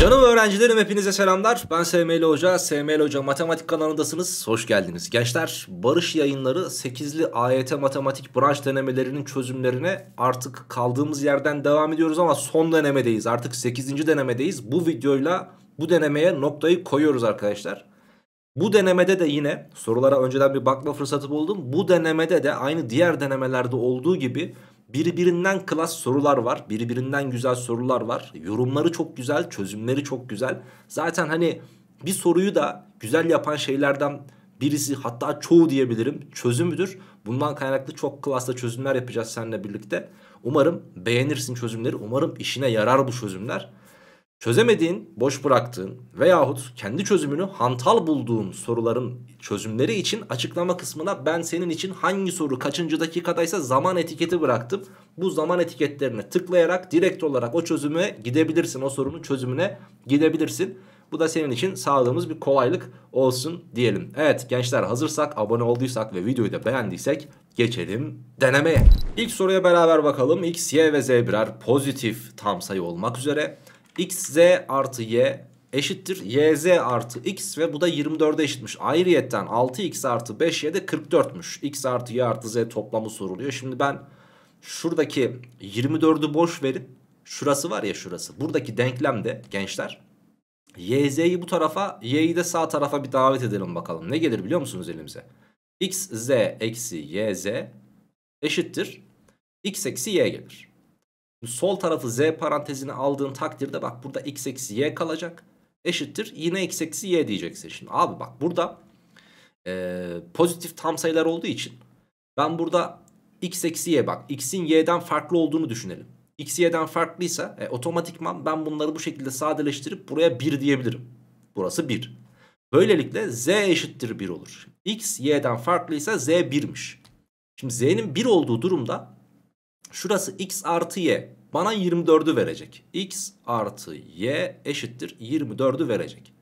Canım öğrencilerim hepinize selamlar. Ben SML Hoca, SML Hoca Matematik kanalındasınız. Hoş geldiniz. Gençler Barış yayınları 8'li AYT matematik branş denemelerinin çözümlerine artık kaldığımız yerden devam ediyoruz ama son denemedeyiz. Artık 8. denemedeyiz. Bu videoyla bu denemeye noktayı koyuyoruz arkadaşlar. Bu denemede de yine sorulara önceden bir bakma fırsatı buldum. Bu denemede de aynı diğer denemelerde olduğu gibi Birbirinden klas sorular var. Birbirinden güzel sorular var. Yorumları çok güzel. Çözümleri çok güzel. Zaten hani bir soruyu da güzel yapan şeylerden birisi hatta çoğu diyebilirim çözümüdür. Bundan kaynaklı çok klasta çözümler yapacağız seninle birlikte. Umarım beğenirsin çözümleri. Umarım işine yarar bu çözümler. Çözemediğin, boş bıraktığın veyahut kendi çözümünü hantal bulduğun soruların çözümleri için açıklama kısmına ben senin için hangi soru kaçıncı dakikadaysa zaman etiketi bıraktım. Bu zaman etiketlerine tıklayarak direkt olarak o çözüme gidebilirsin. O sorunun çözümüne gidebilirsin. Bu da senin için sağladığımız bir kolaylık olsun diyelim. Evet gençler hazırsak, abone olduysak ve videoyu da beğendiysek geçelim denemeye. İlk soruya beraber bakalım. X, Y ve Z birer pozitif tam sayı olmak üzere xz artı y eşittir yz artı x ve bu da 24'e eşitmiş. Ayrıyetten 6x artı 5y de 44'müş. x artı y artı z toplamı soruluyor. Şimdi ben şuradaki 24'ü boş verip şurası var ya şurası. Buradaki denklemde gençler yz'yi bu tarafa y'yi de sağ tarafa bir davet edelim bakalım. Ne gelir biliyor musunuz elimize? xz eksi yz eşittir x eksi y gelir. Sol tarafı z parantezine aldığın takdirde bak burada x eksi y kalacak. Eşittir yine x eksi y diyeceksin. Şimdi abi bak burada e, pozitif tam sayılar olduğu için ben burada x eksi y bak x'in y'den farklı olduğunu düşünelim. x y'den farklıysa e, otomatikman ben bunları bu şekilde sadeleştirip buraya 1 diyebilirim. Burası 1. Böylelikle z eşittir 1 olur. x y'den farklıysa z 1'miş. Şimdi z'nin 1 olduğu durumda Şurası x artı y bana 24'ü verecek. x artı y eşittir 24'ü verecek.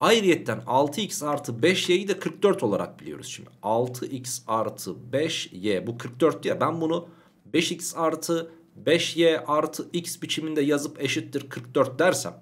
Ayrıyetten 6x artı 5y'yi de 44 olarak biliyoruz. Şimdi 6x artı 5y bu 44 diye. ben bunu 5x artı 5y artı x biçiminde yazıp eşittir 44 dersem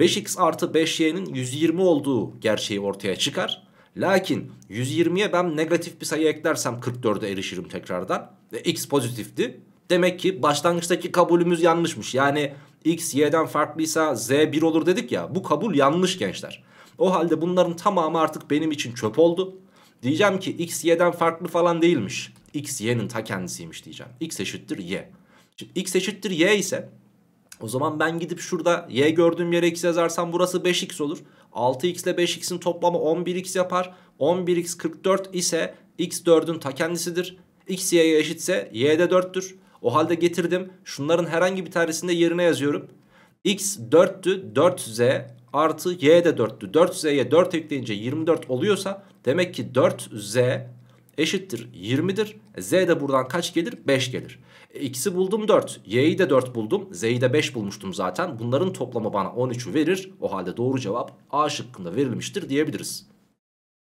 5x artı 5y'nin 120 olduğu gerçeği ortaya çıkar. Lakin 120'ye ben negatif bir sayı eklersem 44'e erişirim tekrardan. Ve x pozitifti. Demek ki başlangıçtaki kabulümüz yanlışmış. Yani x y'den farklıysa z 1 olur dedik ya. Bu kabul yanlış gençler. O halde bunların tamamı artık benim için çöp oldu. Diyeceğim ki x y'den farklı falan değilmiş. x y'nin ta kendisiymiş diyeceğim. x eşittir y. Şimdi x eşittir y ise o zaman ben gidip şurada y gördüğüm yere x yazarsam burası 5x olur. 6x ile 5x'in toplamı 11x yapar. 11x 44 ise x 4'ün ta kendisidir. x y'ye eşitse y'de de 4'tür. O halde getirdim. Şunların herhangi bir tanesinde yerine yazıyorum. x 4'tü 4z artı y de 4'tü. 4z'ye 4 ekleyince 24 oluyorsa demek ki 4z eşittir 20'dir. Z de buradan kaç gelir? 5 gelir. x'i e, buldum 4. Y'yi de 4 buldum. Z'yi de 5 bulmuştum zaten. Bunların toplamı bana 13'ü verir. O halde doğru cevap A şıkkında verilmiştir diyebiliriz.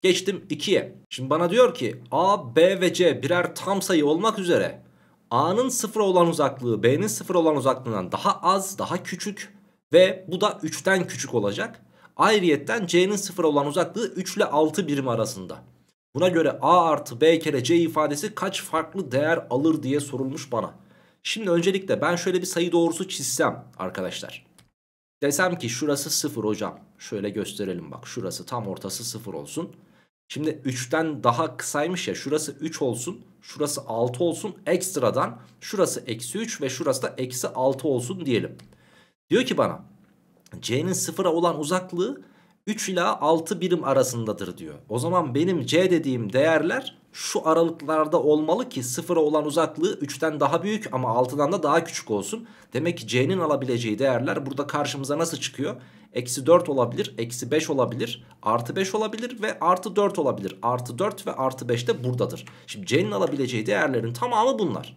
Geçtim 2'ye. Şimdi bana diyor ki A, B ve C birer tam sayı olmak üzere A'nın sıfıra olan uzaklığı B'nin sıfıra olan uzaklığından daha az, daha küçük ve bu da 3'ten küçük olacak. Ayrıyetten C'nin sıfıra olan uzaklığı 3 ile 6 birim arasında. Buna göre a artı b kere c ifadesi kaç farklı değer alır diye sorulmuş bana. Şimdi öncelikle ben şöyle bir sayı doğrusu çizsem arkadaşlar. Desem ki şurası 0 hocam. Şöyle gösterelim bak şurası tam ortası 0 olsun. Şimdi 3'ten daha kısaymış ya şurası 3 olsun şurası 6 olsun ekstradan şurası eksi 3 ve şurası da eksi 6 olsun diyelim. Diyor ki bana C'nin sıfıra olan uzaklığı 3 ila 6 birim arasındadır diyor. O zaman benim C dediğim değerler şu aralıklarda olmalı ki sıfıra olan uzaklığı 3'ten daha büyük ama 6'dan da daha küçük olsun. Demek ki C'nin alabileceği değerler burada karşımıza nasıl çıkıyor? Eksi 4 olabilir, eksi 5 olabilir, artı 5 olabilir ve artı 4 olabilir. Artı 4 ve artı 5 de buradadır. Şimdi C'nin alabileceği değerlerin tamamı bunlar.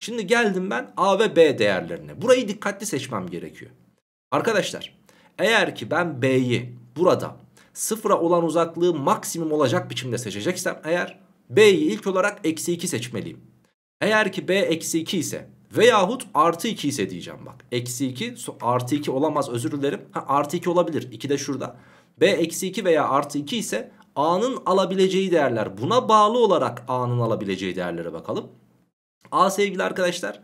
Şimdi geldim ben A ve B değerlerine. Burayı dikkatli seçmem gerekiyor. Arkadaşlar eğer ki ben B'yi burada sıfıra olan uzaklığı maksimum olacak biçimde seçeceksem eğer B'yi ilk olarak eksi 2 seçmeliyim. Eğer ki B eksi 2 ise veyahut artı 2 ise diyeceğim bak. Eksi 2 artı 2 olamaz özür dilerim. Ha, artı 2 olabilir 2 de şurada. B eksi 2 veya artı 2 ise A'nın alabileceği değerler. Buna bağlı olarak A'nın alabileceği değerlere bakalım. A sevgili arkadaşlar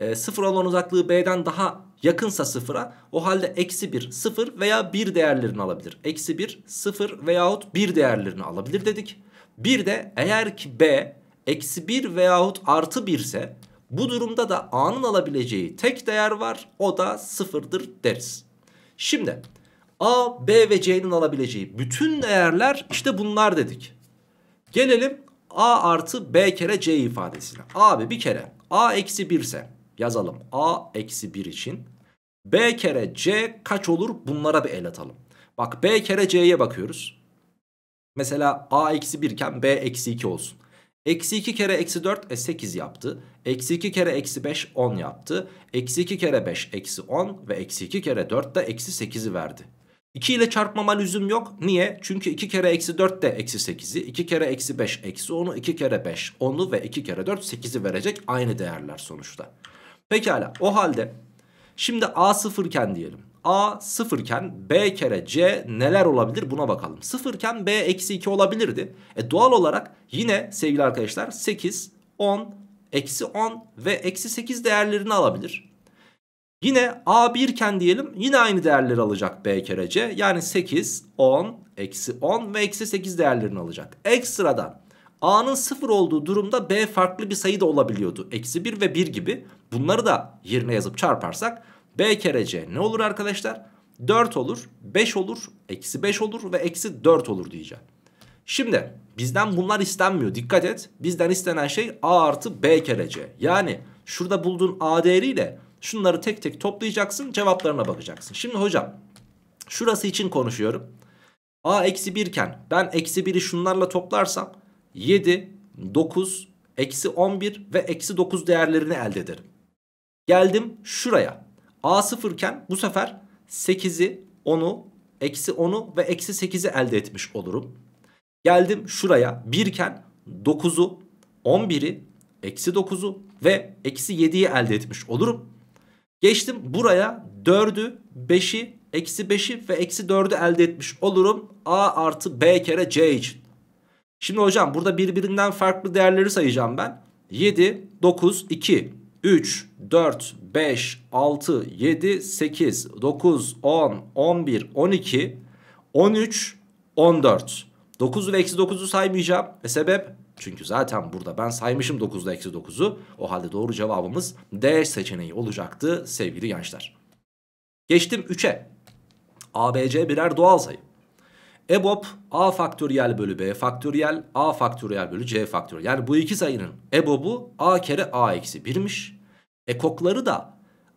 e, sıfır olan uzaklığı B'den daha yakınsa sıfıra o halde eksi bir, sıfır veya bir değerlerini alabilir. Eksi bir, sıfır veyahut bir değerlerini alabilir dedik. Bir de eğer ki B eksi 1 veyahut artı bir ise bu durumda da A'nın alabileceği tek değer var o da sıfırdır deriz. Şimdi A, B ve C'nin alabileceği bütün değerler işte bunlar dedik. Gelelim A artı B kere C ifadesine. Abi bir kere A eksi 1 ise yazalım a eksi 1 için. b kere c kaç olur bunlara bir el atalım. Bak b kere c'ye bakıyoruz. Mesela a eksi 1 iken b eksi 2 olsun. Eksi 2 kere eksi 4 e 8 yaptı. Eksi 2 kere eksi 5 10 yaptı. Eksi 2 kere 5 eksi 10 ve eksi 2 kere 4 de eksi 8'i verdi. 2 ile çarpmama lüzum yok. Niye? Çünkü 2 kere eksi 4 de eksi 8'i, 2 kere eksi 5 eksi 10'u, 2 kere 5 10'u ve 2 kere 4 8'i verecek aynı değerler sonuçta. Pekala o halde şimdi A sıfırken diyelim. A sıfırken B kere C neler olabilir buna bakalım. Sıfırken B eksi 2 olabilirdi. E doğal olarak yine sevgili arkadaşlar 8, 10, eksi 10 ve eksi 8 değerlerini alabilir. Yine a birken diyelim yine aynı değerleri alacak B kere C. Yani 8, 10, eksi 10 ve eksi 8 değerlerini alacak. Ekstradan A'nın sıfır olduğu durumda B farklı bir sayı da olabiliyordu. Eksi 1 ve 1 gibi. Bunları da yerine yazıp çarparsak b kere c ne olur arkadaşlar? 4 olur, 5 olur, eksi 5 olur ve eksi 4 olur diyeceğim. Şimdi bizden bunlar istenmiyor. Dikkat et. Bizden istenen şey a artı b kere c. Yani şurada bulduğun a değeriyle şunları tek tek toplayacaksın. Cevaplarına bakacaksın. Şimdi hocam şurası için konuşuyorum. a eksi 1 iken ben eksi 1'i şunlarla toplarsam 7, 9, eksi 11 ve eksi 9 değerlerini elde ederim. Geldim şuraya. a sıfırken bu sefer 8'i 10'u eksi 10'u ve eksi 8'i elde etmiş olurum. Geldim şuraya 1 iken 9'u 11'i eksi 9'u ve eksi 7'yi elde etmiş olurum. Geçtim buraya 4'ü 5'i eksi 5'i ve eksi 4'ü elde etmiş olurum. A artı B kere C için. Şimdi hocam burada birbirinden farklı değerleri sayacağım ben. 7, 9, 2. 3, 4, 5, 6, 7, 8, 9, 10, 11, 12, 13, 14. 9'u ve eksi 9'u saymayacağım. E sebep? Çünkü zaten burada ben saymışım 9'u ve eksi 9'u. O halde doğru cevabımız D seçeneği olacaktı sevgili gençler. Geçtim 3'e. ABC birer doğal sayı. EBOB A faktöriyel bölü B faktöriyel A faktöriyel bölü C faktöriyel. Yani bu iki sayının EBOB'u A kere A eksi 1'miş. Ekokları da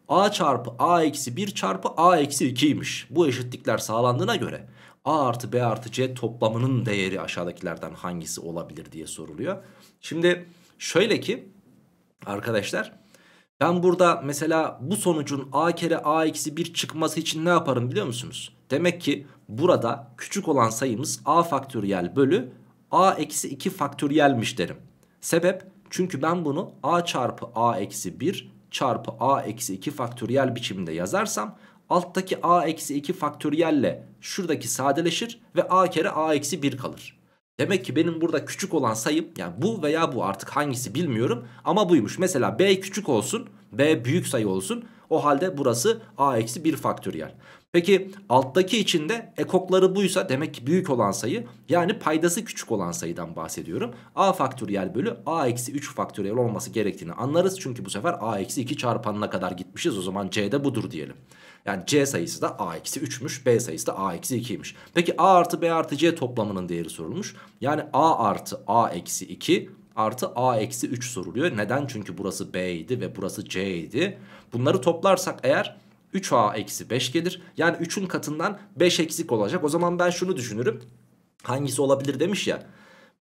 A çarpı A eksi 1 çarpı A eksi 2'ymiş. Bu eşitlikler sağlandığına göre A artı B artı C toplamının değeri aşağıdakilerden hangisi olabilir diye soruluyor. Şimdi şöyle ki arkadaşlar ben burada mesela bu sonucun A kere A eksi 1 çıkması için ne yaparım biliyor musunuz? Demek ki burada küçük olan sayımız a faktöriyel bölü a eksi 2 faktöriyelmiş derim. Sebep çünkü ben bunu a çarpı a eksi 1 çarpı a eksi 2 faktöriyel biçiminde yazarsam alttaki a eksi 2 faktöriyelle şuradaki sadeleşir ve a kere a eksi 1 kalır. Demek ki benim burada küçük olan sayım yani bu veya bu artık hangisi bilmiyorum ama buymuş. Mesela b küçük olsun b büyük sayı olsun o halde burası a eksi 1 faktöriyel. Peki alttaki içinde ekokları buysa demek ki büyük olan sayı yani paydası küçük olan sayıdan bahsediyorum. A faktöriyel bölü A eksi 3 faktöriyel olması gerektiğini anlarız. Çünkü bu sefer A eksi 2 çarpanına kadar gitmişiz o zaman C de budur diyelim. Yani C sayısı da A eksi 3'müş B sayısı da A eksi 2'ymiş. Peki A artı B artı C toplamının değeri sorulmuş. Yani A artı A eksi 2 artı a eksi 3 soruluyor. Neden? Çünkü burası b idi ve burası c idi. Bunları toplarsak eğer 3a eksi 5 gelir. Yani 3'ün katından 5 eksik olacak. O zaman ben şunu düşünürüm. Hangisi olabilir demiş ya.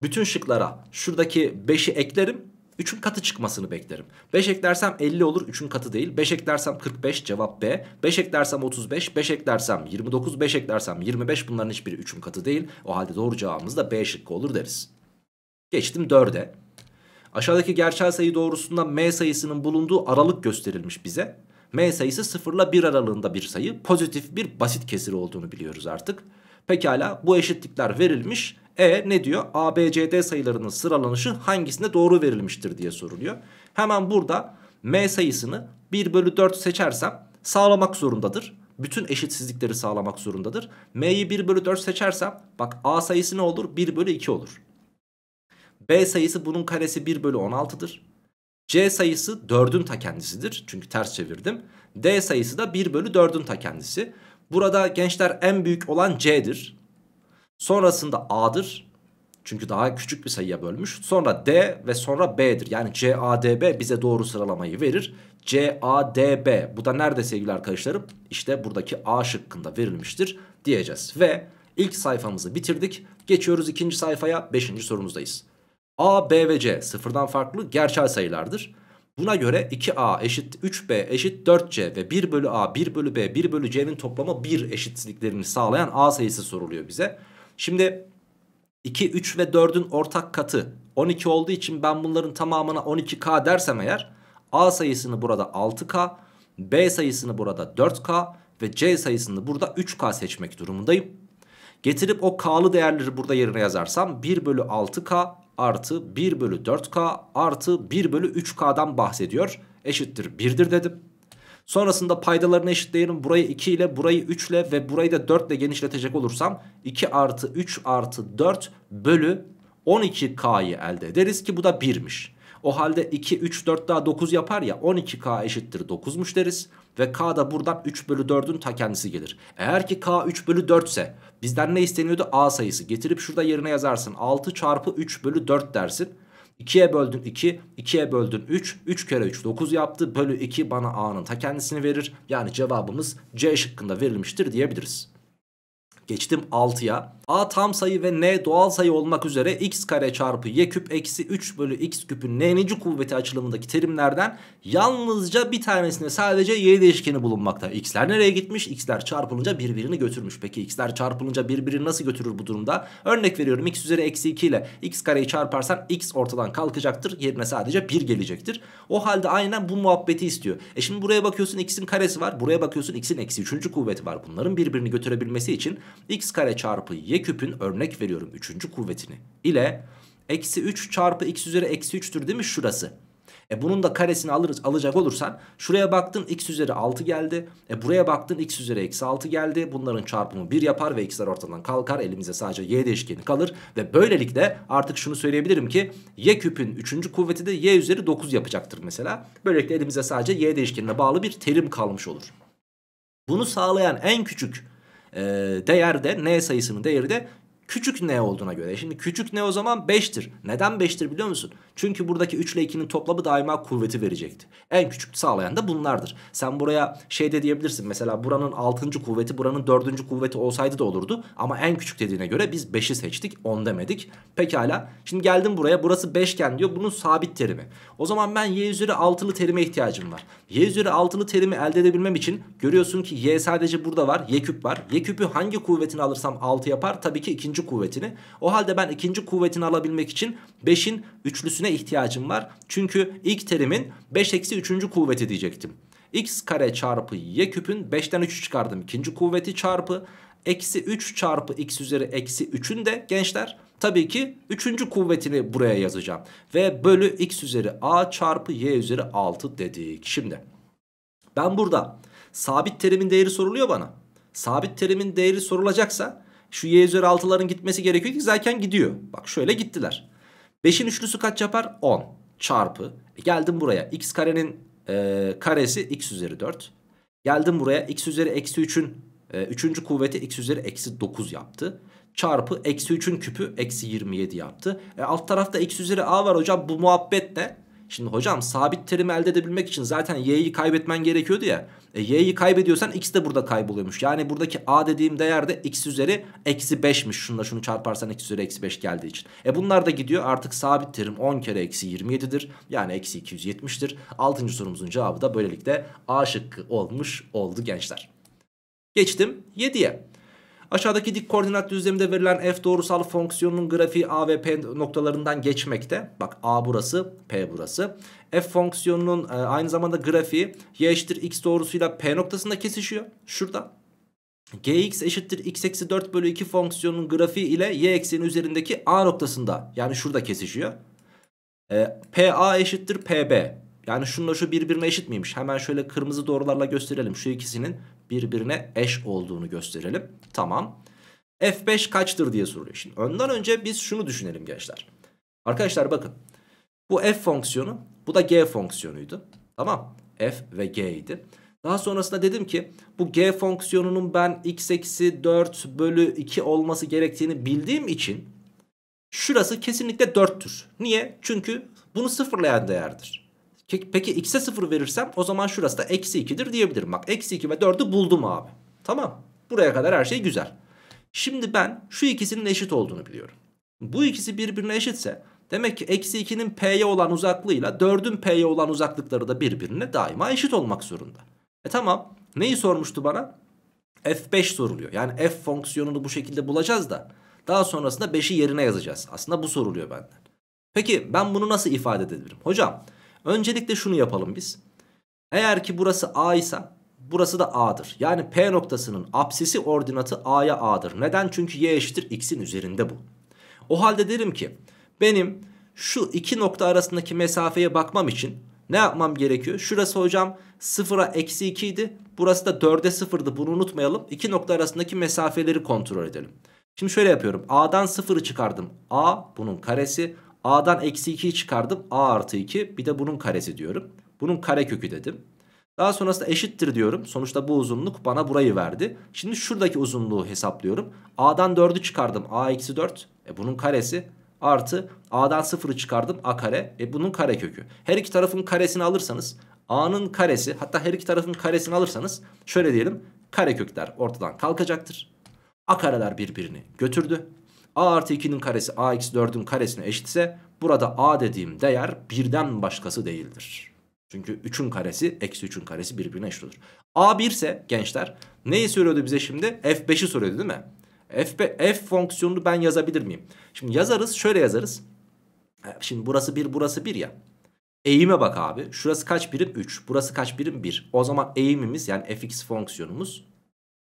Bütün şıklara şuradaki 5'i eklerim. 3'ün katı çıkmasını beklerim. 5 eklersem 50 olur 3'ün katı değil. 5 eklersem 45 cevap B. 5 eklersem 35, 5 eklersem 29, 5 eklersem 25 bunların hiçbiri 3'ün katı değil. O halde doğru cevabımız da B şıkkı olur deriz. Geçtim 4'e. Aşağıdaki gerçel sayı doğrusunda M sayısının bulunduğu aralık gösterilmiş bize. M sayısı 0 ile 1 aralığında bir sayı pozitif bir basit kesir olduğunu biliyoruz artık. Pekala bu eşitlikler verilmiş. E ne diyor? A, B, C, D sayılarının sıralanışı hangisinde doğru verilmiştir diye soruluyor. Hemen burada M sayısını 1 bölü 4 seçersem sağlamak zorundadır. Bütün eşitsizlikleri sağlamak zorundadır. M'yi 1 bölü 4 seçersem bak A sayısı ne olur? 1 bölü 2 olur. B sayısı bunun karesi 1 bölü 16'dır. C sayısı 4'ün ta kendisidir. Çünkü ters çevirdim. D sayısı da 1 bölü 4'ün ta kendisi. Burada gençler en büyük olan C'dir. Sonrasında A'dır. Çünkü daha küçük bir sayıya bölmüş. Sonra D ve sonra B'dir. Yani C, A, D, B bize doğru sıralamayı verir. C, A, D, B. Bu da nerede sevgili arkadaşlarım? İşte buradaki A şıkkında verilmiştir diyeceğiz. Ve ilk sayfamızı bitirdik. Geçiyoruz ikinci sayfaya. Beşinci sorumuzdayız. A, B ve C sıfırdan farklı gerçel sayılardır. Buna göre 2A eşit 3B eşit 4C ve 1 bölü A, 1 bölü B, 1 bölü C'nin toplamı 1 eşitliklerini sağlayan A sayısı soruluyor bize. Şimdi 2, 3 ve 4'ün ortak katı 12 olduğu için ben bunların tamamına 12K dersem eğer A sayısını burada 6K, B sayısını burada 4K ve C sayısını burada 3K seçmek durumundayım. Getirip o K'lı değerleri burada yerine yazarsam 1 bölü 6K artı 1 bölü 4K artı 1 bölü 3K'dan bahsediyor. Eşittir 1'dir dedim. Sonrasında paydalarını eşitleyelim. Burayı 2 ile burayı 3 ile ve burayı da 4 ile genişletecek olursam 2 artı 3 artı 4 bölü 12K'yı elde ederiz ki bu da 1'miş. O halde 2, 3, 4 daha 9 yapar ya 12K eşittir 9'muş deriz. Ve k da buradan 3 bölü 4'ün ta kendisi gelir. Eğer ki k 3 bölü 4 ise bizden ne isteniyordu? A sayısı. Getirip şurada yerine yazarsın. 6 çarpı 3 bölü 4 dersin. 2'ye böldün 2, 2'ye böldün 3, 3 kere 3 9 yaptı. Bölü 2 bana A'nın ta kendisini verir. Yani cevabımız C şıkkında verilmiştir diyebiliriz. Geçtim 6'ya. A tam sayı ve N doğal sayı olmak üzere x kare çarpı y küp eksi 3 bölü x küpün n'inci kuvveti açılımındaki terimlerden yalnızca bir tanesinde sadece y değişkeni bulunmakta. X'ler nereye gitmiş? X'ler çarpılınca birbirini götürmüş. Peki x'ler çarpılınca birbirini nasıl götürür bu durumda? Örnek veriyorum x üzeri eksi 2 ile x kareyi çarparsan x ortadan kalkacaktır. Yerine sadece 1 gelecektir. O halde aynen bu muhabbeti istiyor. E şimdi buraya bakıyorsun x'in karesi var. Buraya bakıyorsun x'in eksi 3. kuvveti var. Bunların birbirini götürebilmesi için x kare çarpı y küpün örnek veriyorum 3. kuvvetini ile eksi 3 çarpı x üzeri eksi 3'tür değil mi şurası? E bunun da karesini alırız, alacak olursan şuraya baktın x üzeri 6 geldi. E buraya baktın x üzeri eksi 6 geldi. Bunların çarpımı 1 yapar ve x'ler ortadan kalkar. Elimize sadece y değişkeni kalır. Ve böylelikle artık şunu söyleyebilirim ki y küpün 3. kuvveti de y üzeri 9 yapacaktır mesela. Böylelikle elimize sadece y değişkenine bağlı bir terim kalmış olur. Bunu sağlayan en küçük e, ee, değer de n sayısının değeri de küçük n olduğuna göre. Şimdi küçük n o zaman 5'tir. Neden 5'tir biliyor musun? Çünkü buradaki 3 ile 2'nin toplamı daima kuvveti verecekti. En küçük sağlayan da bunlardır. Sen buraya şey de diyebilirsin. Mesela buranın 6. kuvveti buranın 4. kuvveti olsaydı da olurdu. Ama en küçük dediğine göre biz 5'i seçtik 10 demedik. Pekala. Şimdi geldim buraya burası 5 diyor bunun sabit terimi. O zaman ben y üzeri 6'lı terime ihtiyacım var. Y üzeri 6'lı terimi elde edebilmem için görüyorsun ki y sadece burada var. Y küp var. Y küpü hangi kuvvetini alırsam 6 yapar? Tabii ki ikinci kuvvetini. O halde ben ikinci kuvvetini alabilmek için 5'in üçlüsüne terimine ihtiyacım var. Çünkü ilk terimin 5 eksi 3. kuvveti diyecektim. x kare çarpı y küpün 5'ten 3 çıkardım. ikinci kuvveti çarpı eksi 3 çarpı x üzeri eksi 3'ün de gençler tabii ki 3. kuvvetini buraya yazacağım. Ve bölü x üzeri a çarpı y üzeri 6 dedik. Şimdi ben burada sabit terimin değeri soruluyor bana. Sabit terimin değeri sorulacaksa şu y üzeri 6'ların gitmesi gerekiyor ki zaten gidiyor. Bak şöyle gittiler. 5'in üçlüsü kaç yapar? 10 çarpı. E, geldim buraya. X karenin e, karesi x üzeri 4. Geldim buraya. X üzeri eksi 3'ün e, 3. kuvveti x üzeri eksi 9 yaptı. Çarpı eksi 3'ün küpü eksi 27 yaptı. E, alt tarafta x üzeri a var hocam. Bu muhabbet ne? Şimdi hocam sabit terimi elde edebilmek için zaten y'yi kaybetmen gerekiyordu ya. E, y'yi kaybediyorsan x de burada kayboluyormuş. Yani buradaki a dediğim değer de x üzeri eksi 5'miş. Şununla şunu çarparsan x üzeri eksi 5 geldiği için. E bunlar da gidiyor artık sabit terim 10 kere eksi 27'dir. Yani eksi 270'tir. 6. sorumuzun cevabı da böylelikle a şıkkı olmuş oldu gençler. Geçtim 7'ye. Aşağıdaki dik koordinat düzleminde verilen f doğrusal fonksiyonunun grafiği a ve p noktalarından geçmekte. Bak a burası p burası. F fonksiyonunun e, aynı zamanda grafiği y eşittir x doğrusuyla p noktasında kesişiyor. Şurada gx eşittir x eksi 4 bölü 2 fonksiyonunun grafiği ile y ekseni üzerindeki a noktasında yani şurada kesişiyor. E, PA eşittir PB. Yani şununla şu birbirine eşit miymiş? Hemen şöyle kırmızı doğrularla gösterelim. Şu ikisinin birbirine eş olduğunu gösterelim. Tamam. F5 kaçtır diye soruyor. Şimdi önden önce biz şunu düşünelim gençler. Arkadaşlar bakın. Bu f fonksiyonu, bu da g fonksiyonuydu. Tamam. f ve g idi. Daha sonrasında dedim ki bu g fonksiyonunun ben x eksi 4 bölü 2 olması gerektiğini bildiğim için şurası kesinlikle 4'tür. Niye? Çünkü bunu sıfırlayan değerdir. Peki x'e 0 verirsem o zaman şurası da eksi 2'dir diyebilirim. Bak eksi 2 ve 4'ü buldum abi. Tamam. Buraya kadar her şey güzel. Şimdi ben şu ikisinin eşit olduğunu biliyorum. Bu ikisi birbirine eşitse demek ki eksi 2'nin p'ye olan uzaklığıyla 4'ün p'ye olan uzaklıkları da birbirine daima eşit olmak zorunda. E tamam neyi sormuştu bana? f5 soruluyor. Yani f fonksiyonunu bu şekilde bulacağız da daha sonrasında 5'i yerine yazacağız. Aslında bu soruluyor benden. Peki ben bunu nasıl ifade edebilirim? Hocam... Öncelikle şunu yapalım biz. Eğer ki burası A ise burası da A'dır. Yani P noktasının apsisi ordinatı A'ya A'dır. Neden? Çünkü Y eşittir X'in üzerinde bu. O halde derim ki benim şu iki nokta arasındaki mesafeye bakmam için ne yapmam gerekiyor? Şurası hocam 0'a eksi 2 idi. Burası da 4'e 0'dı. Bunu unutmayalım. İki nokta arasındaki mesafeleri kontrol edelim. Şimdi şöyle yapıyorum. A'dan 0'ı çıkardım. A bunun karesi. A'dan eksi 2'yi çıkardım. A artı 2. Bir de bunun karesi diyorum. Bunun kare kökü dedim. Daha sonrasında eşittir diyorum. Sonuçta bu uzunluk bana burayı verdi. Şimdi şuradaki uzunluğu hesaplıyorum. A'dan 4'ü çıkardım. A eksi 4. E bunun karesi artı A'dan 0'ı çıkardım. A kare. E bunun kare kökü. Her iki tarafın karesini alırsanız A'nın karesi hatta her iki tarafın karesini alırsanız şöyle diyelim. Kare kökler ortadan kalkacaktır. A kareler birbirini götürdü a artı 2'nin karesi a x 4'ün karesine eşitse burada a dediğim değer birden başkası değildir. Çünkü 3'ün karesi eksi 3'ün karesi birbirine eşit olur. a 1 ise gençler neyi söylüyordu bize şimdi? f5'i soruyordu değil mi? F, f fonksiyonunu ben yazabilir miyim? Şimdi yazarız şöyle yazarız. Şimdi burası 1 burası 1 ya. Eğime bak abi. Şurası kaç birim? 3. Burası kaç birim? 1. O zaman eğimimiz yani fx fonksiyonumuz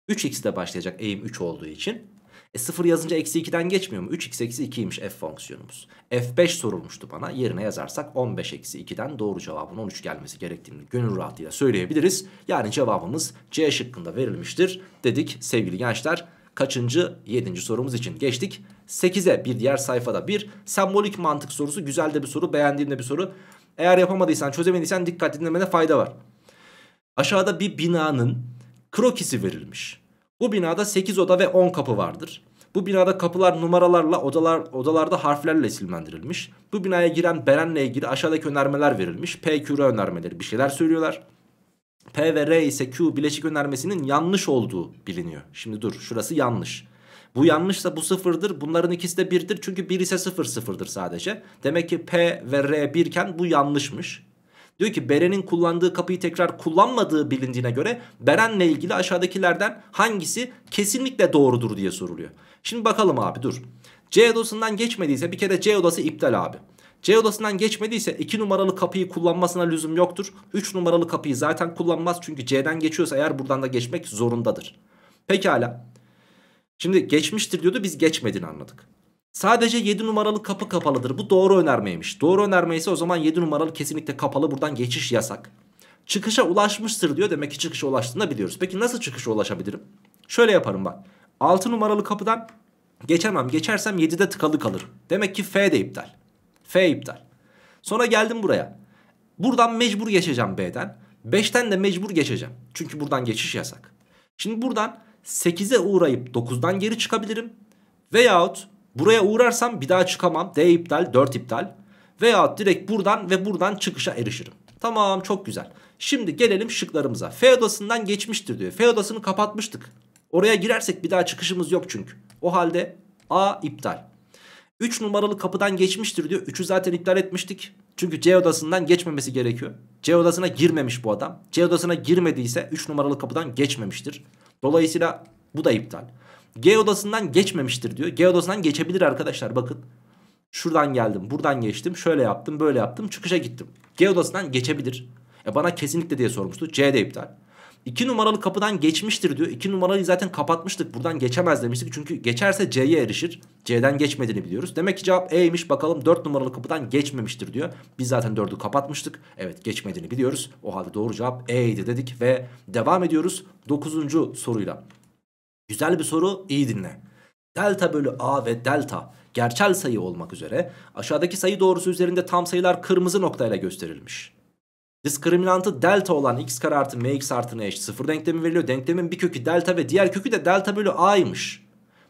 3x ile başlayacak eğim 3 olduğu için. E 0 yazınca eksi 2'den geçmiyor mu? 3x eksi 2'ymiş f fonksiyonumuz. f5 sorulmuştu bana. Yerine yazarsak 15 eksi 2'den doğru cevabın 13 gelmesi gerektiğini gönül rahatlığıyla söyleyebiliriz. Yani cevabımız C şıkkında verilmiştir dedik sevgili gençler. Kaçıncı? 7. sorumuz için geçtik. 8'e bir diğer sayfada bir sembolik mantık sorusu. Güzel de bir soru, beğendiğimde bir soru. Eğer yapamadıysan, çözemediysen dikkat dinlemene fayda var. Aşağıda bir binanın krokisi verilmiş. Bu binada 8 oda ve 10 kapı vardır. Bu binada kapılar numaralarla odalar odalarda harflerle silmendirilmiş. Bu binaya giren Beren'le ilgili aşağıdaki önermeler verilmiş. P, Q, R önermeleri bir şeyler söylüyorlar. P ve R ise Q bileşik önermesinin yanlış olduğu biliniyor. Şimdi dur şurası yanlış. Bu yanlışsa bu sıfırdır. Bunların ikisi de birdir. Çünkü bir ise sıfır sıfırdır sadece. Demek ki P ve R birken bu yanlışmış. Diyor ki Beren'in kullandığı kapıyı tekrar kullanmadığı bilindiğine göre Beren'le ilgili aşağıdakilerden hangisi kesinlikle doğrudur diye soruluyor. Şimdi bakalım abi dur. C odasından geçmediyse bir kere C odası iptal abi. C odasından geçmediyse 2 numaralı kapıyı kullanmasına lüzum yoktur. 3 numaralı kapıyı zaten kullanmaz çünkü C'den geçiyorsa eğer buradan da geçmek zorundadır. Pekala. Şimdi geçmiştir diyordu biz geçmediğini anladık. Sadece 7 numaralı kapı kapalıdır. Bu doğru önermeymiş. Doğru önermeyse o zaman 7 numaralı kesinlikle kapalı. Buradan geçiş yasak. Çıkışa ulaşmıştır diyor. Demek ki çıkışa ulaştığını biliyoruz. Peki nasıl çıkışa ulaşabilirim? Şöyle yaparım bak. 6 numaralı kapıdan geçemem. Geçersem 7'de tıkalı kalır. Demek ki F de iptal. F iptal. Sonra geldim buraya. Buradan mecbur geçeceğim B'den. 5'ten de mecbur geçeceğim. Çünkü buradan geçiş yasak. Şimdi buradan 8'e uğrayıp 9'dan geri çıkabilirim. Veyahut Buraya uğrarsam bir daha çıkamam. D iptal 4 iptal. Veya direkt buradan ve buradan çıkışa erişirim. Tamam çok güzel. Şimdi gelelim şıklarımıza. F odasından geçmiştir diyor. F odasını kapatmıştık. Oraya girersek bir daha çıkışımız yok çünkü. O halde A iptal. 3 numaralı kapıdan geçmiştir diyor. 3'ü zaten iptal etmiştik. Çünkü C odasından geçmemesi gerekiyor. C odasına girmemiş bu adam. C odasına girmediyse 3 numaralı kapıdan geçmemiştir. Dolayısıyla bu da iptal. G odasından geçmemiştir diyor. G odasından geçebilir arkadaşlar bakın. Şuradan geldim buradan geçtim şöyle yaptım böyle yaptım çıkışa gittim. G odasından geçebilir. E bana kesinlikle diye sormuştu. C de iptal. 2 numaralı kapıdan geçmiştir diyor. 2 numarayı zaten kapatmıştık. Buradan geçemez demiştik. Çünkü geçerse C'ye erişir. C'den geçmediğini biliyoruz. Demek ki cevap E'ymiş. Bakalım 4 numaralı kapıdan geçmemiştir diyor. Biz zaten 4'ü kapatmıştık. Evet geçmediğini biliyoruz. O halde doğru cevap E'ydi dedik ve devam ediyoruz 9. soruyla. Güzel bir soru iyi dinle. Delta bölü A ve delta gerçel sayı olmak üzere aşağıdaki sayı doğrusu üzerinde tam sayılar kırmızı noktayla gösterilmiş. Diskriminantı delta olan x kare artı mx artı eş sıfır denklemi veriliyor. Denklemin bir kökü delta ve diğer kökü de delta bölü a'ymış.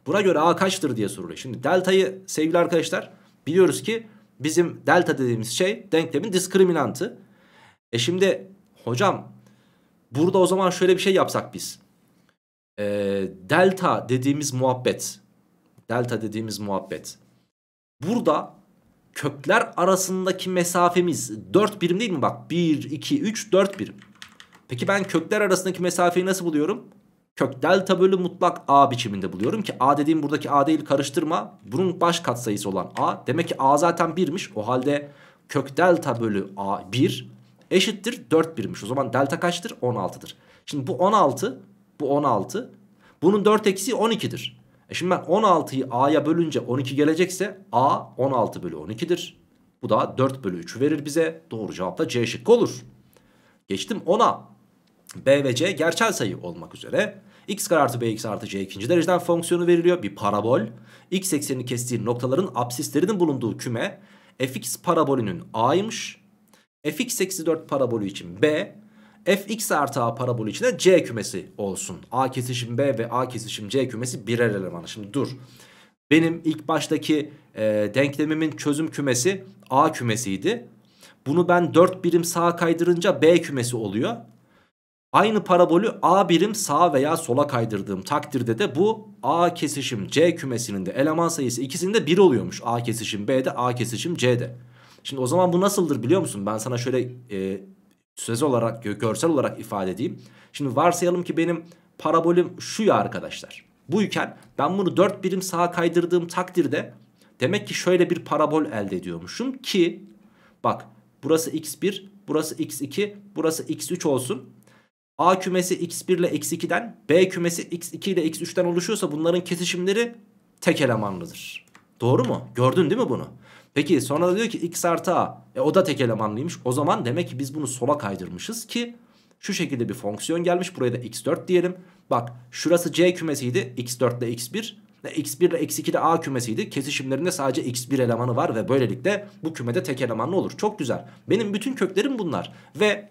Buna göre a kaçtır diye soruluyor. Şimdi deltayı sevgili arkadaşlar biliyoruz ki bizim delta dediğimiz şey denklemin diskriminantı. E şimdi hocam burada o zaman şöyle bir şey yapsak biz e, delta dediğimiz muhabbet. Delta dediğimiz muhabbet. Burada kökler arasındaki mesafemiz 4 birim değil mi? Bak 1, 2, 3, 4 birim. Peki ben kökler arasındaki mesafeyi nasıl buluyorum? Kök delta bölü mutlak A biçiminde buluyorum ki A dediğim buradaki A değil karıştırma. Bunun baş katsayısı olan A. Demek ki A zaten 1'miş. O halde kök delta bölü A 1 eşittir 4 birmiş. O zaman delta kaçtır? 16'dır. Şimdi bu 16 bu 16. Bunun 4 eksi 12'dir. E şimdi ben 16'yı A'ya bölünce 12 gelecekse A 16 bölü 12'dir. Bu da 4 bölü 3 verir bize. Doğru cevap da C şıkkı olur. Geçtim 10'a. B ve C gerçel sayı olmak üzere. X kare artı Bx artı C ikinci dereceden fonksiyonu veriliyor. Bir parabol. X eksenini kestiği noktaların absislerinin bulunduğu küme. Fx parabolünün A'ymış. Fx eksi 4 parabolü için B fx artı a parabol içinde c kümesi olsun. A kesişim B ve A kesişim C kümesi birer elemanı. Şimdi dur. Benim ilk baştaki e, denklemimin çözüm kümesi A kümesiydi. Bunu ben 4 birim sağa kaydırınca B kümesi oluyor. Aynı parabolü A birim sağa veya sola kaydırdığım takdirde de bu A kesişim C kümesinin de eleman sayısı ikisinde 1 oluyormuş. A kesişim B'de A kesişim C'de. Şimdi o zaman bu nasıldır biliyor musun? Ben sana şöyle e, söz olarak görsel olarak ifade edeyim. Şimdi varsayalım ki benim parabolüm şu ya arkadaşlar. Bu iken ben bunu 4 birim sağa kaydırdığım takdirde demek ki şöyle bir parabol elde ediyormuşum ki bak burası x1 burası x2 burası x3 olsun. A kümesi x1 ile x2'den B kümesi x2 ile x3'ten oluşuyorsa bunların kesişimleri tek elemanlıdır. Doğru mu? Gördün değil mi bunu? Peki sonra da diyor ki x artı a. E o da tek elemanlıymış. O zaman demek ki biz bunu sola kaydırmışız ki şu şekilde bir fonksiyon gelmiş. Buraya da x4 diyelim. Bak şurası c kümesiydi. x4 ile x1. Ve x1 ile x2 ile a kümesiydi. Kesişimlerinde sadece x1 elemanı var ve böylelikle bu kümede tek elemanlı olur. Çok güzel. Benim bütün köklerim bunlar. Ve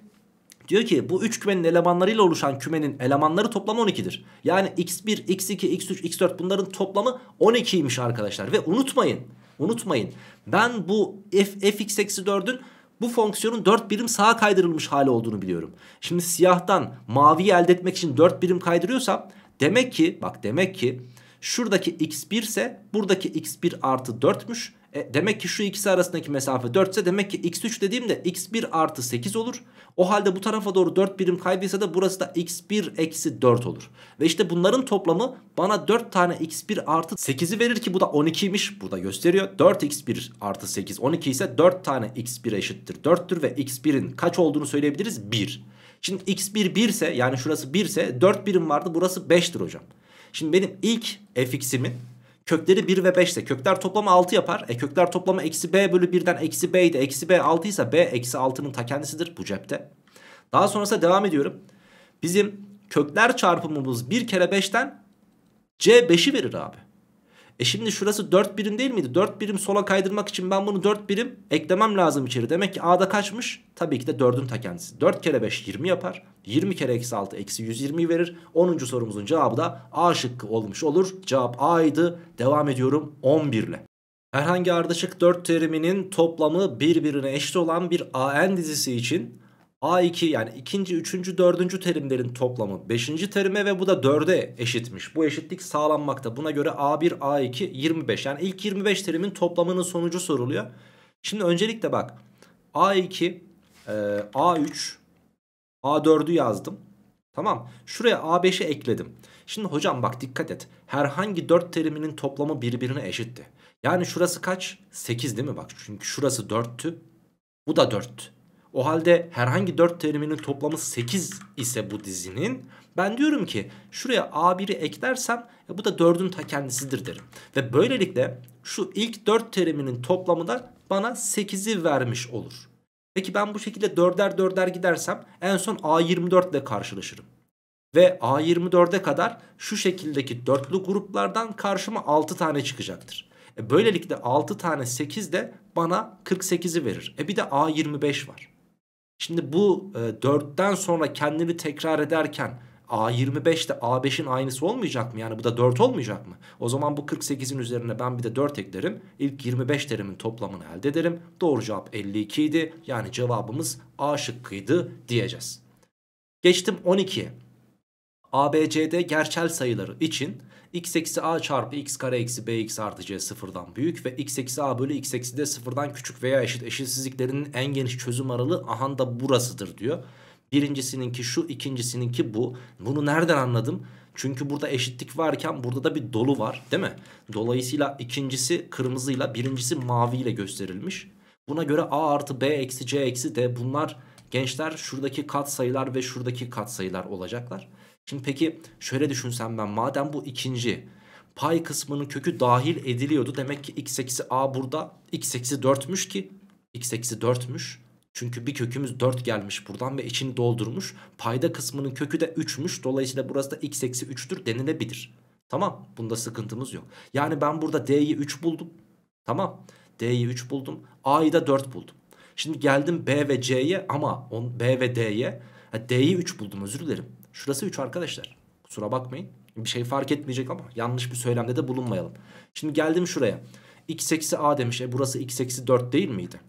Diyor ki bu üç kümenin elemanlarıyla oluşan kümenin elemanları toplamı 12'dir. Yani x1, x2, x3, x4 bunların toplamı 12'ymiş arkadaşlar. Ve unutmayın, unutmayın ben bu f, fx eksi 4'ün bu fonksiyonun 4 birim sağa kaydırılmış hali olduğunu biliyorum. Şimdi siyahtan maviyi elde etmek için 4 birim kaydırıyorsam demek ki bak demek ki şuradaki x1 ise buradaki x1 artı 4'müş. E, demek ki şu ikisi arasındaki mesafe 4 ise demek ki x3 dediğimde x1 artı 8 olur. O halde bu tarafa doğru 4 birim kaydıysa da burası da x1 eksi 4 olur. Ve işte bunların toplamı bana 4 tane x1 artı 8'i verir ki bu da 12'ymiş. Burada gösteriyor. 4x1 artı 8 12 ise 4 tane x1 eşittir 4'tür ve x1'in kaç olduğunu söyleyebiliriz? 1. Şimdi x1 1 ise yani şurası 1 ise 4 birim vardı burası 5'tir hocam. Şimdi benim ilk fx'imin Kökleri 1 ve 5 ise kökler toplamı 6 yapar. E kökler toplamı eksi b bölü 1'den eksi b de Eksi b 6 ise b eksi 6'nın ta kendisidir bu cepte. Daha sonrasında devam ediyorum. Bizim kökler çarpımımız 1 kere 5'ten c 5'i verir abi. E şimdi şurası 4 birim değil miydi? 4 birim sola kaydırmak için ben bunu 4 birim eklemem lazım içeri. Demek ki A'da kaçmış? Tabii ki de 4'ün ta kendisi. 4 kere 5 20 yapar. 20 kere eksi 6 eksi 120'yi verir. 10. sorumuzun cevabı da A şıkkı olmuş olur. Cevap A'ydı. Devam ediyorum 11 ile. Herhangi ardışık 4 teriminin toplamı birbirine eşit olan bir AN dizisi için A2 yani ikinci, üçüncü, dördüncü terimlerin toplamı beşinci terime ve bu da dörde eşitmiş. Bu eşitlik sağlanmakta. Buna göre A1, A2, 25. Yani ilk 25 terimin toplamının sonucu soruluyor. Şimdi öncelikle bak A2, e, A3, A4'ü yazdım. Tamam şuraya A5'i ekledim. Şimdi hocam bak dikkat et. Herhangi dört teriminin toplamı birbirine eşitti. Yani şurası kaç? 8 değil mi bak? Çünkü şurası 4'tü. Bu da 4'tü. O halde herhangi 4 teriminin toplamı 8 ise bu dizinin ben diyorum ki şuraya A1'i eklersem e, bu da 4'ün ta kendisidir derim. Ve böylelikle şu ilk 4 teriminin toplamı da bana 8'i vermiş olur. Peki ben bu şekilde 4'er 4'er gidersem en son A24 ile karşılaşırım. Ve A24'e kadar şu şekildeki dörtlü gruplardan karşıma 6 tane çıkacaktır. E böylelikle 6 tane 8 de bana 48'i verir. E bir de A25 var. Şimdi bu e, 4'ten sonra kendini tekrar ederken A25'te A5'in aynısı olmayacak mı? Yani bu da 4 olmayacak mı? O zaman bu 48'in üzerine ben bir de 4 eklerim. İlk 25 terimin toplamını elde ederim. Doğru cevap 52 idi. Yani cevabımız A şıkkıydı diyeceğiz. Geçtim 12'ye. ABCD gerçel sayıları için x eksi a çarpı x kare eksi bx artı c sıfırdan büyük ve x eksi a bölü x eksi de sıfırdan küçük veya eşit eşitsizliklerinin en geniş çözüm aralığı aha da burasıdır diyor. Birincisininki şu ikincisininki bu. Bunu nereden anladım? Çünkü burada eşitlik varken burada da bir dolu var değil mi? Dolayısıyla ikincisi kırmızıyla birincisi maviyle gösterilmiş. Buna göre a artı b eksi c eksi d bunlar gençler şuradaki kat sayılar ve şuradaki kat sayılar olacaklar. Şimdi peki şöyle düşünsem ben madem bu ikinci pay kısmının kökü dahil ediliyordu. Demek ki x eksi a burada x eksi 4'müş ki x eksi 4'müş. Çünkü bir kökümüz 4 gelmiş buradan ve içini doldurmuş. Payda kısmının kökü de 3'müş. Dolayısıyla burası da x eksi 3'tür denilebilir. Tamam bunda sıkıntımız yok. Yani ben burada d'yi 3 buldum. Tamam d'yi 3 buldum. a'yı da 4 buldum. Şimdi geldim b ve c'ye ama on, b ve d'ye. D'yi 3 buldum özür dilerim. Şurası 3 arkadaşlar. Kusura bakmayın. Bir şey fark etmeyecek ama yanlış bir söylemde de bulunmayalım. Şimdi geldim şuraya. x eksi a demiş. E burası x eksi 4 değil miydi?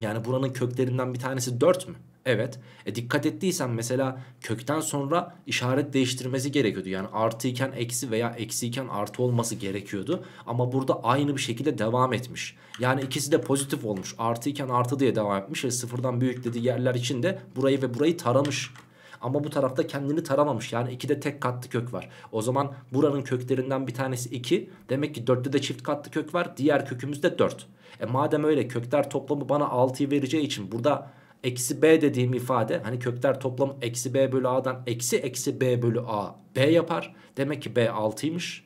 Yani buranın köklerinden bir tanesi 4 mü? Evet. E dikkat ettiysen mesela kökten sonra işaret değiştirmesi gerekiyordu. Yani artı iken eksi veya eksi iken artı olması gerekiyordu. Ama burada aynı bir şekilde devam etmiş. Yani ikisi de pozitif olmuş. Artı iken artı diye devam etmiş. E sıfırdan büyüklediği yerler için de burayı ve burayı taramış. Ama bu tarafta kendini taramamış. Yani 2'de tek katlı kök var. O zaman buranın köklerinden bir tanesi 2. Demek ki 4'te de çift katlı kök var. Diğer kökümüz de 4. E madem öyle kökler toplamı bana 6'yı vereceği için burada eksi b dediğim ifade hani kökler toplamı eksi b bölü a'dan eksi eksi b bölü a b yapar. Demek ki b 6'ymış.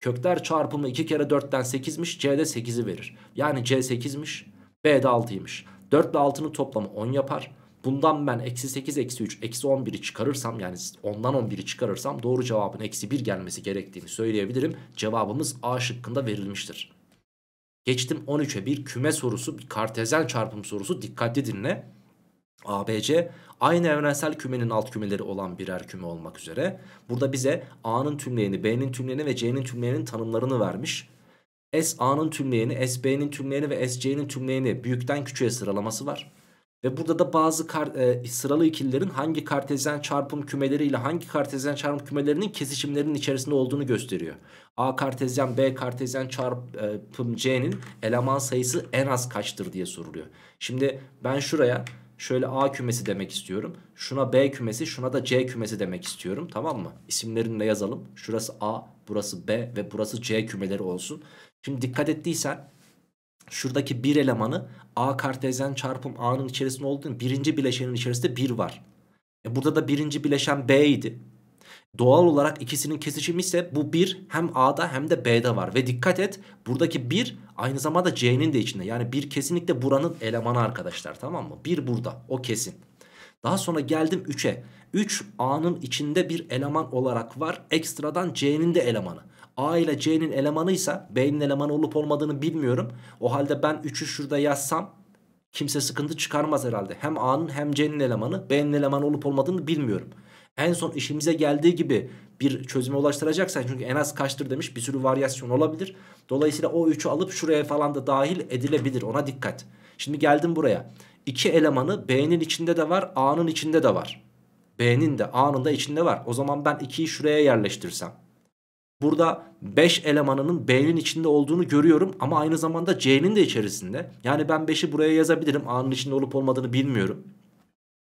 Kökler çarpımı 2 kere 4'ten 8'miş. C de 8'i verir. Yani C 8'miş. B de 6'ymış. 4 ile 6'nın toplamı 10 yapar. Bundan ben eksi 8, eksi 3, eksi 11'i çıkarırsam yani ondan 11'i çıkarırsam doğru cevabın eksi 1 gelmesi gerektiğini söyleyebilirim. Cevabımız A şıkkında verilmiştir. Geçtim 13'e bir küme sorusu, bir kartezyen çarpım sorusu dikkatli dinle. ABC aynı evrensel kümenin alt kümeleri olan birer küme olmak üzere. Burada bize A'nın tümleyeni, B'nin tümleyeni ve C'nin tümleyeninin tanımlarını vermiş. S A'nın tümleyeni, S B'nin tümleyeni ve S C'nin tümleyeni büyükten küçüğe sıralaması var. Ve burada da bazı kar, e, sıralı ikililerin hangi kartezyen çarpım kümeleriyle hangi kartezyen çarpım kümelerinin kesişimlerinin içerisinde olduğunu gösteriyor. A kartezyen B kartezyen çarpım e, C'nin eleman sayısı en az kaçtır diye soruluyor. Şimdi ben şuraya şöyle A kümesi demek istiyorum. Şuna B kümesi şuna da C kümesi demek istiyorum tamam mı? İsimlerini de yazalım. Şurası A burası B ve burası C kümeleri olsun. Şimdi dikkat ettiysen şuradaki bir elemanı A kartezyen çarpım A'nın içerisinde olduğunu birinci bileşenin içerisinde bir var. E burada da birinci bileşen B idi. Doğal olarak ikisinin kesişimi ise bu 1 hem A'da hem de B'de var. Ve dikkat et buradaki 1 aynı zamanda C'nin de içinde. Yani 1 kesinlikle buranın elemanı arkadaşlar tamam mı? 1 burada o kesin. Daha sonra geldim 3'e. 3 A'nın içinde bir eleman olarak var. Ekstradan C'nin de elemanı. A ile C'nin elemanıysa B'nin elemanı olup olmadığını bilmiyorum. O halde ben 3'ü şurada yazsam kimse sıkıntı çıkarmaz herhalde. Hem A'nın hem C'nin elemanı B'nin elemanı olup olmadığını bilmiyorum. En son işimize geldiği gibi bir çözüme ulaştıracaksan çünkü en az kaçtır demiş bir sürü varyasyon olabilir. Dolayısıyla o 3'ü alıp şuraya falan da dahil edilebilir ona dikkat. Şimdi geldim buraya. İki elemanı B'nin içinde de var A'nın içinde de var. B'nin de A'nın da içinde var. O zaman ben 2'yi şuraya yerleştirsem. Burada 5 elemanının B'nin içinde olduğunu görüyorum ama aynı zamanda C'nin de içerisinde. Yani ben 5'i buraya yazabilirim. A'nın içinde olup olmadığını bilmiyorum.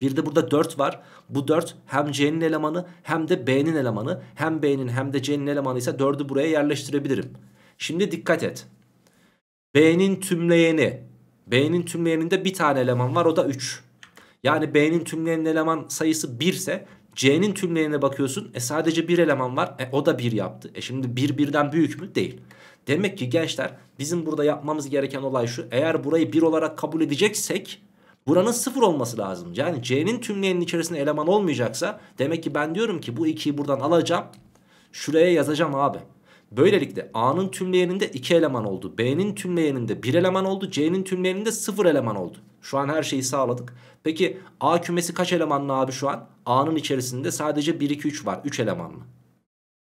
Bir de burada 4 var. Bu 4 hem C'nin elemanı hem de B'nin elemanı. Hem B'nin hem de C'nin elemanı ise 4'ü buraya yerleştirebilirim. Şimdi dikkat et. B'nin tümleyeni. B'nin tümleyeninde bir tane eleman var o da 3. Yani B'nin tümleyenin eleman sayısı 1 ise C'nin tümleyene bakıyorsun. E sadece bir eleman var. E o da bir yaptı. E şimdi bir birden büyük mü? Değil. Demek ki gençler bizim burada yapmamız gereken olay şu. Eğer burayı bir olarak kabul edeceksek buranın sıfır olması lazım. Yani C'nin tümlerinin içerisinde eleman olmayacaksa demek ki ben diyorum ki bu ikiyi buradan alacağım. Şuraya yazacağım abi. Böylelikle A'nın tümleyeninde 2 eleman oldu. B'nin tümleyeninde 1 eleman oldu. C'nin tümleyeninde 0 eleman oldu. Şu an her şeyi sağladık. Peki A kümesi kaç elemanlı abi şu an? A'nın içerisinde sadece 1, 2, 3 var. 3 elemanlı.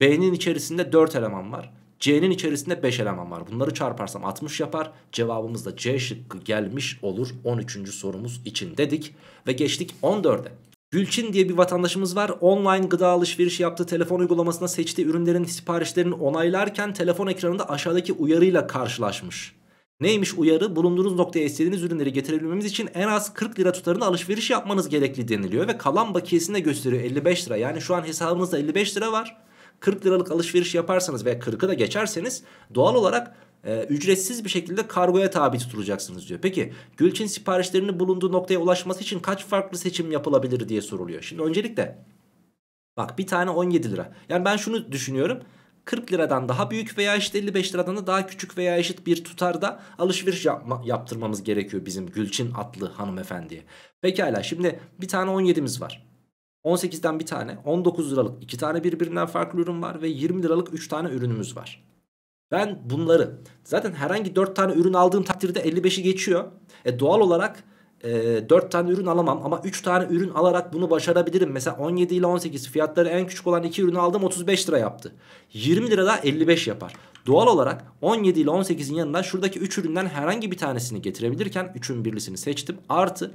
B'nin içerisinde 4 eleman var. C'nin içerisinde 5 eleman var. Bunları çarparsam 60 yapar. Cevabımız da C şıkkı gelmiş olur. 13. sorumuz için dedik. Ve geçtik 14'e. Gülçin diye bir vatandaşımız var. Online gıda alışveriş yaptığı telefon uygulamasına seçtiği ürünlerin siparişlerini onaylarken telefon ekranında aşağıdaki uyarıyla karşılaşmış. Neymiş uyarı? Bulunduğunuz noktaya istediğiniz ürünleri getirebilmemiz için en az 40 lira tutarında alışveriş yapmanız gerekli deniliyor ve kalan bakiyesini de gösteriyor 55 lira. Yani şu an hesabınızda 55 lira var. 40 liralık alışveriş yaparsanız veya 40'ı da geçerseniz doğal olarak e, ücretsiz bir şekilde kargoya tabi tutulacaksınız diyor. Peki Gülçin siparişlerinin bulunduğu noktaya ulaşması için kaç farklı seçim yapılabilir diye soruluyor. Şimdi öncelikle bak bir tane 17 lira. Yani ben şunu düşünüyorum. 40 liradan daha büyük veya işte 55 liradan da daha küçük veya eşit bir tutarda alışveriş yapma, yaptırmamız gerekiyor bizim Gülçin adlı hanımefendiye. Pekala şimdi bir tane 17'miz var. 18'den bir tane 19 liralık 2 tane birbirinden farklı ürün var ve 20 liralık 3 tane ürünümüz var. Ben bunları zaten herhangi 4 tane ürün aldığım takdirde 55'i geçiyor. E doğal olarak e, 4 tane ürün alamam ama 3 tane ürün alarak bunu başarabilirim. Mesela 17 ile 18 fiyatları en küçük olan 2 ürünü aldım 35 lira yaptı. 20 lira da 55 yapar. Doğal olarak 17 ile 18'in yanına şuradaki 3 üründen herhangi bir tanesini getirebilirken 3'ün birlisini seçtim. Artı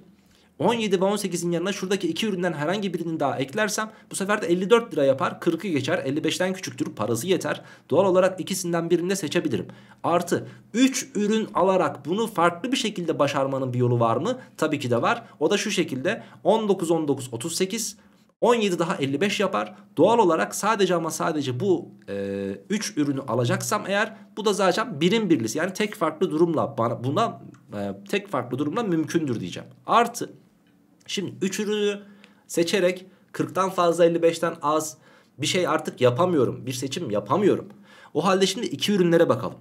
17 ve 18'in yanına şuradaki iki üründen herhangi birini daha eklersem bu sefer de 54 lira yapar. 40'ı geçer. 55'ten küçüktür. Parası yeter. Doğal olarak ikisinden birini de seçebilirim. Artı 3 ürün alarak bunu farklı bir şekilde başarmanın bir yolu var mı? Tabii ki de var. O da şu şekilde 19 19 38 17 daha 55 yapar. Doğal olarak sadece ama sadece bu 3 e, üç ürünü alacaksam eğer bu da zaten birim birlisi. Yani tek farklı durumla bana, buna e, tek farklı durumla mümkündür diyeceğim. Artı Şimdi üç ürünü seçerek 40'tan fazla 55'ten az bir şey artık yapamıyorum. Bir seçim yapamıyorum. O halde şimdi iki ürünlere bakalım.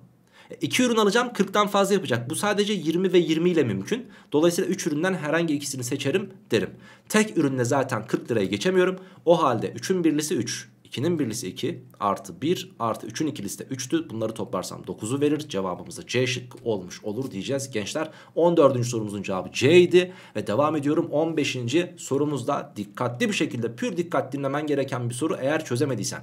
E, iki ürün alacağım 40'tan fazla yapacak. Bu sadece 20 ve 20 ile mümkün. Dolayısıyla 3 üründen herhangi ikisini seçerim derim. Tek ürünle zaten 40 lirayı geçemiyorum. O halde 3'ün birlisi 3. 2'nin birlisi 2 artı 1 artı 3'ün ikilisi de 3'tü. Bunları toplarsam 9'u verir. Cevabımız da C şıkkı olmuş olur diyeceğiz gençler. 14. sorumuzun cevabı C idi. Ve devam ediyorum 15. sorumuzda dikkatli bir şekilde pür dikkat dinlemen gereken bir soru eğer çözemediysen.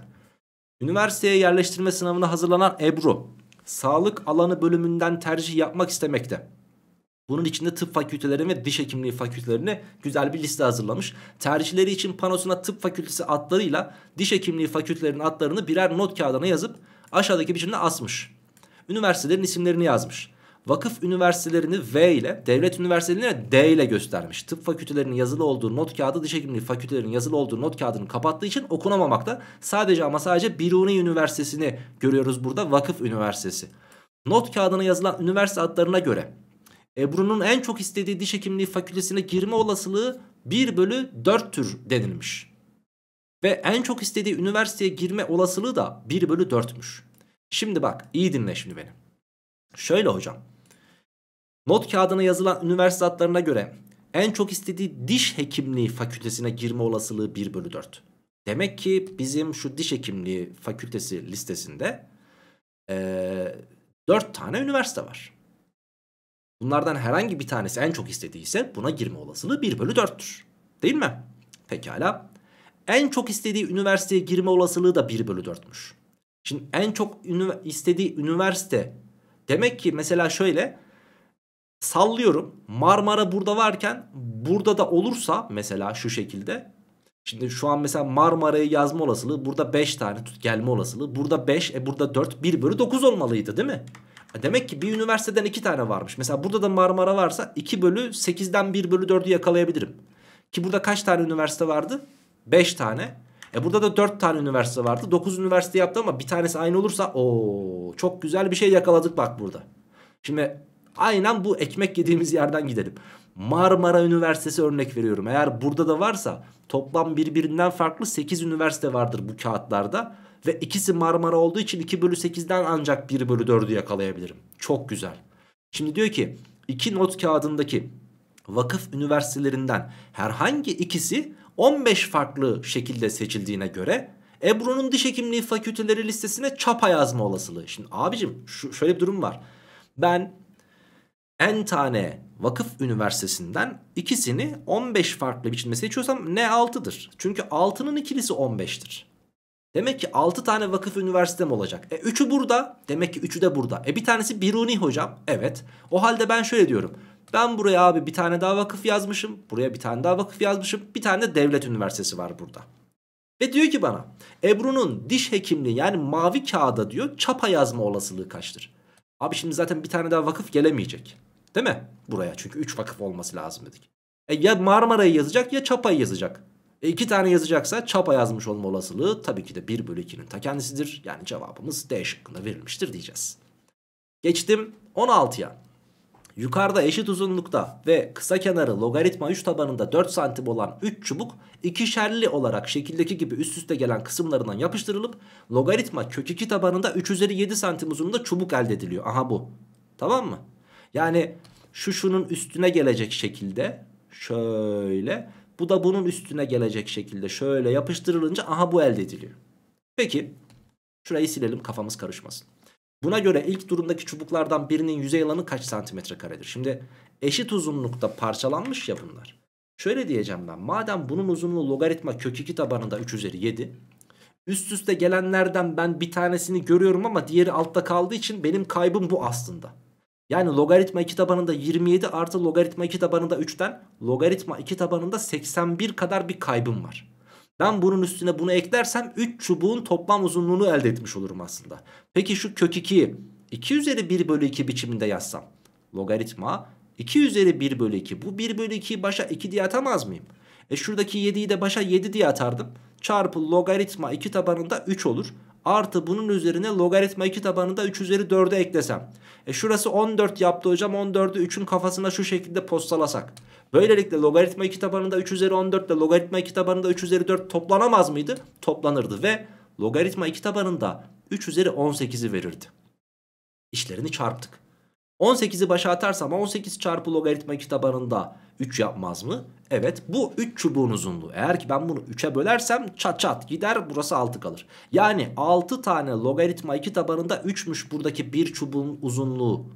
Üniversiteye yerleştirme sınavına hazırlanan Ebru sağlık alanı bölümünden tercih yapmak istemekte. Bunun içinde tıp fakültelerini ve diş hekimliği fakültelerini güzel bir liste hazırlamış. Tercihleri için panosuna tıp fakültesi adlarıyla diş hekimliği fakültelerinin adlarını birer not kağıdına yazıp aşağıdaki biçimde asmış. Üniversitelerin isimlerini yazmış. Vakıf üniversitelerini V ile, devlet üniversitelerini D ile göstermiş. Tıp fakültelerinin yazılı olduğu not kağıdı, diş hekimliği fakültelerinin yazılı olduğu not kağıdını kapattığı için okunamamakta. Sadece ama sadece Biruni Üniversitesi'ni görüyoruz burada, Vakıf Üniversitesi. Not kağıdına yazılan üniversite adlarına göre Ebru'nun en çok istediği diş hekimliği fakültesine girme olasılığı 1 bölü 4'tür denilmiş. Ve en çok istediği üniversiteye girme olasılığı da 1 bölü 4'müş. Şimdi bak iyi dinle şimdi beni. Şöyle hocam. Not kağıdına yazılan üniversite adlarına göre en çok istediği diş hekimliği fakültesine girme olasılığı 1 bölü 4. Demek ki bizim şu diş hekimliği fakültesi listesinde ee, 4 tane üniversite var. Bunlardan herhangi bir tanesi en çok istediyse buna girme olasılığı 1 bölü 4'tür. Değil mi? Pekala. En çok istediği üniversiteye girme olasılığı da 1 bölü 4'müş. Şimdi en çok istediği üniversite demek ki mesela şöyle sallıyorum Marmara burada varken burada da olursa mesela şu şekilde Şimdi şu an mesela Marmara'yı yazma olasılığı burada 5 tane tut gelme olasılığı. Burada 5 e burada 4 1 bölü 9 olmalıydı değil mi? Demek ki bir üniversiteden iki tane varmış. Mesela burada da Marmara varsa 2 bölü 8'den 1 bölü 4'ü yakalayabilirim. Ki burada kaç tane üniversite vardı? 5 tane. E burada da 4 tane üniversite vardı. 9 üniversite yaptı ama bir tanesi aynı olursa o çok güzel bir şey yakaladık bak burada. Şimdi aynen bu ekmek yediğimiz yerden gidelim. Marmara Üniversitesi örnek veriyorum. Eğer burada da varsa toplam birbirinden farklı 8 üniversite vardır bu kağıtlarda. Ve ikisi Marmara olduğu için 2 bölü 8'den ancak 1 bölü 4'ü yakalayabilirim. Çok güzel. Şimdi diyor ki iki not kağıdındaki vakıf üniversitelerinden herhangi ikisi 15 farklı şekilde seçildiğine göre Ebru'nun diş hekimliği fakülteleri listesine çapa yazma olasılığı. Şimdi abicim şu, şöyle bir durum var. Ben en tane vakıf üniversitesinden ikisini 15 farklı biçimde seçiyorsam ne 6dır Çünkü 6'nın ikilisi 15'tir. Demek ki 6 tane vakıf üniversitem olacak. E 3'ü burada. Demek ki 3'ü de burada. E bir tanesi Biruni hocam. Evet. O halde ben şöyle diyorum. Ben buraya abi bir tane daha vakıf yazmışım. Buraya bir tane daha vakıf yazmışım. Bir tane de devlet üniversitesi var burada. Ve diyor ki bana Ebru'nun diş hekimliği yani mavi kağıda diyor çapa yazma olasılığı kaçtır? Abi şimdi zaten bir tane daha vakıf gelemeyecek. Değil mi? Buraya çünkü 3 vakıf olması lazım dedik. E ya Marmara'yı yazacak ya çapayı yazacak. E, iki tane yazacaksa çapa yazmış olma olasılığı tabii ki de 1 bölü 2'nin ta kendisidir. Yani cevabımız D şıkkında verilmiştir diyeceğiz. Geçtim 16'ya. Yukarıda eşit uzunlukta ve kısa kenarı logaritma 3 tabanında 4 santim olan 3 çubuk ikişerli olarak şekildeki gibi üst üste gelen kısımlarından yapıştırılıp logaritma kök 2 tabanında 3 üzeri 7 santim uzunluğunda çubuk elde ediliyor. Aha bu. Tamam mı? Yani şu şunun üstüne gelecek şekilde şöyle bu da bunun üstüne gelecek şekilde şöyle yapıştırılınca aha bu elde ediliyor. Peki şurayı silelim kafamız karışmasın. Buna göre ilk durumdaki çubuklardan birinin yüzey alanı kaç santimetre karedir? Şimdi eşit uzunlukta parçalanmış ya bunlar. Şöyle diyeceğim ben. Madem bunun uzunluğu logaritma kök 2 tabanında 3 üzeri 7. Üst üste gelenlerden ben bir tanesini görüyorum ama diğeri altta kaldığı için benim kaybım bu aslında. Yani logaritma 2 tabanında 27 artı logaritma 2 tabanında 3'ten logaritma 2 tabanında 81 kadar bir kaybım var. Ben bunun üstüne bunu eklersem 3 çubuğun toplam uzunluğunu elde etmiş olurum aslında. Peki şu kök 2'yi 2 üzeri 1 bölü 2 biçiminde yazsam. Logaritma 2 üzeri 1 bölü 2. Bu 1 bölü 2'yi başa 2 diye atamaz mıyım? E şuradaki 7'yi de başa 7 diye atardım. Çarpı logaritma 2 tabanında 3 olur. Artı bunun üzerine logaritma 2 tabanında 3 üzeri 4'e eklesem. E şurası 14 yaptı hocam 14'ü 3'ün kafasına şu şekilde postalasak. Böylelikle logaritma 2 tabanında 3 üzeri 14 ile logaritma 2 tabanında 3 üzeri 4 toplanamaz mıydı? Toplanırdı ve logaritma 2 tabanında 3 üzeri 18'i verirdi. İşlerini çarptık. 18'i başa atarsam 18 çarpı logaritma 2 tabanında 3 yapmaz mı? Evet bu 3 çubuğun uzunluğu. Eğer ki ben bunu 3'e bölersem çat çat gider burası 6 kalır. Yani 6 tane logaritma 2 tabanında 3'müş buradaki bir çubuğun uzunluğu.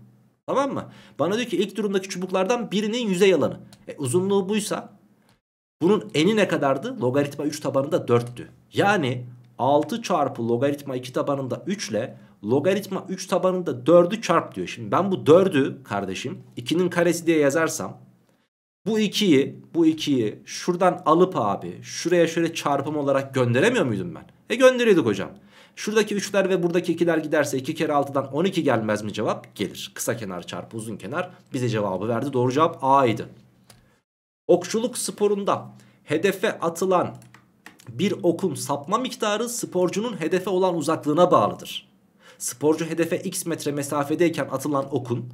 Tamam mı? Bana diyor ki ilk durumdaki çubuklardan birinin yüzey alanı. E, uzunluğu buysa bunun eni ne kadardı? Logaritma 3 tabanında 4'tü. Yani 6 çarpı logaritma 2 tabanında 3 ile logaritma 3 tabanında 4'ü çarp diyor. Şimdi ben bu 4'ü kardeşim 2'nin karesi diye yazarsam bu 2'yi bu 2'yi şuradan alıp abi şuraya şöyle çarpım olarak gönderemiyor muydum ben? E gönderiyorduk hocam. Şuradaki 3'ler ve buradaki 2'ler giderse 2 kere 6'dan 12 gelmez mi cevap? Gelir. Kısa kenar çarpı uzun kenar bize cevabı verdi. Doğru cevap A'ydı. Okçuluk sporunda hedefe atılan bir okun sapma miktarı sporcunun hedefe olan uzaklığına bağlıdır. Sporcu hedefe x metre mesafedeyken atılan okun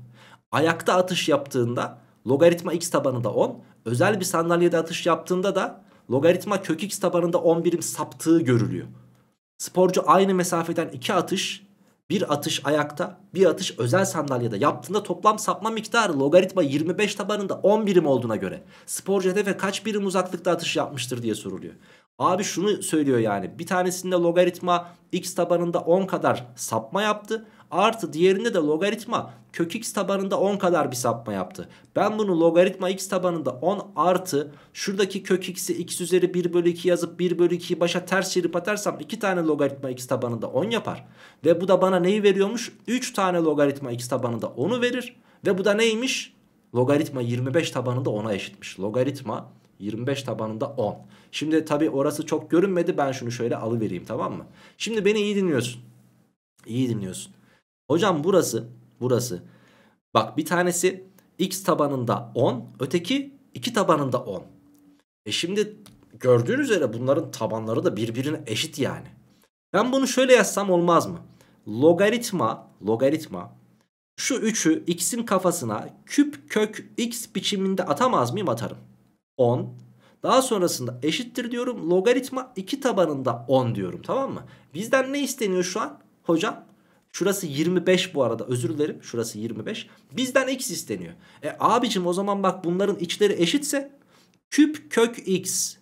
ayakta atış yaptığında logaritma x tabanında 10, özel bir sandalyede atış yaptığında da logaritma kök x tabanında 10 birim saptığı görülüyor. Sporcu aynı mesafeden iki atış, bir atış ayakta, bir atış özel sandalyede yaptığında toplam sapma miktarı logaritma 25 tabanında 10 birim olduğuna göre sporcu hedefe kaç birim uzaklıkta atış yapmıştır diye soruluyor. Abi şunu söylüyor yani bir tanesinde logaritma x tabanında 10 kadar sapma yaptı. Artı diğerinde de logaritma kök x tabanında 10 kadar bir sapma yaptı. Ben bunu logaritma x tabanında 10 artı şuradaki kök x'i x üzeri 1 bölü 2 yazıp 1 bölü 2'yi başa ters çevirip atarsam 2 tane logaritma x tabanında 10 yapar. Ve bu da bana neyi veriyormuş? 3 tane logaritma x tabanında 10'u verir. Ve bu da neymiş? Logaritma 25 tabanında 10'a eşitmiş. Logaritma 25 tabanında 10. Şimdi tabi orası çok görünmedi. Ben şunu şöyle alıvereyim tamam mı? Şimdi beni iyi dinliyorsun. İyi dinliyorsun. Hocam burası, burası. Bak bir tanesi x tabanında 10, öteki 2 tabanında 10. E şimdi gördüğünüz üzere bunların tabanları da birbirine eşit yani. Ben bunu şöyle yazsam olmaz mı? Logaritma, logaritma şu 3'ü x'in kafasına küp kök x biçiminde atamaz mıyım atarım. 10 daha sonrasında eşittir diyorum. Logaritma 2 tabanında 10 diyorum tamam mı? Bizden ne isteniyor şu an hocam? Şurası 25 bu arada özür dilerim. Şurası 25. Bizden x isteniyor. E abicim o zaman bak bunların içleri eşitse küp kök x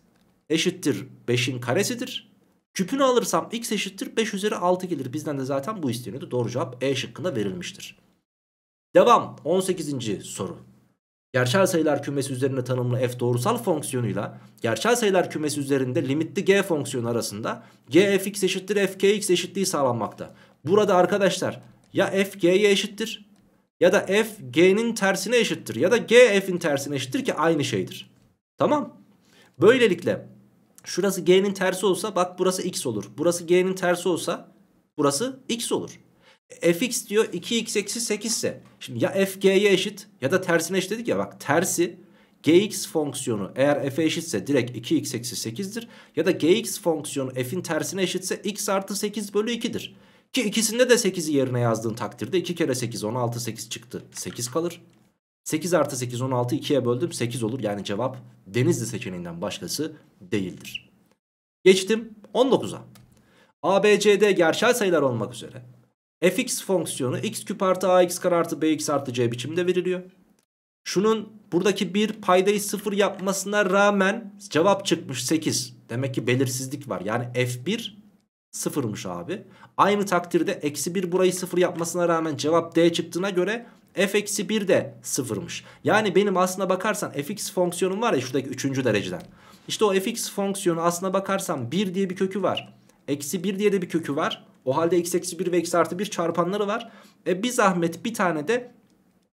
eşittir 5'in karesidir. Küpünü alırsam x eşittir 5 üzeri 6 gelir. Bizden de zaten bu isteniyordu. Doğru cevap E şıkkında verilmiştir. Devam 18. soru gerçel sayılar kümesi üzerinde tanımlı f doğrusal fonksiyonuyla gerçel sayılar kümesi üzerinde limitli g fonksiyonu arasında g fx eşittir f kx eşitliği sağlanmakta. Burada arkadaşlar ya f g'ye eşittir ya da f g'nin tersine eşittir ya da g f'in tersine eşittir ki aynı şeydir. Tamam. Böylelikle şurası g'nin tersi olsa bak burası x olur. Burası g'nin tersi olsa burası x olur fx diyor 2x eksi 8 ise şimdi ya f g'ye eşit ya da tersine eşit dedik ya bak tersi gx fonksiyonu eğer f'e eşitse direkt 2x eksi 8'dir ya da gx fonksiyonu f'in tersine eşitse x artı 8 bölü 2'dir. Ki ikisinde de 8'i yerine yazdığın takdirde 2 kere 8 16 8 çıktı 8 kalır. 8 artı 8 16 2'ye böldüm 8 olur yani cevap Denizli seçeneğinden başkası değildir. Geçtim 19'a. ABCD gerçel sayılar olmak üzere fx fonksiyonu x küp artı ax kare artı bx artı c biçimde veriliyor. Şunun buradaki bir paydayı sıfır yapmasına rağmen cevap çıkmış 8. Demek ki belirsizlik var. Yani f1 sıfırmış abi. Aynı takdirde eksi 1 burayı sıfır yapmasına rağmen cevap d çıktığına göre f eksi 1 de sıfırmış. Yani benim aslına bakarsan fx fonksiyonum var ya şuradaki 3. dereceden. İşte o fx fonksiyonu aslına bakarsan 1 diye bir kökü var. Eksi 1 diye de bir kökü var. O halde x eksi 1 ve x artı 1 çarpanları var. E bir zahmet bir tane de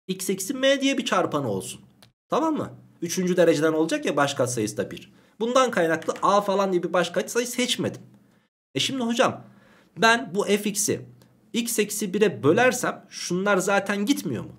x eksi m diye bir çarpanı olsun. Tamam mı? Üçüncü dereceden olacak ya başka sayısı da 1. Bundan kaynaklı a falan diye bir başka sayı seçmedim. E şimdi hocam ben bu fx'i x eksi 1'e bölersem şunlar zaten gitmiyor mu?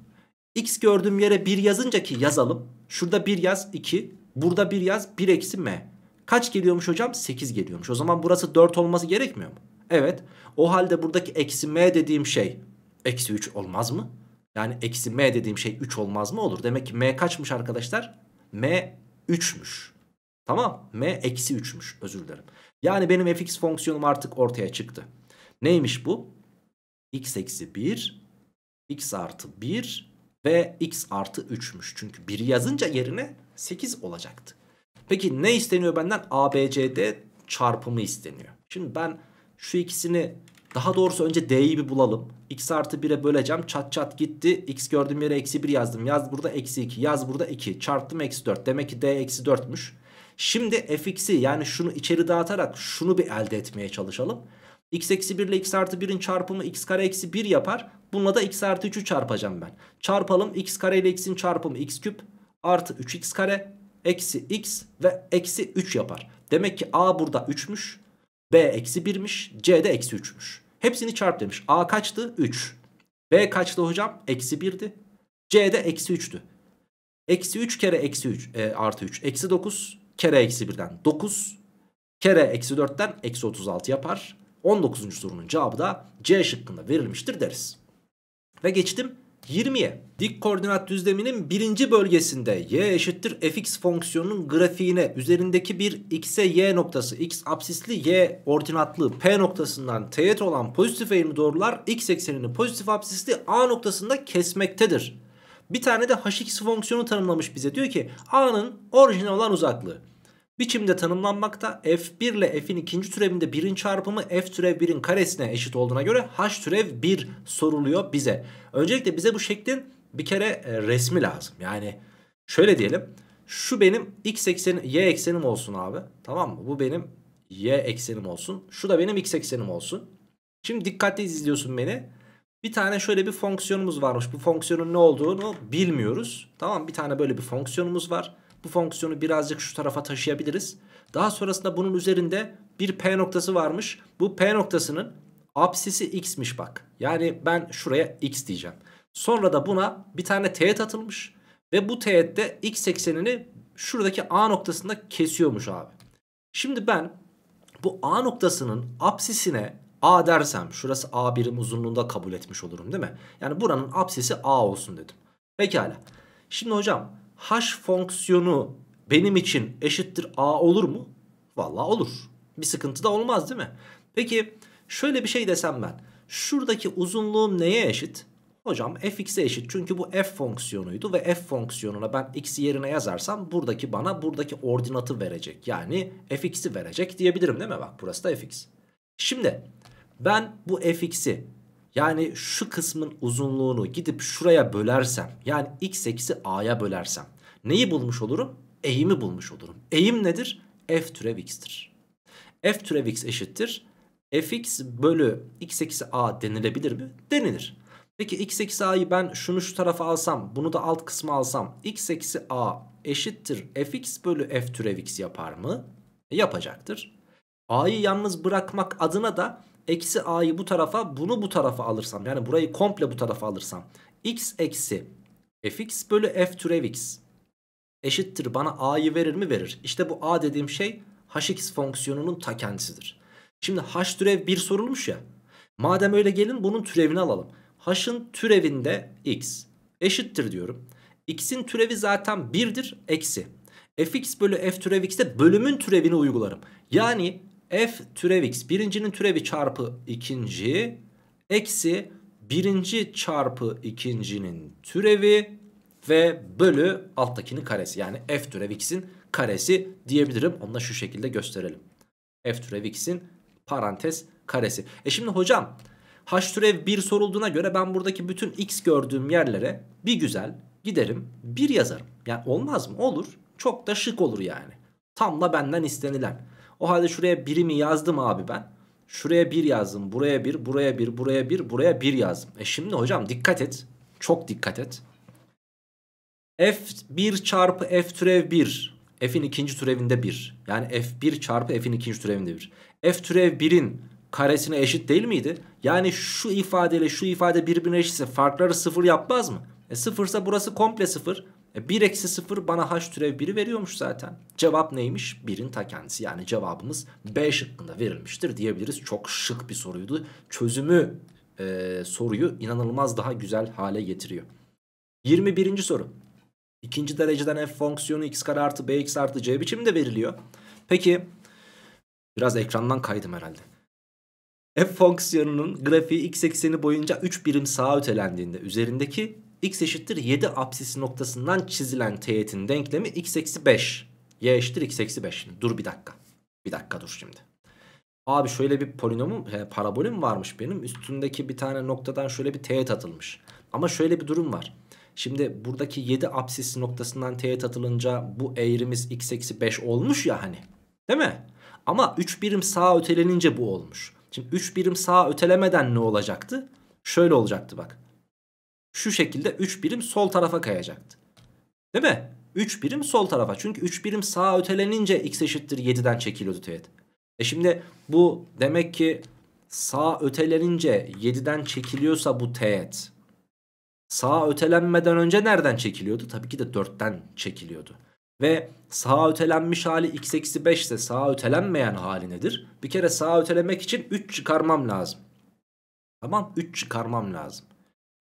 x gördüğüm yere 1 yazınca ki yazalım. Şurada 1 yaz 2. Burada 1 yaz 1 eksi m. Kaç geliyormuş hocam? 8 geliyormuş. O zaman burası 4 olması gerekmiyor mu? Evet. O halde buradaki eksi m dediğim şey eksi 3 olmaz mı? Yani eksi m dediğim şey 3 olmaz mı? Olur. Demek ki m kaçmış arkadaşlar? m 3'müş. Tamam. m eksi 3'müş. Özür dilerim. Yani benim fx fonksiyonum artık ortaya çıktı. Neymiş bu? x eksi 1, x artı 1 ve x artı 3'müş. Çünkü 1'i yazınca yerine 8 olacaktı. Peki ne isteniyor benden? ABCD çarpımı isteniyor. Şimdi ben şu ikisini daha doğrusu önce D'yi bir bulalım. X artı 1'e böleceğim. Çat çat gitti. X gördüğüm yere eksi 1 yazdım. Yaz burada eksi 2. Yaz burada 2. Çarptım eksi 4. Demek ki D eksi 4'müş. Şimdi fx'i yani şunu içeri dağıtarak şunu bir elde etmeye çalışalım. x eksi 1 ile x artı 1'in çarpımı x kare eksi 1 yapar. Bununla da x artı 3'ü çarpacağım ben. Çarpalım x kare ile x'in çarpımı x küp artı 3x kare eksi x ve eksi 3 yapar. Demek ki a burada 3'müş. B eksi 1'miş. C de eksi 3'müş. Hepsini çarp demiş. A kaçtı? 3. B kaçtı hocam? Eksi 1'di. C de eksi 3'tü. Eksi 3 kere eksi 3 e, artı 3. Eksi 9 kere eksi 1'den 9 kere eksi 4'ten eksi 36 yapar. 19. sorunun cevabı da C şıkkında verilmiştir deriz. Ve geçtim 20'ye dik koordinat düzleminin birinci bölgesinde y eşittir fx fonksiyonunun grafiğine üzerindeki bir x'e y noktası x absisli y ordinatlı p noktasından teğet olan pozitif eğimli doğrular x eksenini pozitif absisli a noktasında kesmektedir. Bir tane de hx fonksiyonu tanımlamış bize diyor ki a'nın orijine olan uzaklığı biçimde tanımlanmakta. F1 ile F'in ikinci türevinde 1'in çarpımı F türev 1'in karesine eşit olduğuna göre H türev 1 soruluyor bize. Öncelikle bize bu şeklin bir kere e, resmi lazım. Yani şöyle diyelim. Şu benim x eksenim, y eksenim olsun abi. Tamam mı? Bu benim y eksenim olsun. Şu da benim x eksenim olsun. Şimdi dikkatli izliyorsun beni. Bir tane şöyle bir fonksiyonumuz varmış. Bu fonksiyonun ne olduğunu bilmiyoruz. Tamam bir tane böyle bir fonksiyonumuz var. Bu fonksiyonu birazcık şu tarafa taşıyabiliriz. Daha sonrasında bunun üzerinde bir P noktası varmış. Bu P noktasının apsisi x'miş bak. Yani ben şuraya x diyeceğim. Sonra da buna bir tane teğet atılmış. Ve bu teğette x eksenini şuradaki A noktasında kesiyormuş abi. Şimdi ben bu A noktasının apsisine A dersem şurası A birim uzunluğunda kabul etmiş olurum değil mi? Yani buranın apsisi A olsun dedim. Pekala. Şimdi hocam h fonksiyonu benim için eşittir a olur mu? Valla olur. Bir sıkıntı da olmaz değil mi? Peki şöyle bir şey desem ben. Şuradaki uzunluğum neye eşit? Hocam fx'e eşit çünkü bu f fonksiyonuydu ve f fonksiyonuna ben x yerine yazarsam buradaki bana buradaki ordinatı verecek. Yani fx'i verecek diyebilirim değil mi? Bak burası da fx. Şimdi ben bu fx'i yani şu kısmın uzunluğunu gidip şuraya bölersem yani x eksi a'ya bölersem neyi bulmuş olurum? Eğimi bulmuş olurum. Eğim nedir? f türev x'tir. f türev x eşittir. fx bölü x eksi a denilebilir mi? Denilir. Peki x eksi a'yı ben şunu şu tarafa alsam bunu da alt kısma alsam x eksi a eşittir fx bölü f türev x yapar mı? E, yapacaktır. a'yı yalnız bırakmak adına da eksi a'yı bu tarafa bunu bu tarafa alırsam yani burayı komple bu tarafa alırsam x eksi fx bölü f türev x eşittir bana a'yı verir mi verir. İşte bu a dediğim şey hx fonksiyonunun ta kendisidir. Şimdi h türev 1 sorulmuş ya. Madem öyle gelin bunun türevini alalım. h'ın türevinde x eşittir diyorum. x'in türevi zaten 1'dir eksi. fx bölü f türev x'te bölümün türevini uygularım. Yani f türev x. Birincinin türevi çarpı ikinci eksi birinci çarpı ikincinin türevi ve bölü alttakinin karesi. Yani f türev x'in karesi diyebilirim. Onu da şu şekilde gösterelim. f türev x'in parantez karesi. E şimdi hocam h türev 1 sorulduğuna göre ben buradaki bütün x gördüğüm yerlere bir güzel giderim 1 yazarım. Yani olmaz mı? Olur. Çok da şık olur yani. Tam da benden istenilen. O halde şuraya birimi yazdım abi ben. Şuraya bir yazdım. Buraya bir, buraya bir, buraya bir, buraya bir yazdım. E şimdi hocam dikkat et. Çok dikkat et. F1 çarpı F türev 1. F'in ikinci türevinde 1. Yani F1 çarpı F'in ikinci türevinde 1. F türev 1'in karesine eşit değil miydi? Yani şu ifadeyle şu ifade birbirine eşitse farkları sıfır yapmaz mı? E ise burası komple sıfır. 1 e, eksi 0 bana h türev 1'i veriyormuş zaten. Cevap neymiş? 1'in ta kendisi. Yani cevabımız B hakkında verilmiştir diyebiliriz. Çok şık bir soruydu. Çözümü e, soruyu inanılmaz daha güzel hale getiriyor. 21. soru. İkinci dereceden f fonksiyonu x kare artı b x artı c biçiminde veriliyor. Peki biraz ekrandan kaydım herhalde. F fonksiyonunun grafiği x ekseni boyunca 3 birim sağa ötelendiğinde üzerindeki x eşittir 7 apsisi noktasından çizilen teğetin denklemi x eksi 5. Y eşittir x eksi 5. Şimdi dur bir dakika. Bir dakika dur şimdi. Abi şöyle bir polinomum, he, parabolüm varmış benim. Üstündeki bir tane noktadan şöyle bir teğet atılmış. Ama şöyle bir durum var. Şimdi buradaki 7 apsis noktasından teğet atılınca bu eğrimiz x eksi 5 olmuş ya hani. Değil mi? Ama 3 birim sağa ötelenince bu olmuş. Şimdi 3 birim sağa ötelemeden ne olacaktı? Şöyle olacaktı bak şu şekilde 3 birim sol tarafa kayacaktı. Değil mi? 3 birim sol tarafa. Çünkü 3 birim sağa ötelenince x eşittir 7'den çekiliyordu teğet. E şimdi bu demek ki sağa ötelenince 7'den çekiliyorsa bu teğet. Sağa ötelenmeden önce nereden çekiliyordu? Tabii ki de 4'ten çekiliyordu. Ve sağa ötelenmiş hali x eksi 5 ise sağa ötelenmeyen hali nedir? Bir kere sağa ötelemek için 3 çıkarmam lazım. Tamam 3 çıkarmam lazım.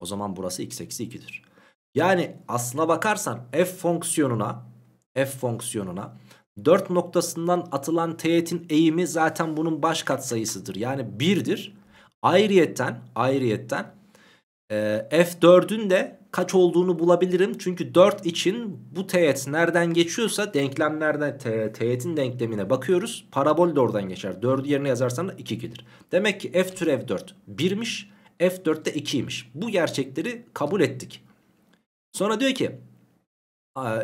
O zaman burası x eksi 2'dir. Yani aslına bakarsan f fonksiyonuna f fonksiyonuna 4 noktasından atılan teğetin eğimi zaten bunun baş katsayısıdır. Yani 1'dir. Ayrıyetten ayrıyetten e, f4'ün de kaç olduğunu bulabilirim. Çünkü 4 için bu teğet nereden geçiyorsa denklemlerden te, teğetin denklemine bakıyoruz. Parabol de oradan geçer. 4'ü yerine yazarsan 2 gelir. Demek ki f türev 4 1'miş. F4'te 2'ymiş. Bu gerçekleri kabul ettik. Sonra diyor ki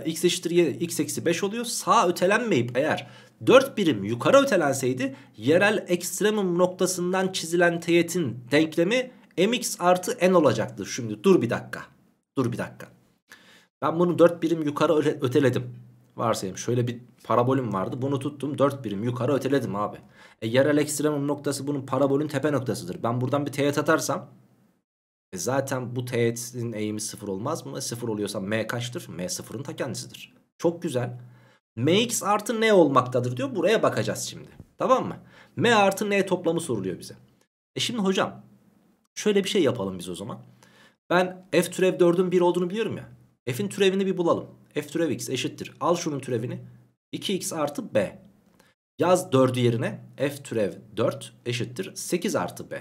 x eşittir y, x eksi 5 oluyor. Sağ ötelenmeyip eğer 4 birim yukarı ötelenseydi yerel ekstremum noktasından çizilen teğetin denklemi mx artı n olacaktı. Şimdi dur bir dakika. Dur bir dakika. Ben bunu 4 birim yukarı öteledim varsayayım şöyle bir parabolüm vardı. Bunu tuttum 4 birim yukarı öteledim abi. E, yerel ekstremum noktası bunun parabolün tepe noktasıdır. Ben buradan bir teğet atarsam e, zaten bu teğetin eğimi 0 olmaz mı? 0 oluyorsa m kaçtır? m 0'ın ta kendisidir. Çok güzel. mx artı n olmaktadır diyor. Buraya bakacağız şimdi. Tamam mı? m artı n toplamı soruluyor bize. E şimdi hocam şöyle bir şey yapalım biz o zaman. Ben f türev 4'ün 1 olduğunu biliyorum ya. F'in türevini bir bulalım. F türev x eşittir. Al şunun türevini. 2x artı b. Yaz 4'ü yerine f türev 4 eşittir 8 artı b.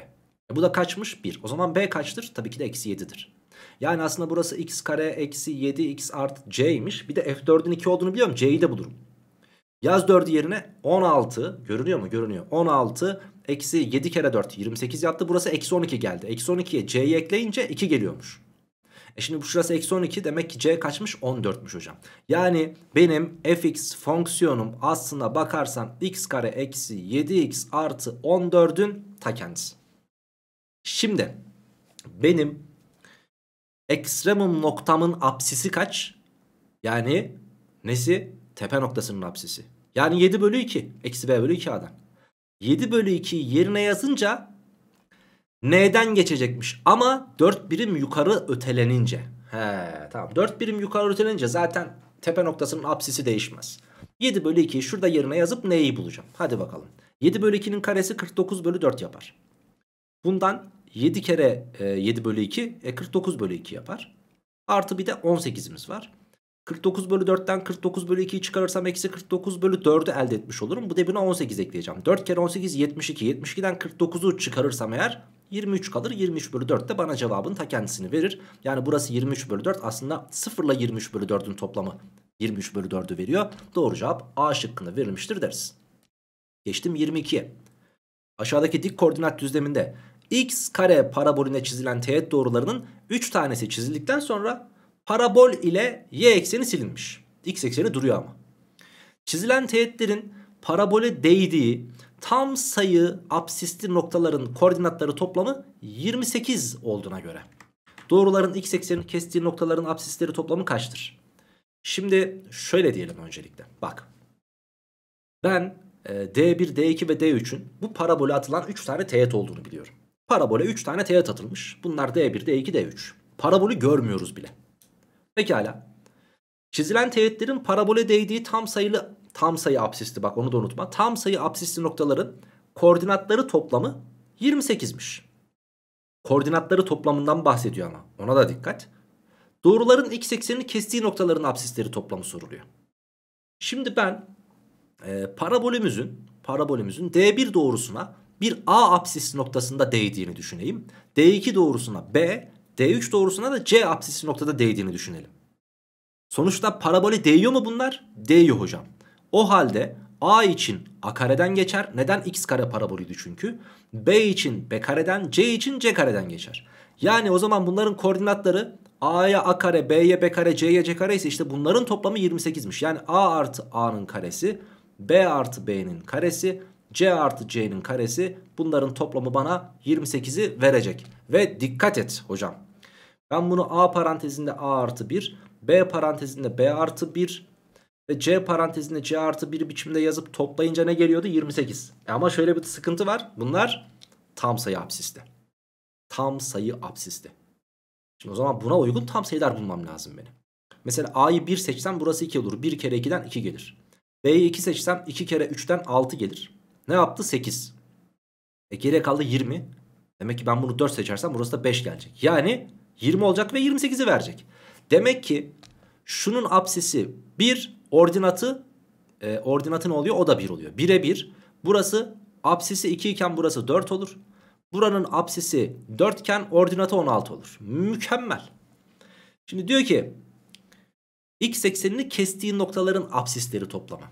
E bu da kaçmış? 1. O zaman b kaçtır? Tabii ki de eksi 7'dir. Yani aslında burası x kare eksi 7x artı c'ymiş. Bir de f4'ün 2 olduğunu biliyorum. c'yi de bulurum. Yaz 4'ü yerine 16 görünüyor mu? Görünüyor. 16 eksi 7 kere 4 28 yaptı. Burası eksi 12 geldi. Eksi 12'ye c'yi ekleyince 2 geliyormuş. E şimdi bu şurası eksi 12 demek ki c kaçmış 14'müş hocam. Yani benim fx fonksiyonum aslında bakarsan x kare eksi 7x artı 14'ün ta kendisi. Şimdi benim ekstremum noktamın apsisi kaç? Yani nesi? Tepe noktasının apsisi. Yani 7 bölü 2. Eksi b bölü 2a'dan. 7 bölü 2'yi yerine yazınca N'den geçecekmiş ama 4 birim yukarı ötelenince. He tamam 4 birim yukarı ötelenince zaten tepe noktasının apsisi değişmez. 7 bölü 2'yi şurada yerine yazıp N'yi bulacağım. Hadi bakalım. 7 bölü 2'nin karesi 49 bölü 4 yapar. Bundan 7 kere e, 7 bölü 2 e, 49 bölü 2 yapar. Artı bir de 18'imiz var. 49 bölü 4'ten 49 bölü 2'yi çıkarırsam eksi 49 bölü 4'ü elde etmiş olurum. Bu debine 18 ekleyeceğim. 4 kere 18 72. 72'den 49'u çıkarırsam eğer 23 kalır. 23 bölü 4 de bana cevabın ta kendisini verir. Yani burası 23 bölü 4 aslında 0 ile 23 bölü 4'ün toplamı 23 bölü 4'ü veriyor. Doğru cevap A şıkkında verilmiştir deriz. Geçtim 22'ye. Aşağıdaki dik koordinat düzleminde x kare paraboline çizilen teğet doğrularının 3 tanesi çizildikten sonra parabol ile y ekseni silinmiş. x ekseni duruyor ama. Çizilen teğetlerin parabole değdiği tam sayı absisli noktaların koordinatları toplamı 28 olduğuna göre. Doğruların x eksenini kestiği noktaların absisleri toplamı kaçtır? Şimdi şöyle diyelim öncelikle. Bak. Ben D1, e, D2 ve D3'ün bu parabole atılan 3 tane teğet olduğunu biliyorum. Parabole 3 tane teğet atılmış. Bunlar D1, D2, D3. Parabolü görmüyoruz bile. Pekala. Çizilen teğetlerin parabole değdiği tam sayılı tam sayı absisti bak onu da unutma. Tam sayı absisli noktaların koordinatları toplamı 28'miş. Koordinatları toplamından bahsediyor ama ona da dikkat. Doğruların x eksenini kestiği noktaların absisleri toplamı soruluyor. Şimdi ben e, parabolümüzün parabolümüzün D1 doğrusuna bir A apsis noktasında değdiğini düşüneyim. D2 doğrusuna B, D3 doğrusuna da C apsis noktada değdiğini düşünelim. Sonuçta parabole değiyor mu bunlar? Değiyor hocam. O halde A için A kareden geçer. Neden? X kare parabolüydü çünkü. B için B kareden, C için C kareden geçer. Yani o zaman bunların koordinatları A'ya A kare, B'ye B kare, C'ye C kare ise işte bunların toplamı 28'miş. Yani A artı A'nın karesi, B artı B'nin karesi, C artı C'nin karesi bunların toplamı bana 28'i verecek. Ve dikkat et hocam. Ben bunu A parantezinde A artı 1, B parantezinde B artı 1, ve c parantezinde c artı 1 biçimde yazıp toplayınca ne geliyordu? 28. E ama şöyle bir sıkıntı var. Bunlar tam sayı absiste. Tam sayı absiste. Şimdi o zaman buna uygun tam sayılar bulmam lazım benim. Mesela a'yı 1 seçsem burası 2 olur. 1 kere 2'den 2 gelir. b'yi 2 seçsem 2 kere 3'ten 6 gelir. Ne yaptı? 8. E geriye kaldı 20. Demek ki ben bunu 4 seçersem burası da 5 gelecek. Yani 20 olacak ve 28'i verecek. Demek ki şunun absesi 1 Ordinatı e, ordinatı ne oluyor? O da 1 oluyor. 1'e 1. Burası absisi 2 iken burası 4 olur. Buranın absisi 4 iken ordinatı 16 olur. Mükemmel. Şimdi diyor ki x eksenini kestiği noktaların absisleri toplama.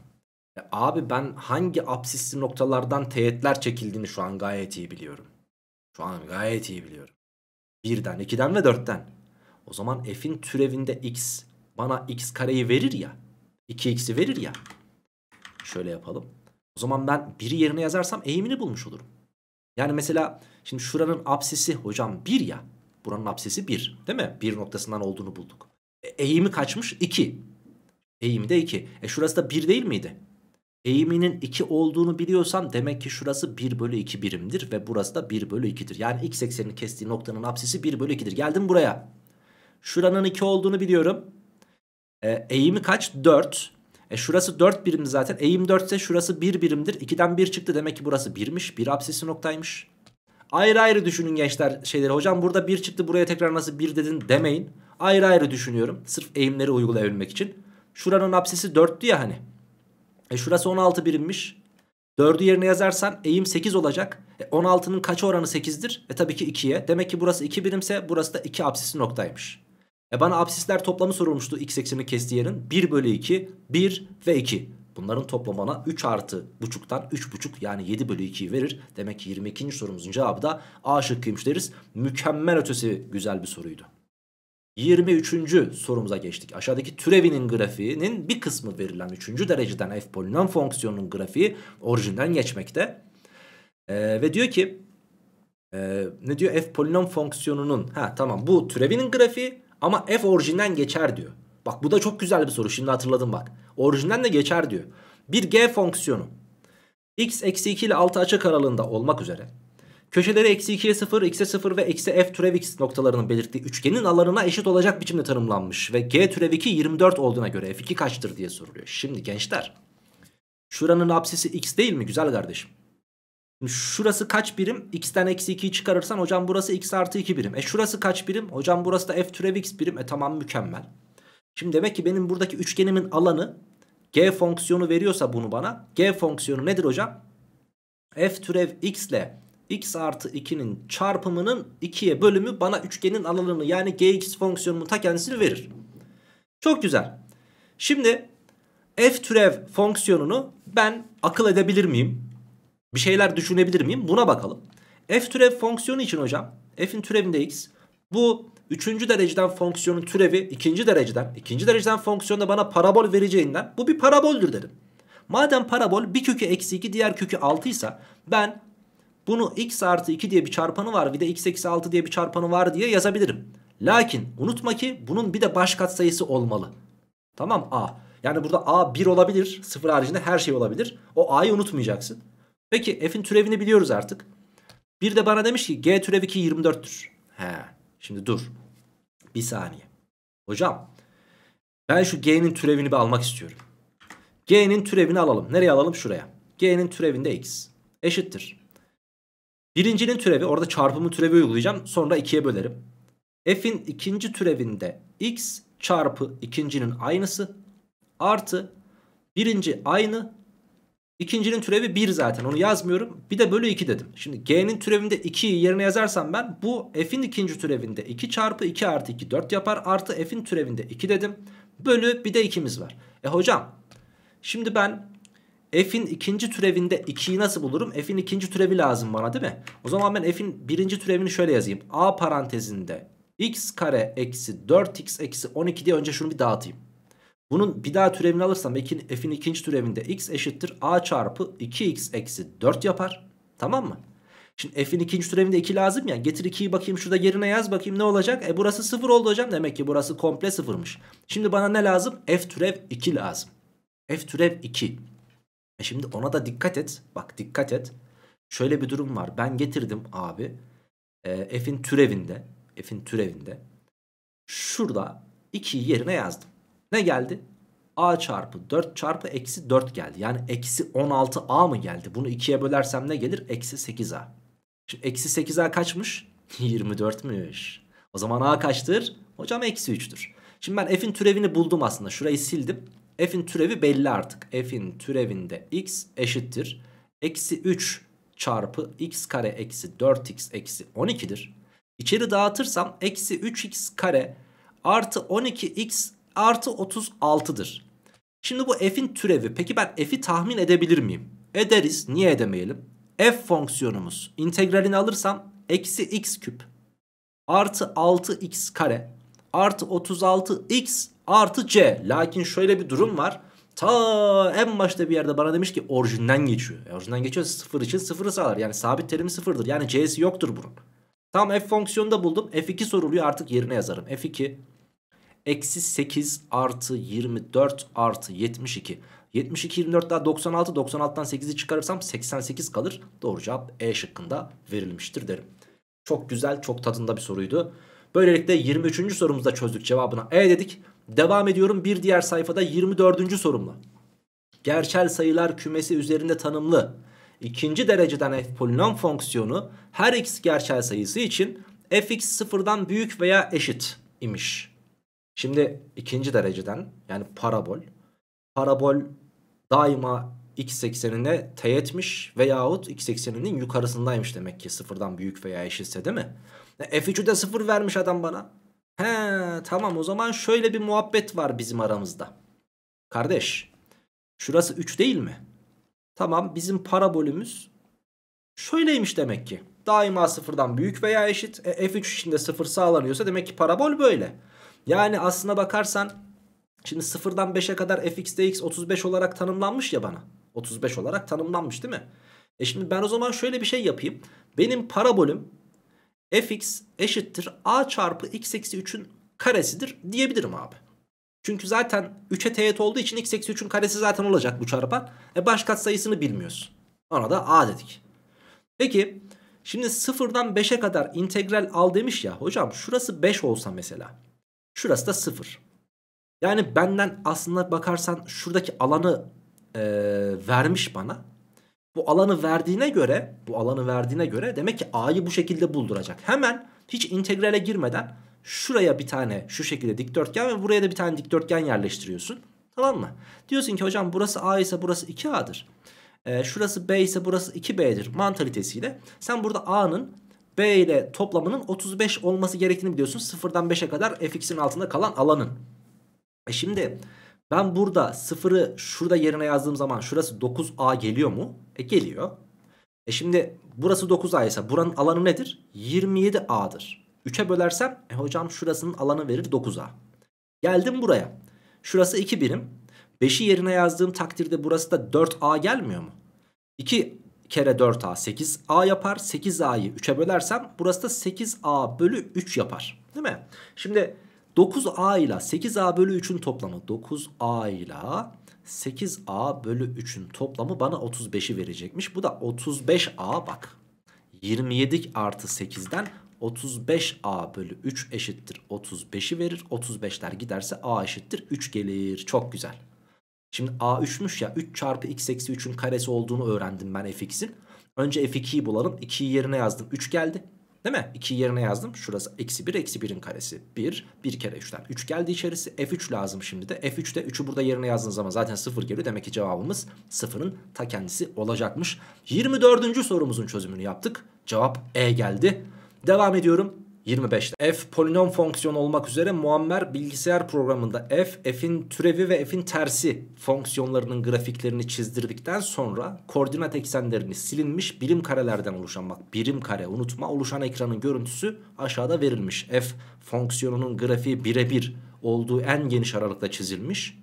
E, abi ben hangi absisli noktalardan teğetler çekildiğini şu an gayet iyi biliyorum. Şu an gayet iyi biliyorum. 1'den, 2'den ve 4'ten. O zaman f'in türevinde x bana x kareyi verir ya. 2x'i verir ya. Şöyle yapalım. O zaman ben 1'i yerine yazarsam eğimini bulmuş olurum. Yani mesela şimdi şuranın absisi hocam 1 ya. Buranın absisi 1 değil mi? 1 noktasından olduğunu bulduk. E, eğimi kaçmış? 2. Eğimi de 2. E şurası da 1 değil miydi? Eğiminin 2 olduğunu biliyorsan demek ki şurası 1 bölü 2 birimdir ve burası da 1 bölü 2'dir. Yani x eksenini kestiği noktanın absisi 1 bölü 2'dir. Geldim buraya. Şuranın 2 olduğunu biliyorum. E, eğimi kaç? 4. E şurası 4 birim zaten. Eğim 4 ise şurası 1 birimdir. 2'den 1 çıktı. Demek ki burası 1'miş. 1 absesi noktaymış. Ayrı ayrı düşünün gençler şeyleri. Hocam burada 1 çıktı buraya tekrar nasıl 1 dedin demeyin. Ayrı ayrı düşünüyorum. Sırf eğimleri uygulayabilmek için. Şuranın absesi 4'tü ya hani. E şurası 16 birimmiş. 4'ü yerine yazarsan eğim 8 olacak. E 16'nın kaç oranı 8'dir? E tabii ki 2'ye. Demek ki burası 2 birimse burası da 2 absisi noktaymış. E bana absisler toplamı sorulmuştu x eksenini kestiği yerin. 1 bölü 2, 1 ve 2. Bunların toplamı bana 3 artı buçuktan 3 buçuk yani 7 bölü 2'yi verir. Demek ki 22. sorumuzun cevabı da A şıkkıymış deriz. Mükemmel ötesi güzel bir soruydu. 23. sorumuza geçtik. Aşağıdaki türevinin grafiğinin bir kısmı verilen 3. dereceden f polinom fonksiyonunun grafiği orijinden geçmekte. Ee, ve diyor ki e, ne diyor f polinom fonksiyonunun ha tamam bu türevinin grafiği ama f orijinden geçer diyor. Bak bu da çok güzel bir soru şimdi hatırladım bak. Orijinden de geçer diyor. Bir g fonksiyonu x eksi 2 ile 6 açık aralığında olmak üzere köşeleri eksi 2'ye 0, x'e 0 ve eksi f türev x noktalarının belirttiği üçgenin alanına eşit olacak biçimde tanımlanmış ve g türev 2 24 olduğuna göre f2 kaçtır diye soruluyor. Şimdi gençler şuranın apsisi x değil mi güzel kardeşim? Şurası kaç birim? X'ten eksi 2'yi çıkarırsan hocam burası x artı 2 birim. E şurası kaç birim? Hocam burası da f türev x birim. E tamam mükemmel. Şimdi demek ki benim buradaki üçgenimin alanı g fonksiyonu veriyorsa bunu bana. G fonksiyonu nedir hocam? F türev x ile x artı 2'nin çarpımının 2'ye bölümü bana üçgenin alanını yani gx fonksiyonumun ta kendisini verir. Çok güzel. Şimdi f türev fonksiyonunu ben akıl edebilir miyim? bir şeyler düşünebilir miyim? Buna bakalım. F türev fonksiyonu için hocam f'in türevinde x. Bu üçüncü dereceden fonksiyonun türevi ikinci dereceden. ikinci dereceden fonksiyonda bana parabol vereceğinden bu bir paraboldür dedim. Madem parabol bir kökü eksi 2 diğer kökü 6 ise ben bunu x artı 2 diye bir çarpanı var bir de x eksi 6 diye bir çarpanı var diye yazabilirim. Lakin unutma ki bunun bir de baş katsayısı olmalı. Tamam a. Yani burada a 1 olabilir. Sıfır haricinde her şey olabilir. O a'yı unutmayacaksın. Peki f'in türevini biliyoruz artık. Bir de bana demiş ki g türevi 2 24'tür. He. Şimdi dur. Bir saniye. Hocam ben şu g'nin türevini bir almak istiyorum. G'nin türevini alalım. Nereye alalım? Şuraya. G'nin türevinde x eşittir. Birincinin türevi orada çarpımın türevi uygulayacağım. Sonra ikiye bölerim. F'in ikinci türevinde x çarpı ikincinin aynısı artı birinci aynı İkincinin türevi 1 zaten onu yazmıyorum. Bir de bölü 2 dedim. Şimdi g'nin türevinde 2'yi yerine yazarsam ben bu f'in ikinci türevinde 2 çarpı 2 artı 2 4 yapar. Artı f'in türevinde 2 dedim. Bölü bir de 2'miz var. E hocam şimdi ben f'in ikinci türevinde 2'yi nasıl bulurum? F'in ikinci türevi lazım bana değil mi? O zaman ben f'in birinci türevini şöyle yazayım. a parantezinde x kare eksi 4x eksi 12 diye önce şunu bir dağıtayım. Bunun bir daha türevini alırsam f'in ikinci türevinde x eşittir a çarpı 2x eksi 4 yapar. Tamam mı? Şimdi f'in ikinci türevinde 2 lazım ya. Getir 2'yi bakayım şurada yerine yaz bakayım ne olacak? E burası 0 oldu hocam. Demek ki burası komple 0'mış. Şimdi bana ne lazım? f türev 2 lazım. f türev 2. E şimdi ona da dikkat et. Bak dikkat et. Şöyle bir durum var. Ben getirdim abi. E, f'in türevinde. f'in türevinde. Şurada 2'yi yerine yazdım. Ne geldi? A çarpı 4 çarpı eksi 4 geldi. Yani eksi 16A mı geldi? Bunu 2'ye bölersem ne gelir? Eksi 8A. Şimdi eksi 8A kaçmış? 24'müş. O zaman A kaçtır? Hocam eksi 3'tür. Şimdi ben f'in türevini buldum aslında. Şurayı sildim. F'in türevi belli artık. F'in türevinde x eşittir. Eksi 3 çarpı x kare eksi 4x eksi 12'dir. İçeri dağıtırsam eksi 3x kare artı 12x artı 36'dır. Şimdi bu f'in türevi. Peki ben f'i tahmin edebilir miyim? Ederiz. Niye edemeyelim? F fonksiyonumuz. integralini alırsam eksi x küp artı 6x kare artı 36x artı c. Lakin şöyle bir durum var. Ta en başta bir yerde bana demiş ki orijinden geçiyor. E, orijinden geçiyor sıfır için sıfırı sağlar. Yani sabit terim sıfırdır. Yani c'si yoktur bunun. Tam f fonksiyonu da buldum. F2 soruluyor artık yerine yazarım. F2 Eksi 8 artı 24 artı 72. 72 24 daha 96 96'dan 8'i çıkarırsam 88 kalır. Doğru cevap E şıkkında verilmiştir derim. Çok güzel çok tadında bir soruydu. Böylelikle 23. sorumuzda çözdük cevabına E dedik. Devam ediyorum bir diğer sayfada 24. sorumla. Gerçel sayılar kümesi üzerinde tanımlı ikinci dereceden f polinom fonksiyonu her x gerçel sayısı için fx sıfırdan büyük veya eşit imiş. Şimdi ikinci dereceden yani parabol. Parabol daima x eksenine teğetmiş veyahut x ekseninin yukarısındaymış demek ki sıfırdan büyük veya eşitse değil mi? E, F3'ü de sıfır vermiş adam bana. He tamam o zaman şöyle bir muhabbet var bizim aramızda. Kardeş şurası 3 değil mi? Tamam bizim parabolümüz şöyleymiş demek ki. Daima sıfırdan büyük veya eşit. E, F3 içinde sıfır sağlanıyorsa demek ki parabol böyle. Yani aslına bakarsan şimdi sıfırdan 5'e kadar fx dx 35 olarak tanımlanmış ya bana. 35 olarak tanımlanmış değil mi? E şimdi ben o zaman şöyle bir şey yapayım. Benim parabolüm fx eşittir a çarpı x eksi 3'ün karesidir diyebilirim abi. Çünkü zaten 3'e teğet olduğu için x eksi 3'ün karesi zaten olacak bu çarpan. E baş katsayısını bilmiyoruz. Ona da a dedik. Peki şimdi sıfırdan 5'e kadar integral al demiş ya. Hocam şurası 5 olsa mesela. Şurası da 0. Yani benden aslında bakarsan şuradaki alanı e, vermiş bana. Bu alanı verdiğine göre, bu alanı verdiğine göre demek ki a'yı bu şekilde bulduracak. Hemen hiç integrale girmeden şuraya bir tane şu şekilde dikdörtgen ve buraya da bir tane dikdörtgen yerleştiriyorsun. Tamam mı? Diyorsun ki hocam burası a ise burası 2a'dır. E, şurası b ise burası 2b'dir mantalitesiyle sen burada a'nın B ile toplamının 35 olması gerektiğini biliyorsunuz. 0'dan 5'e kadar fx'in altında kalan alanın. E şimdi ben burada 0'ı şurada yerine yazdığım zaman şurası 9a geliyor mu? E geliyor. E şimdi burası 9a ise buranın alanı nedir? 27a'dır. 3'e bölersem e hocam şurasının alanı verir 9a. Geldim buraya. Şurası 2 birim. 5'i yerine yazdığım takdirde burası da 4a gelmiyor mu? 2 kere 4a 8a yapar. 8a'yı 3'e bölersem burası da 8a bölü 3 yapar. Değil mi? Şimdi 9a ile 8a bölü 3'ün toplamı 9a ile 8a bölü 3'ün toplamı bana 35'i verecekmiş. Bu da 35a bak. 27 artı 8'den 35a bölü 3 eşittir 35'i verir. 35'ler giderse a eşittir 3 gelir. Çok güzel. Şimdi A3'müş ya 3 çarpı x eksi 3'ün karesi olduğunu öğrendim ben fx'in. Önce f2'yi bulalım. 2'yi yerine yazdım. 3 geldi. Değil mi? 2'yi yerine yazdım. Şurası eksi 1 eksi 1'in karesi. 1. 1 kere 3'ten 3 geldi içerisi. F3 lazım şimdi de. f 3 de 3'ü burada yerine yazdığınız zaman zaten 0 geliyor. Demek ki cevabımız 0'ın ta kendisi olacakmış. 24. sorumuzun çözümünü yaptık. Cevap E geldi. Devam ediyorum. 25. f polinom fonksiyonu olmak üzere muammer bilgisayar programında f, f'in türevi ve f'in tersi fonksiyonlarının grafiklerini çizdirdikten sonra koordinat eksenlerini silinmiş birim karelerden oluşan bak birim kare unutma oluşan ekranın görüntüsü aşağıda verilmiş. f fonksiyonunun grafiği birebir olduğu en geniş aralıkta çizilmiş.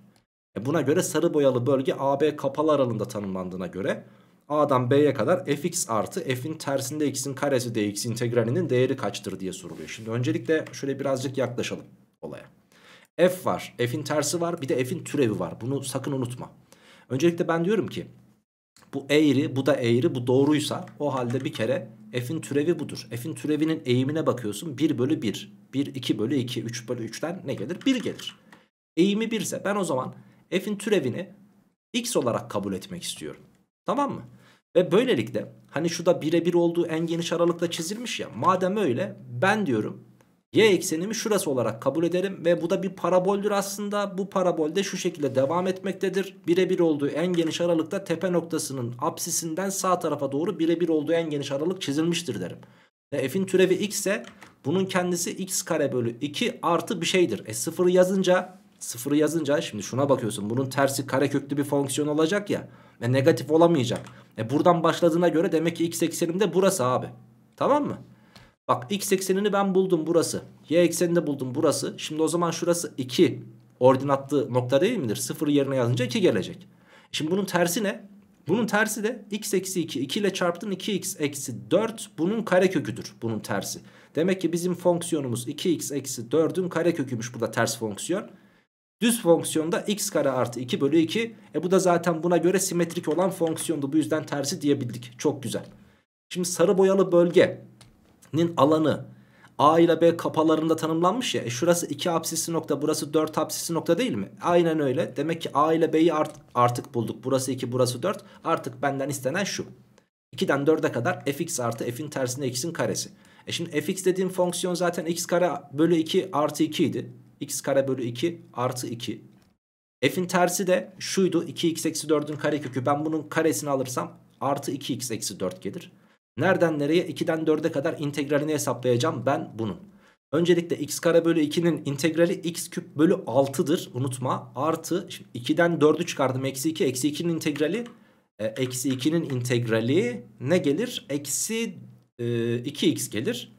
E buna göre sarı boyalı bölge AB kapalı aralığında tanımlandığına göre A'dan B'ye kadar fx artı f'in tersinde x'in karesi dx integralinin değeri kaçtır diye soruluyor. Şimdi öncelikle şöyle birazcık yaklaşalım olaya. F var, f'in tersi var bir de f'in türevi var. Bunu sakın unutma. Öncelikle ben diyorum ki bu eğri, bu da eğri, bu doğruysa o halde bir kere f'in türevi budur. F'in türevinin eğimine bakıyorsun 1 bölü 1, 1 2 bölü 2, 3 bölü 3'ten ne gelir? 1 gelir. Eğimi 1 ise ben o zaman f'in türevini x olarak kabul etmek istiyorum. Tamam mı? Ve böylelikle hani şu birebir olduğu en geniş aralıkta çizilmiş ya. Madem öyle ben diyorum y eksenimi şurası olarak kabul ederim ve bu da bir paraboldür aslında. Bu parabol de şu şekilde devam etmektedir. Birebir olduğu en geniş aralıkta tepe noktasının apsisinden sağ tarafa doğru birebir olduğu en geniş aralık çizilmiştir derim. Ve f'in türevi x ise bunun kendisi x kare bölü 2 artı bir şeydir. E sıfırı yazınca Sıfırı yazınca şimdi şuna bakıyorsun. Bunun tersi kareköklü bir fonksiyon olacak ya. Ve negatif olamayacak. E buradan başladığına göre demek ki x ekseninde de burası abi. Tamam mı? Bak x eksenini ben buldum burası. Y eksenini de buldum burası. Şimdi o zaman şurası 2 ordinatlı nokta değil midir? Sıfırı yerine yazınca 2 gelecek. Şimdi bunun tersi ne? Bunun tersi de x eksi 2. 2 ile çarptın 2x eksi 4 bunun kareköküdür. Bunun tersi. Demek ki bizim fonksiyonumuz 2x eksi 4'ün kareköküymüş burada ters fonksiyon. Düz fonksiyonda x kare artı 2 bölü 2. E bu da zaten buna göre simetrik olan fonksiyondu. Bu yüzden tersi diyebildik. Çok güzel. Şimdi sarı boyalı bölgenin alanı A ile B kapalarında tanımlanmış ya. E şurası 2 absisli nokta burası 4 absisli nokta değil mi? Aynen öyle. Demek ki A ile B'yi art artık bulduk. Burası 2 burası 4. Artık benden istenen şu. 2'den 4'e kadar fx artı f'in tersine x'in karesi. E şimdi fx dediğim fonksiyon zaten x kare bölü 2 artı 2 idi x kare bölü 2 artı 2. F'in tersi de şuydu 2x eksi 4'ün karekökü ben bunun karesini alırsam artı 2x eksi 4 gelir. Nereden nereye 2'den 4'e kadar integralini hesaplayacağım ben bunun. Öncelikle x kare bölü 2'nin integrali x küp bölü 6'dır unutma artı şimdi 2'den 4'ü çıkardım eksi 2 eksi 2'nin integrali e, eksi 2'nin integrali ne gelir eksi e, 2x gelir.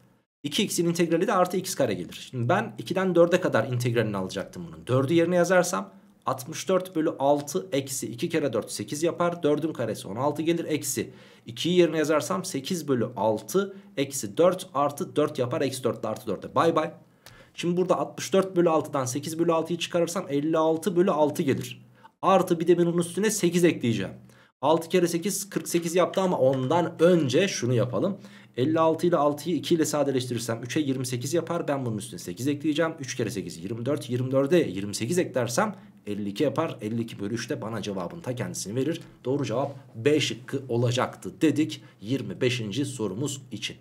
2x'in integrali de artı x kare gelir. Şimdi ben 2'den 4'e kadar integralini alacaktım bunun. 4'ü yerine yazarsam 64 bölü 6 eksi 2 kere 4 8 yapar. 4'ün karesi 16 gelir eksi. 2'yi yerine yazarsam 8 bölü 6 eksi 4 artı 4 yapar. Eksi 4 artı 4'e bay bay. Şimdi burada 64 bölü 6'dan 8 bölü 6'yı çıkarırsam 56 bölü 6 gelir. Artı bir de ben üstüne 8 ekleyeceğim. 6 kere 8 48 yaptı ama ondan önce şunu yapalım. 56 ile 6'yı 2 ile sadeleştirirsem 3'e 28 yapar. Ben bunun üstüne 8 ekleyeceğim. 3 kere 8 24. 24'e 28 eklersem 52 yapar. 52 bölü 3'te bana cevabın ta kendisini verir. Doğru cevap B şıkkı olacaktı dedik 25. sorumuz için.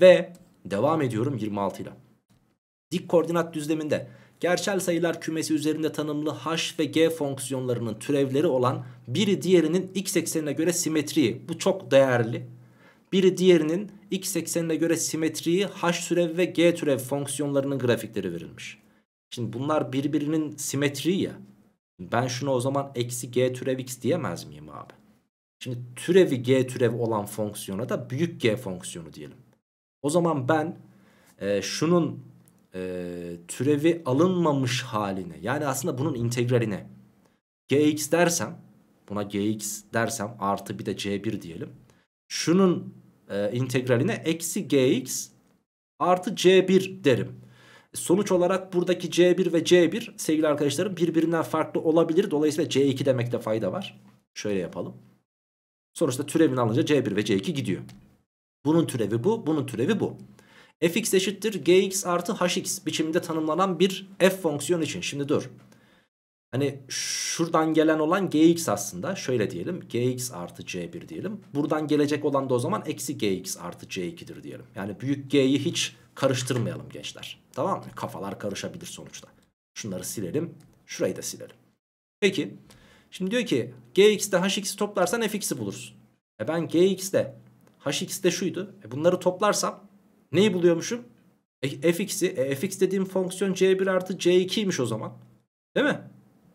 Ve devam ediyorum 26 ile. Dik koordinat düzleminde gerçel sayılar kümesi üzerinde tanımlı h ve g fonksiyonlarının türevleri olan biri diğerinin x eksenine göre simetriği Bu çok değerli biri diğerinin x eksenine göre simetriği h türev ve g türev fonksiyonlarının grafikleri verilmiş. Şimdi bunlar birbirinin simetriği ya. Ben şuna o zaman eksi g türev x diyemez miyim abi? Şimdi türevi g türev olan fonksiyona da büyük g fonksiyonu diyelim. O zaman ben e, şunun e, türevi alınmamış haline yani aslında bunun integraline gx dersem buna gx dersem artı bir de c1 diyelim. Şunun e, integraline eksi gx artı c1 derim. Sonuç olarak buradaki c1 ve c1 sevgili arkadaşlarım birbirinden farklı olabilir. Dolayısıyla c2 demekte fayda var. Şöyle yapalım. Sonuçta türevini alınca c1 ve c2 gidiyor. Bunun türevi bu, bunun türevi bu. fx eşittir gx artı hx biçiminde tanımlanan bir f fonksiyon için. Şimdi dur. Hani şuradan gelen olan gx aslında şöyle diyelim gx artı c1 diyelim. Buradan gelecek olan da o zaman eksi gx artı c2'dir diyelim. Yani büyük g'yi hiç karıştırmayalım gençler. Tamam mı? Kafalar karışabilir sonuçta. Şunları silelim. Şurayı da silelim. Peki. Şimdi diyor ki gx'de hx'i toplarsan fx'i bulursun. E ben gx'de hx'de şuydu. E bunları toplarsam neyi buluyormuşum? E, fx'i. E, fx dediğim fonksiyon c1 artı c2'ymiş o zaman. Değil mi?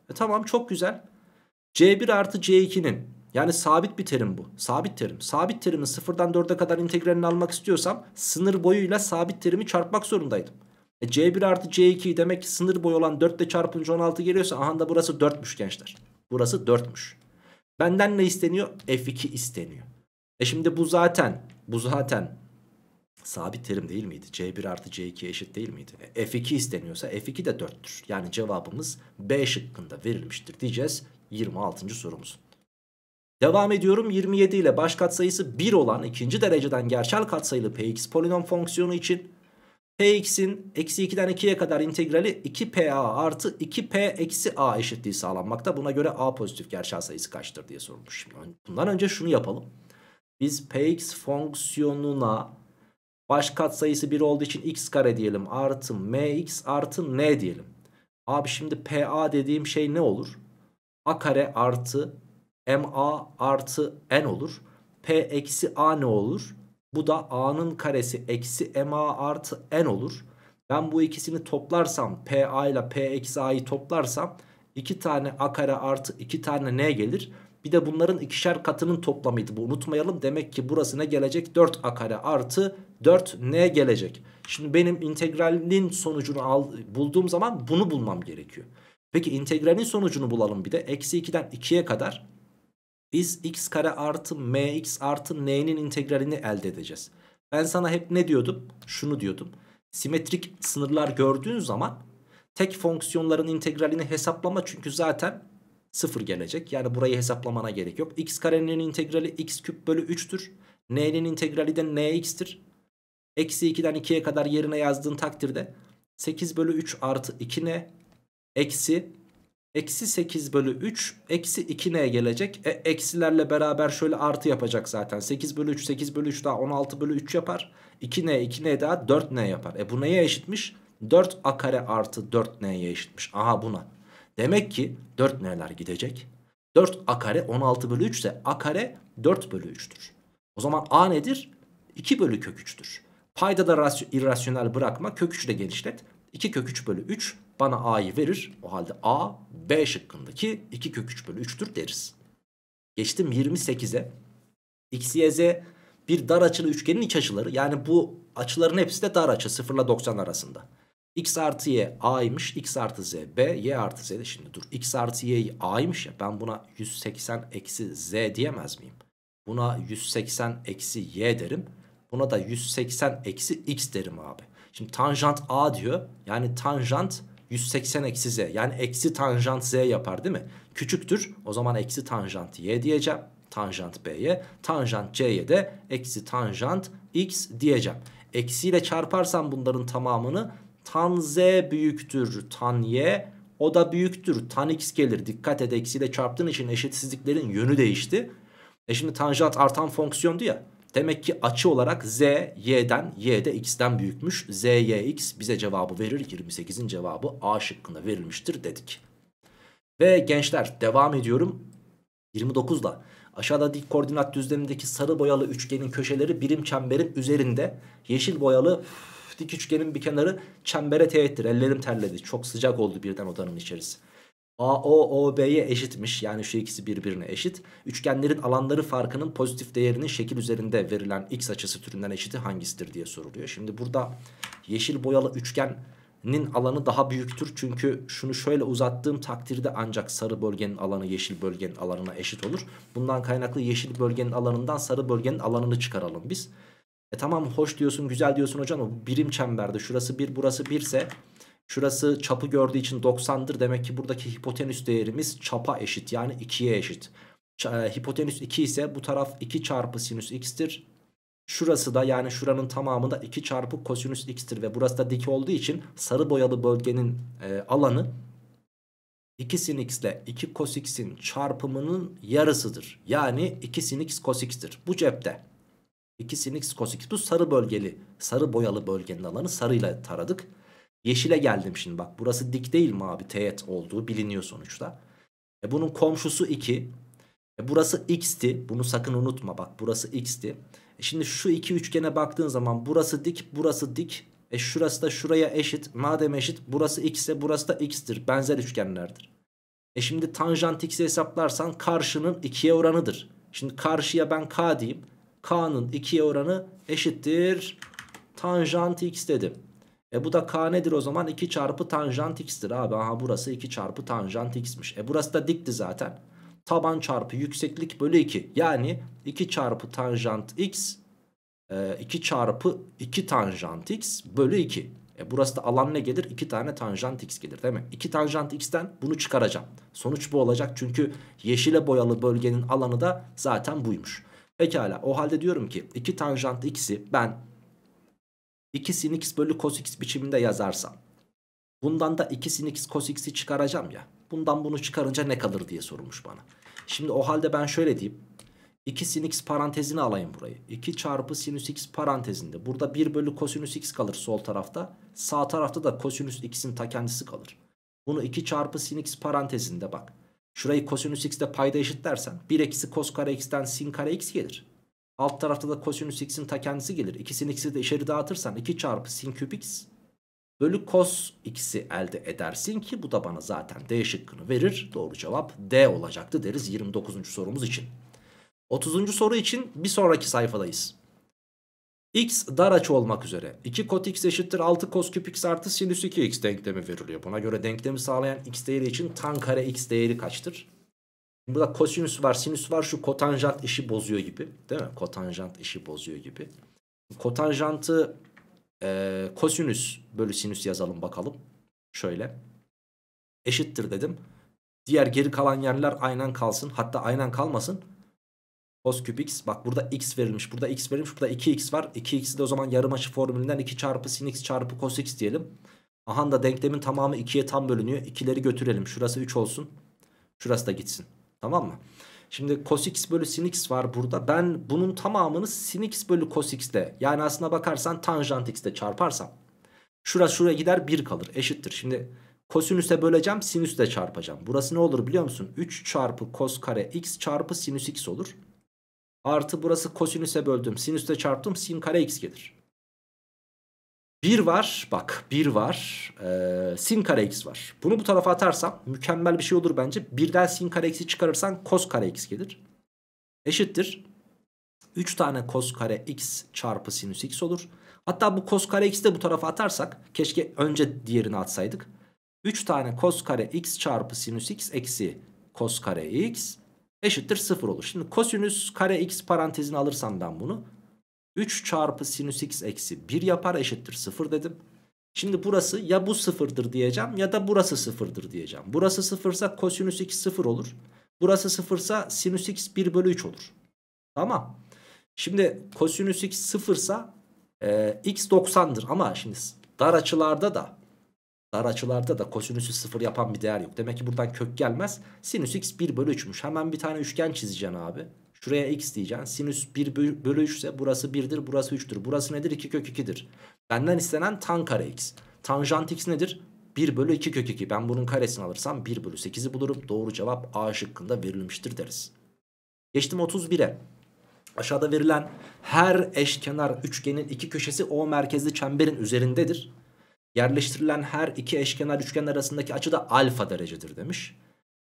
E tamam çok güzel. C1 artı C2'nin yani sabit bir terim bu. Sabit terim. Sabit terimin sıfırdan 4'e kadar integralini almak istiyorsam sınır boyuyla sabit terimi çarpmak zorundaydım. E C1 artı C2 demek ki sınır boyu olan 4 ile çarpınca 16 geliyorsa aha da burası 4'müş gençler. Burası 4'müş. Benden ne isteniyor? F2 isteniyor. E şimdi bu zaten bu zaten sabit terim değil miydi? C1 artı C2 eşit değil miydi? E, F2 isteniyorsa F2 de 4'tür. Yani cevabımız B şıkkında verilmiştir diyeceğiz 26. sorumuz. Devam ediyorum 27 ile baş katsayısı 1 olan ikinci dereceden gerçel katsayılı Px polinom fonksiyonu için Px'in eksi 2'den 2'ye kadar integrali 2Pa artı 2P eksi A eşitliği sağlanmakta. Buna göre A pozitif gerçel sayısı kaçtır diye sorulmuş. bundan önce şunu yapalım. Biz Px fonksiyonuna Baş sayısı 1 olduğu için x kare diyelim. Artı mx artı n diyelim. Abi şimdi PA dediğim şey ne olur? A kare artı MA artı n olur. P eksi A ne olur? Bu da A'nın karesi eksi MA artı n olur. Ben bu ikisini toplarsam PA ile P eksi A'yı toplarsam 2 tane A kare artı 2 tane N gelir. Bir de bunların ikişer katının toplamıydı bu unutmayalım. Demek ki burası ne gelecek? 4a kare artı 4n gelecek. Şimdi benim integralin sonucunu al, bulduğum zaman bunu bulmam gerekiyor. Peki integralin sonucunu bulalım bir de. Eksi 2'den 2'ye kadar biz x kare artı mx artı n'nin integralini elde edeceğiz. Ben sana hep ne diyordum? Şunu diyordum. Simetrik sınırlar gördüğün zaman tek fonksiyonların integralini hesaplama çünkü zaten sıfır gelecek. Yani burayı hesaplamana gerek yok. X karenin integrali x küp bölü 3'tür. N'nin integrali de nx'tir. Eksi 2'den 2'ye kadar yerine yazdığın takdirde 8 bölü 3 artı 2n eksi eksi 8 bölü 3 eksi 2n gelecek. E, eksilerle beraber şöyle artı yapacak zaten. 8 bölü 3 8 bölü 3 daha 16 bölü 3 yapar. 2n 2n daha 4n yapar. E bu neye eşitmiş? 4a kare artı 4n'ye eşitmiş. Aha buna. Demek ki 4 neler gidecek? 4 a kare 16 bölü 3 ise a kare 4 bölü 3'tür. O zaman a nedir? 2 bölü kök 3'tür. Payda da irrasyonel bırakma kök 3'ü de genişlet. 2 kök 3 bölü 3 bana a'yı verir. O halde a b şıkkındaki 2 kök 3 bölü 3'tür deriz. Geçtim 28'e. X, Y, Z bir dar açılı üçgenin iç açıları. Yani bu açıların hepsi de dar açı 0 ile 90 arasında. X artı Y A'ymış. X artı Z B. Y artı Z de şimdi dur. X artı y'yi A'ymış ya. Ben buna 180 eksi Z diyemez miyim? Buna 180 eksi Y derim. Buna da 180 eksi X derim abi. Şimdi tanjant A diyor. Yani tanjant 180 eksi Z. Yani eksi tanjant Z yapar değil mi? Küçüktür. O zaman eksi tanjant Y diyeceğim. Tanjant B'ye. Tanjant C'ye de eksi tanjant X diyeceğim eksiyle çarparsam bunların tamamını tan z büyüktür tan y o da büyüktür tan x gelir. Dikkat et eksiyle çarptığın için eşitsizliklerin yönü değişti. E şimdi tanjant artan fonksiyondu ya. Demek ki açı olarak z y'den y de x'ten büyükmüş. z y x bize cevabı verir. 28'in cevabı A şıkkında verilmiştir dedik. Ve gençler devam ediyorum. 29'da aşağıda dik koordinat düzlemindeki sarı boyalı üçgenin köşeleri birim çemberin üzerinde yeşil boyalı dik üçgenin bir kenarı çembere teğettir. Ellerim terledi. Çok sıcak oldu birden odanın içerisi. AO OB'ye eşitmiş. Yani şu ikisi birbirine eşit. Üçgenlerin alanları farkının pozitif değerinin şekil üzerinde verilen x açısı türünden eşiti hangisidir diye soruluyor. Şimdi burada yeşil boyalı üçgenin alanı daha büyüktür. Çünkü şunu şöyle uzattığım takdirde ancak sarı bölgenin alanı yeşil bölgenin alanına eşit olur. Bundan kaynaklı yeşil bölgenin alanından sarı bölgenin alanını çıkaralım biz. E tamam hoş diyorsun güzel diyorsun hocam ama bu birim çemberde şurası 1 burası 1 ise şurası çapı gördüğü için 90'dır. Demek ki buradaki hipotenüs değerimiz çapa eşit yani 2'ye eşit. Ç e, hipotenüs 2 ise bu taraf 2 çarpı sinüs x'tir. Şurası da yani şuranın tamamı da 2 çarpı kosinüs x'tir ve burası da dik olduğu için sarı boyalı bölgenin e, alanı 2 sin x ile 2 cos x'in çarpımının yarısıdır. Yani 2 sin x cos x'tir. Bu cepte. 2 sin x cos x. Bu sarı bölgeli, sarı boyalı bölgenin alanı sarıyla taradık. Yeşile geldim şimdi bak. Burası dik değil mi abi? Teğet olduğu biliniyor sonuçta. E bunun komşusu 2. E burası x'ti. Bunu sakın unutma bak. Burası x'ti. E şimdi şu iki üçgene baktığın zaman burası dik, burası dik. E şurası da şuraya eşit. Madem eşit burası x ise burası da x'tir. Benzer üçgenlerdir. E şimdi tanjant x'i hesaplarsan karşının 2'ye oranıdır. Şimdi karşıya ben k diyeyim. K'nın 2'ye oranı eşittir tanjant x dedim. E bu da k nedir o zaman? 2 çarpı tanjant x'tir abi. Aha burası 2 çarpı tanjant x'miş. E burası da dikti zaten. Taban çarpı yükseklik bölü 2. Yani 2 çarpı tanjant x 2 e, çarpı 2 tanjant x bölü 2. E burası da alan ne gelir? 2 tane tanjant x gelir değil mi? 2 tanjant x'ten bunu çıkaracağım. Sonuç bu olacak çünkü yeşile boyalı bölgenin alanı da zaten buymuş. Pekala o halde diyorum ki 2 tanjant x'i ben 2 sin x bölü cos x biçiminde yazarsam bundan da 2 sin x cos x'i çıkaracağım ya bundan bunu çıkarınca ne kalır diye sormuş bana. Şimdi o halde ben şöyle diyeyim 2 sin x parantezine alayım burayı 2 çarpı sinüs x parantezinde burada 1 bölü kosinüs x kalır sol tarafta sağ tarafta da kosinüs x'in ta kendisi kalır. Bunu 2 çarpı sin x parantezinde bak Şurayı kosinüs x payda eşit dersen, 1 eksi kos kare x'ten sin kare x gelir. Alt tarafta da kosinüs x'in ta kendisi gelir. İkisini x'i de içeri dağıtırsan 2 çarpı sin küp x bölü kos x'i elde edersin ki bu da bana zaten D şıkkını verir. Doğru cevap D olacaktı deriz 29. sorumuz için. 30. soru için bir sonraki sayfadayız x dar açı olmak üzere 2 kot x eşittir 6 cos küp x artı sinüs 2x denklemi veriliyor. Buna göre denklemi sağlayan x değeri için tan kare x değeri kaçtır? Burada kosinüs var sinüs var şu kotanjant işi bozuyor gibi değil mi? Kotanjant işi bozuyor gibi. Kotanjantı e, kosinüs bölü sinüs yazalım bakalım. Şöyle eşittir dedim. Diğer geri kalan yerler aynen kalsın hatta aynen kalmasın Cos küp x. Bak burada x verilmiş. Burada x verilmiş. Burada 2x var. 2x'i de o zaman yarım açı formülünden 2 çarpı sin x çarpı cos x diyelim. Aha da denklemin tamamı 2'ye tam bölünüyor. 2'leri götürelim. Şurası 3 olsun. Şurası da gitsin. Tamam mı? Şimdi cos x bölü sin x var burada. Ben bunun tamamını sin x bölü cos x ile yani aslına bakarsan tanjant x ile çarparsam şurası şuraya gider 1 kalır. Eşittir. Şimdi kosinüse böleceğim sinüsle çarpacağım. Burası ne olur biliyor musun? 3 çarpı cos kare x çarpı sinüs x olur. Artı burası kosinüse böldüm. Sinüste çarptım. Sin kare x gelir. 1 var. Bak 1 var. Ee, sin kare x var. Bunu bu tarafa atarsam mükemmel bir şey olur bence. Birden sin kare x'i çıkarırsan kos kare x gelir. Eşittir. 3 tane kos kare x çarpı sinüs x olur. Hatta bu kos kare x'i de bu tarafa atarsak keşke önce diğerini atsaydık. 3 tane kos kare x çarpı sinüs x eksi kos kare x eşittir 0 olur. Şimdi kosinüs kare x parantezini alırsam ben bunu 3 çarpı sinüs x eksi 1 yapar eşittir 0 dedim. Şimdi burası ya bu sıfırdır diyeceğim ya da burası sıfırdır diyeceğim. Burası sıfırsa kosinüs x sıfır olur. Burası sıfırsa sinüs x 1 bölü 3 olur. Tamam. Şimdi kosinüs x sıfırsa e, x 90'dır ama şimdi dar açılarda da Dar açılarda da kosinüsü sıfır yapan bir değer yok. Demek ki buradan kök gelmez. Sinüs x 1 bölü 3'müş. Hemen bir tane üçgen çizeceksin abi. Şuraya x diyeceksin. Sinüs 1 bölü 3 ise burası 1'dir, burası 3'tür. Burası nedir? 2 kök 2'dir. Benden istenen tan kare x. Tanjant x nedir? 1 bölü 2 kök 2. Ben bunun karesini alırsam 1 bölü 8'i bulurum. Doğru cevap A şıkkında verilmiştir deriz. Geçtim 31'e. Aşağıda verilen her eşkenar üçgenin iki köşesi O merkezli çemberin üzerindedir Yerleştirilen her iki eşkenar üçgen arasındaki açı da alfa derecedir demiş.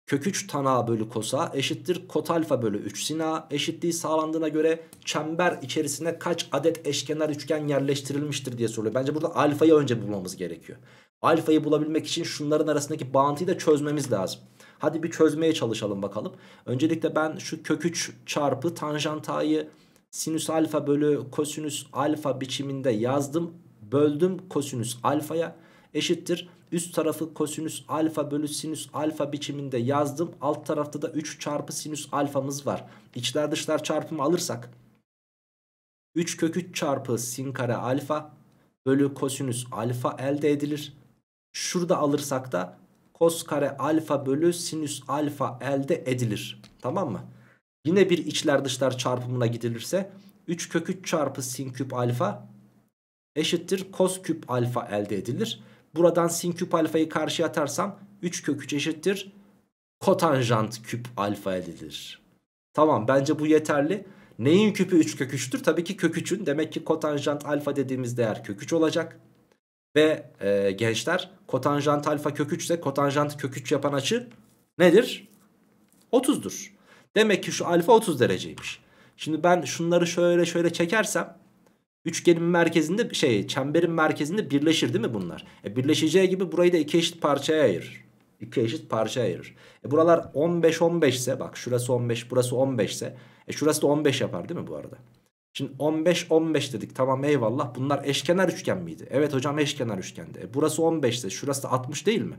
Kök 3 tan a bölü kos a eşittir kot alfa bölü 3 sin a eşitliği sağlandığına göre çember içerisinde kaç adet eşkenar üçgen yerleştirilmiştir diye soruluyor. Bence burada alfayı önce bulmamız gerekiyor. Alfayı bulabilmek için şunların arasındaki bağıntıyı da çözmemiz lazım. Hadi bir çözmeye çalışalım bakalım. Öncelikle ben şu kök 3 çarpı tanjant a'yı sinüs alfa bölü kosinüs alfa biçiminde yazdım böldüm kosinüs alfaya eşittir. Üst tarafı kosinüs alfa bölü sinüs alfa biçiminde yazdım. Alt tarafta da 3 çarpı sinüs alfamız var. İçler dışlar çarpımı alırsak 3 kök 3 çarpı sin kare alfa bölü kosinüs alfa elde edilir. Şurada alırsak da kos kare alfa bölü sinüs alfa elde edilir. Tamam mı? Yine bir içler dışlar çarpımına gidilirse 3 kök 3 çarpı sin küp alfa eşittir kos küp alfa elde edilir. Buradan sin küp alfayı karşıya atarsam 3 kök 3 eşittir kotanjant küp alfa elde edilir. Tamam bence bu yeterli. Neyin küpü 3 kök 3'tür? Tabii ki kök 3'ün. Demek ki kotanjant alfa dediğimiz değer kök 3 olacak. Ve e, gençler kotanjant alfa kök 3 ise kotanjant kök 3 yapan açı nedir? 30'dur. Demek ki şu alfa 30 dereceymiş. Şimdi ben şunları şöyle şöyle çekersem Üçgenin merkezinde şey çemberin merkezinde birleşir değil mi bunlar? E birleşeceği gibi burayı da iki eşit parçaya ayırır. İki eşit parçaya ayırır. E buralar 15 15 ise bak şurası 15 burası 15 ise e şurası da 15 yapar değil mi bu arada? Şimdi 15 15 dedik tamam eyvallah bunlar eşkenar üçgen miydi? Evet hocam eşkenar üçgende. E burası 15 ise şurası da 60 değil mi?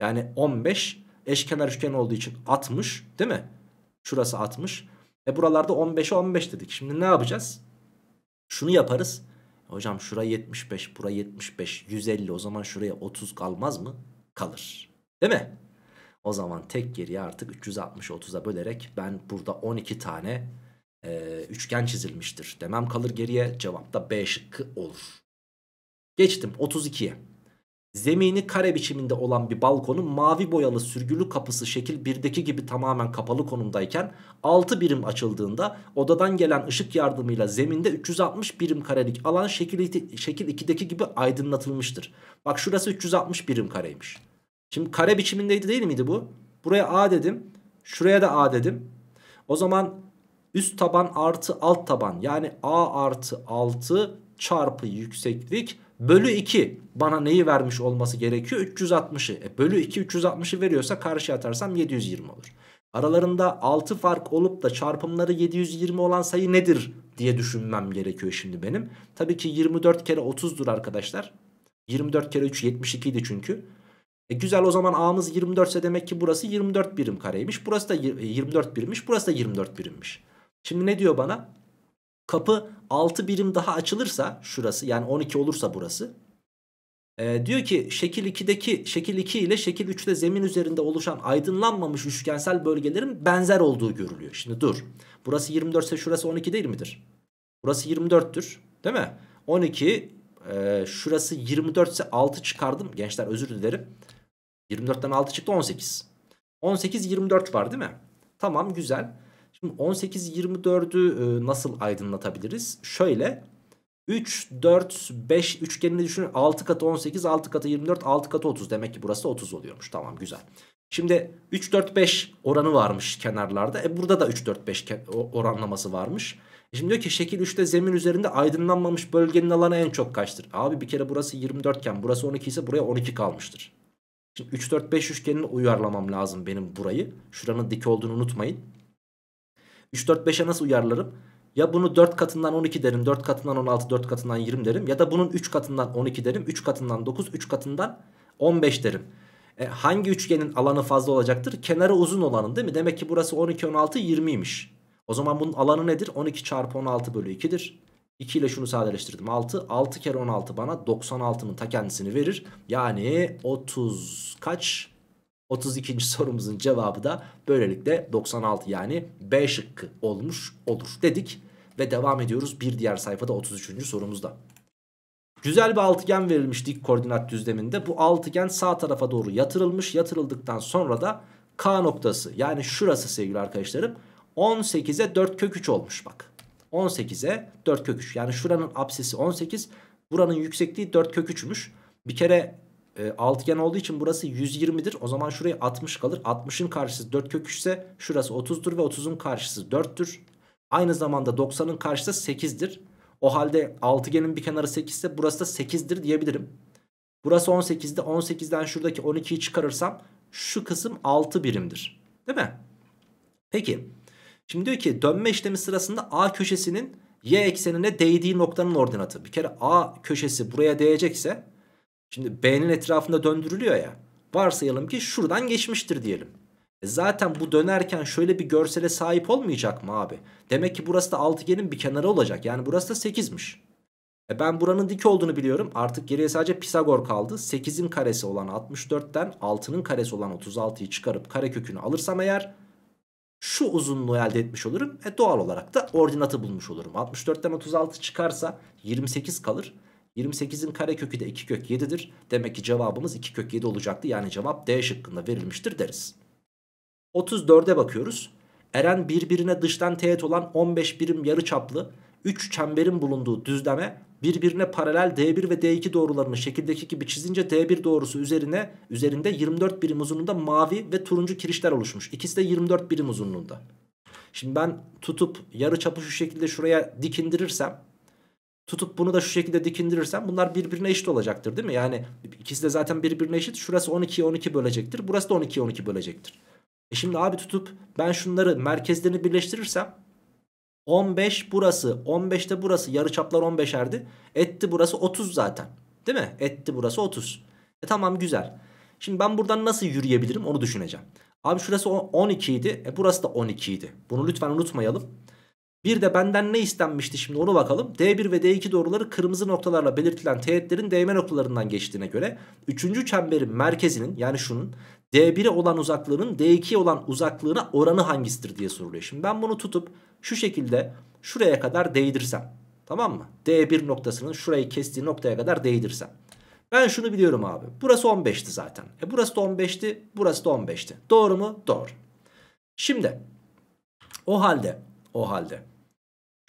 Yani 15 eşkenar üçgen olduğu için 60 değil mi? Şurası 60. E buralarda 15'e 15 dedik. Şimdi ne yapacağız? Şunu yaparız. Hocam şura 75, bura 75, 150 o zaman şuraya 30 kalmaz mı? Kalır. Değil mi? O zaman tek geriye artık 360'ı 30'a bölerek ben burada 12 tane e, üçgen çizilmiştir. Demem kalır geriye cevap da B şıkkı olur. Geçtim 32'ye. Zemini kare biçiminde olan bir balkonun mavi boyalı sürgülü kapısı şekil 1'deki gibi tamamen kapalı konumdayken 6 birim açıldığında odadan gelen ışık yardımıyla zeminde 360 birim karelik alan şekil, şekil 2'deki gibi aydınlatılmıştır. Bak şurası 360 birim kareymiş. Şimdi kare biçimindeydi değil miydi bu? Buraya A dedim. Şuraya da A dedim. O zaman üst taban artı alt taban yani A artı 6 çarpı yükseklik Bölü 2 bana neyi vermiş olması gerekiyor? 360'ı. E bölü 2 360'ı veriyorsa karşıya atarsam 720 olur. Aralarında 6 fark olup da çarpımları 720 olan sayı nedir diye düşünmem gerekiyor şimdi benim. Tabii ki 24 kere 30'dur arkadaşlar. 24 kere 3 72 idi çünkü. E güzel o zaman A'mız 24 ise demek ki burası 24 birim kareymiş. Burası da 24 birimmiş. Burası da 24 birimmiş. Şimdi ne diyor bana? Kapı 6 birim daha açılırsa şurası yani 12 olursa burası. E, diyor ki şekil 2'deki şekil 2 ile şekil 3'te zemin üzerinde oluşan aydınlanmamış üçgensel bölgelerin benzer olduğu görülüyor. Şimdi dur. Burası 24 ise şurası 12 değil midir? Burası 24'tür değil mi? 12 e, şurası 24 ise 6 çıkardım. Gençler özür dilerim. 24'ten 6 çıktı 18. 18 24 var değil mi? Tamam güzel. 18-24'ü e, nasıl aydınlatabiliriz? Şöyle 3, 4, 5 üçgenini düşünün. 6 katı 18, 6 katı 24, 6 katı 30. Demek ki burası 30 oluyormuş. Tamam güzel. Şimdi 3, 4, 5 oranı varmış kenarlarda. E burada da 3, 4, 5 oranlaması varmış. E, şimdi diyor ki şekil 3'te zemin üzerinde aydınlanmamış bölgenin alanı en çok kaçtır? Abi bir kere burası 24 iken burası 12 ise buraya 12 kalmıştır. Şimdi 3, 4, 5 üçgenini uyarlamam lazım benim burayı. Şuranın dik olduğunu unutmayın. 3 4 5'e nasıl uyarlarım? Ya bunu 4 katından 12 derim, 4 katından 16, 4 katından 20 derim ya da bunun 3 katından 12 derim, 3 katından 9, 3 katından 15 derim. E, hangi üçgenin alanı fazla olacaktır? Kenarı uzun olanın değil mi? Demek ki burası 12, 16, 20'ymiş. O zaman bunun alanı nedir? 12 çarpı 16 bölü 2'dir. 2 ile şunu sadeleştirdim. 6. 6 kere 16 bana 96'nın ta kendisini verir. Yani 30 kaç? 32. sorumuzun cevabı da böylelikle 96 yani B şıkkı olmuş olur dedik. Ve devam ediyoruz bir diğer sayfada 33. sorumuzda. Güzel bir altıgen verilmiş dik koordinat düzleminde. Bu altıgen sağ tarafa doğru yatırılmış. Yatırıldıktan sonra da K noktası yani şurası sevgili arkadaşlarım 18'e 4 kök 3 olmuş bak. 18'e 4 kök 3 yani şuranın absesi 18 buranın yüksekliği 4 kök 3'müş. Bir kere e, altıgen olduğu için burası 120'dir. O zaman şuraya 60 kalır. 60'ın karşısı 4 kök ise şurası 30'dur ve 30'un karşısı 4'tür. Aynı zamanda 90'ın karşısı 8'dir. O halde altıgenin bir kenarı 8 ise burası da 8'dir diyebilirim. Burası 18'de 18'den şuradaki 12'yi çıkarırsam şu kısım 6 birimdir. Değil mi? Peki. Şimdi diyor ki dönme işlemi sırasında A köşesinin Y eksenine değdiği noktanın ordinatı. Bir kere A köşesi buraya değecekse Şimdi B'nin etrafında döndürülüyor ya. Varsayalım ki şuradan geçmiştir diyelim. E zaten bu dönerken şöyle bir görsele sahip olmayacak mı abi? Demek ki burası da altıgenin bir kenarı olacak. Yani burası da 8'miş. E ben buranın dik olduğunu biliyorum. Artık geriye sadece Pisagor kaldı. 8'in karesi olan 64'ten 6'nın karesi olan 36'yı çıkarıp karekökünü alırsam eğer şu uzunluğu elde etmiş olurum. E doğal olarak da ordinatı bulmuş olurum. 64'ten 36 çıkarsa 28 kalır. 28'in karekökü de 2 kök 7'dir. Demek ki cevabımız 2 kök 7 olacaktı. Yani cevap D şıkkında verilmiştir deriz. 34'e bakıyoruz. Eren birbirine dıştan teğet olan 15 birim yarıçaplı 3 çemberin bulunduğu düzleme birbirine paralel D1 ve D2 doğrularını şekildeki gibi çizince D1 doğrusu üzerine üzerinde 24 birim uzunluğunda mavi ve turuncu kirişler oluşmuş. İkisi de 24 birim uzunluğunda. Şimdi ben tutup yarıçapı şu şekilde şuraya dikindirirsem tutup bunu da şu şekilde dikindirirsem bunlar birbirine eşit olacaktır değil mi? Yani ikisi de zaten birbirine eşit. Şurası 12, 12 bölecektir. Burası da 12, 12 bölecektir. E şimdi abi tutup ben şunları merkezlerini birleştirirsem 15 burası 15 de burası yarıçaplar 15 erdi. Etti burası 30 zaten. Değil mi? Etti burası 30. E tamam güzel. Şimdi ben buradan nasıl yürüyebilirim onu düşüneceğim. Abi şurası 12 idi. E burası da 12 idi. Bunu lütfen unutmayalım. Bir de benden ne istenmişti şimdi onu bakalım. D1 ve D2 doğruları kırmızı noktalarla belirtilen teğetlerin değme noktalarından geçtiğine göre 3. çemberin merkezinin yani şunun D1'e olan uzaklığının D2'ye olan uzaklığına oranı hangisidir diye soruluyor. Şimdi ben bunu tutup şu şekilde şuraya kadar değdirsem tamam mı? D1 noktasının şurayı kestiği noktaya kadar değdirsem. Ben şunu biliyorum abi. Burası 15'ti zaten. E burası da 15'ti, burası da 15'ti. Doğru mu? Doğru. Şimdi o halde o halde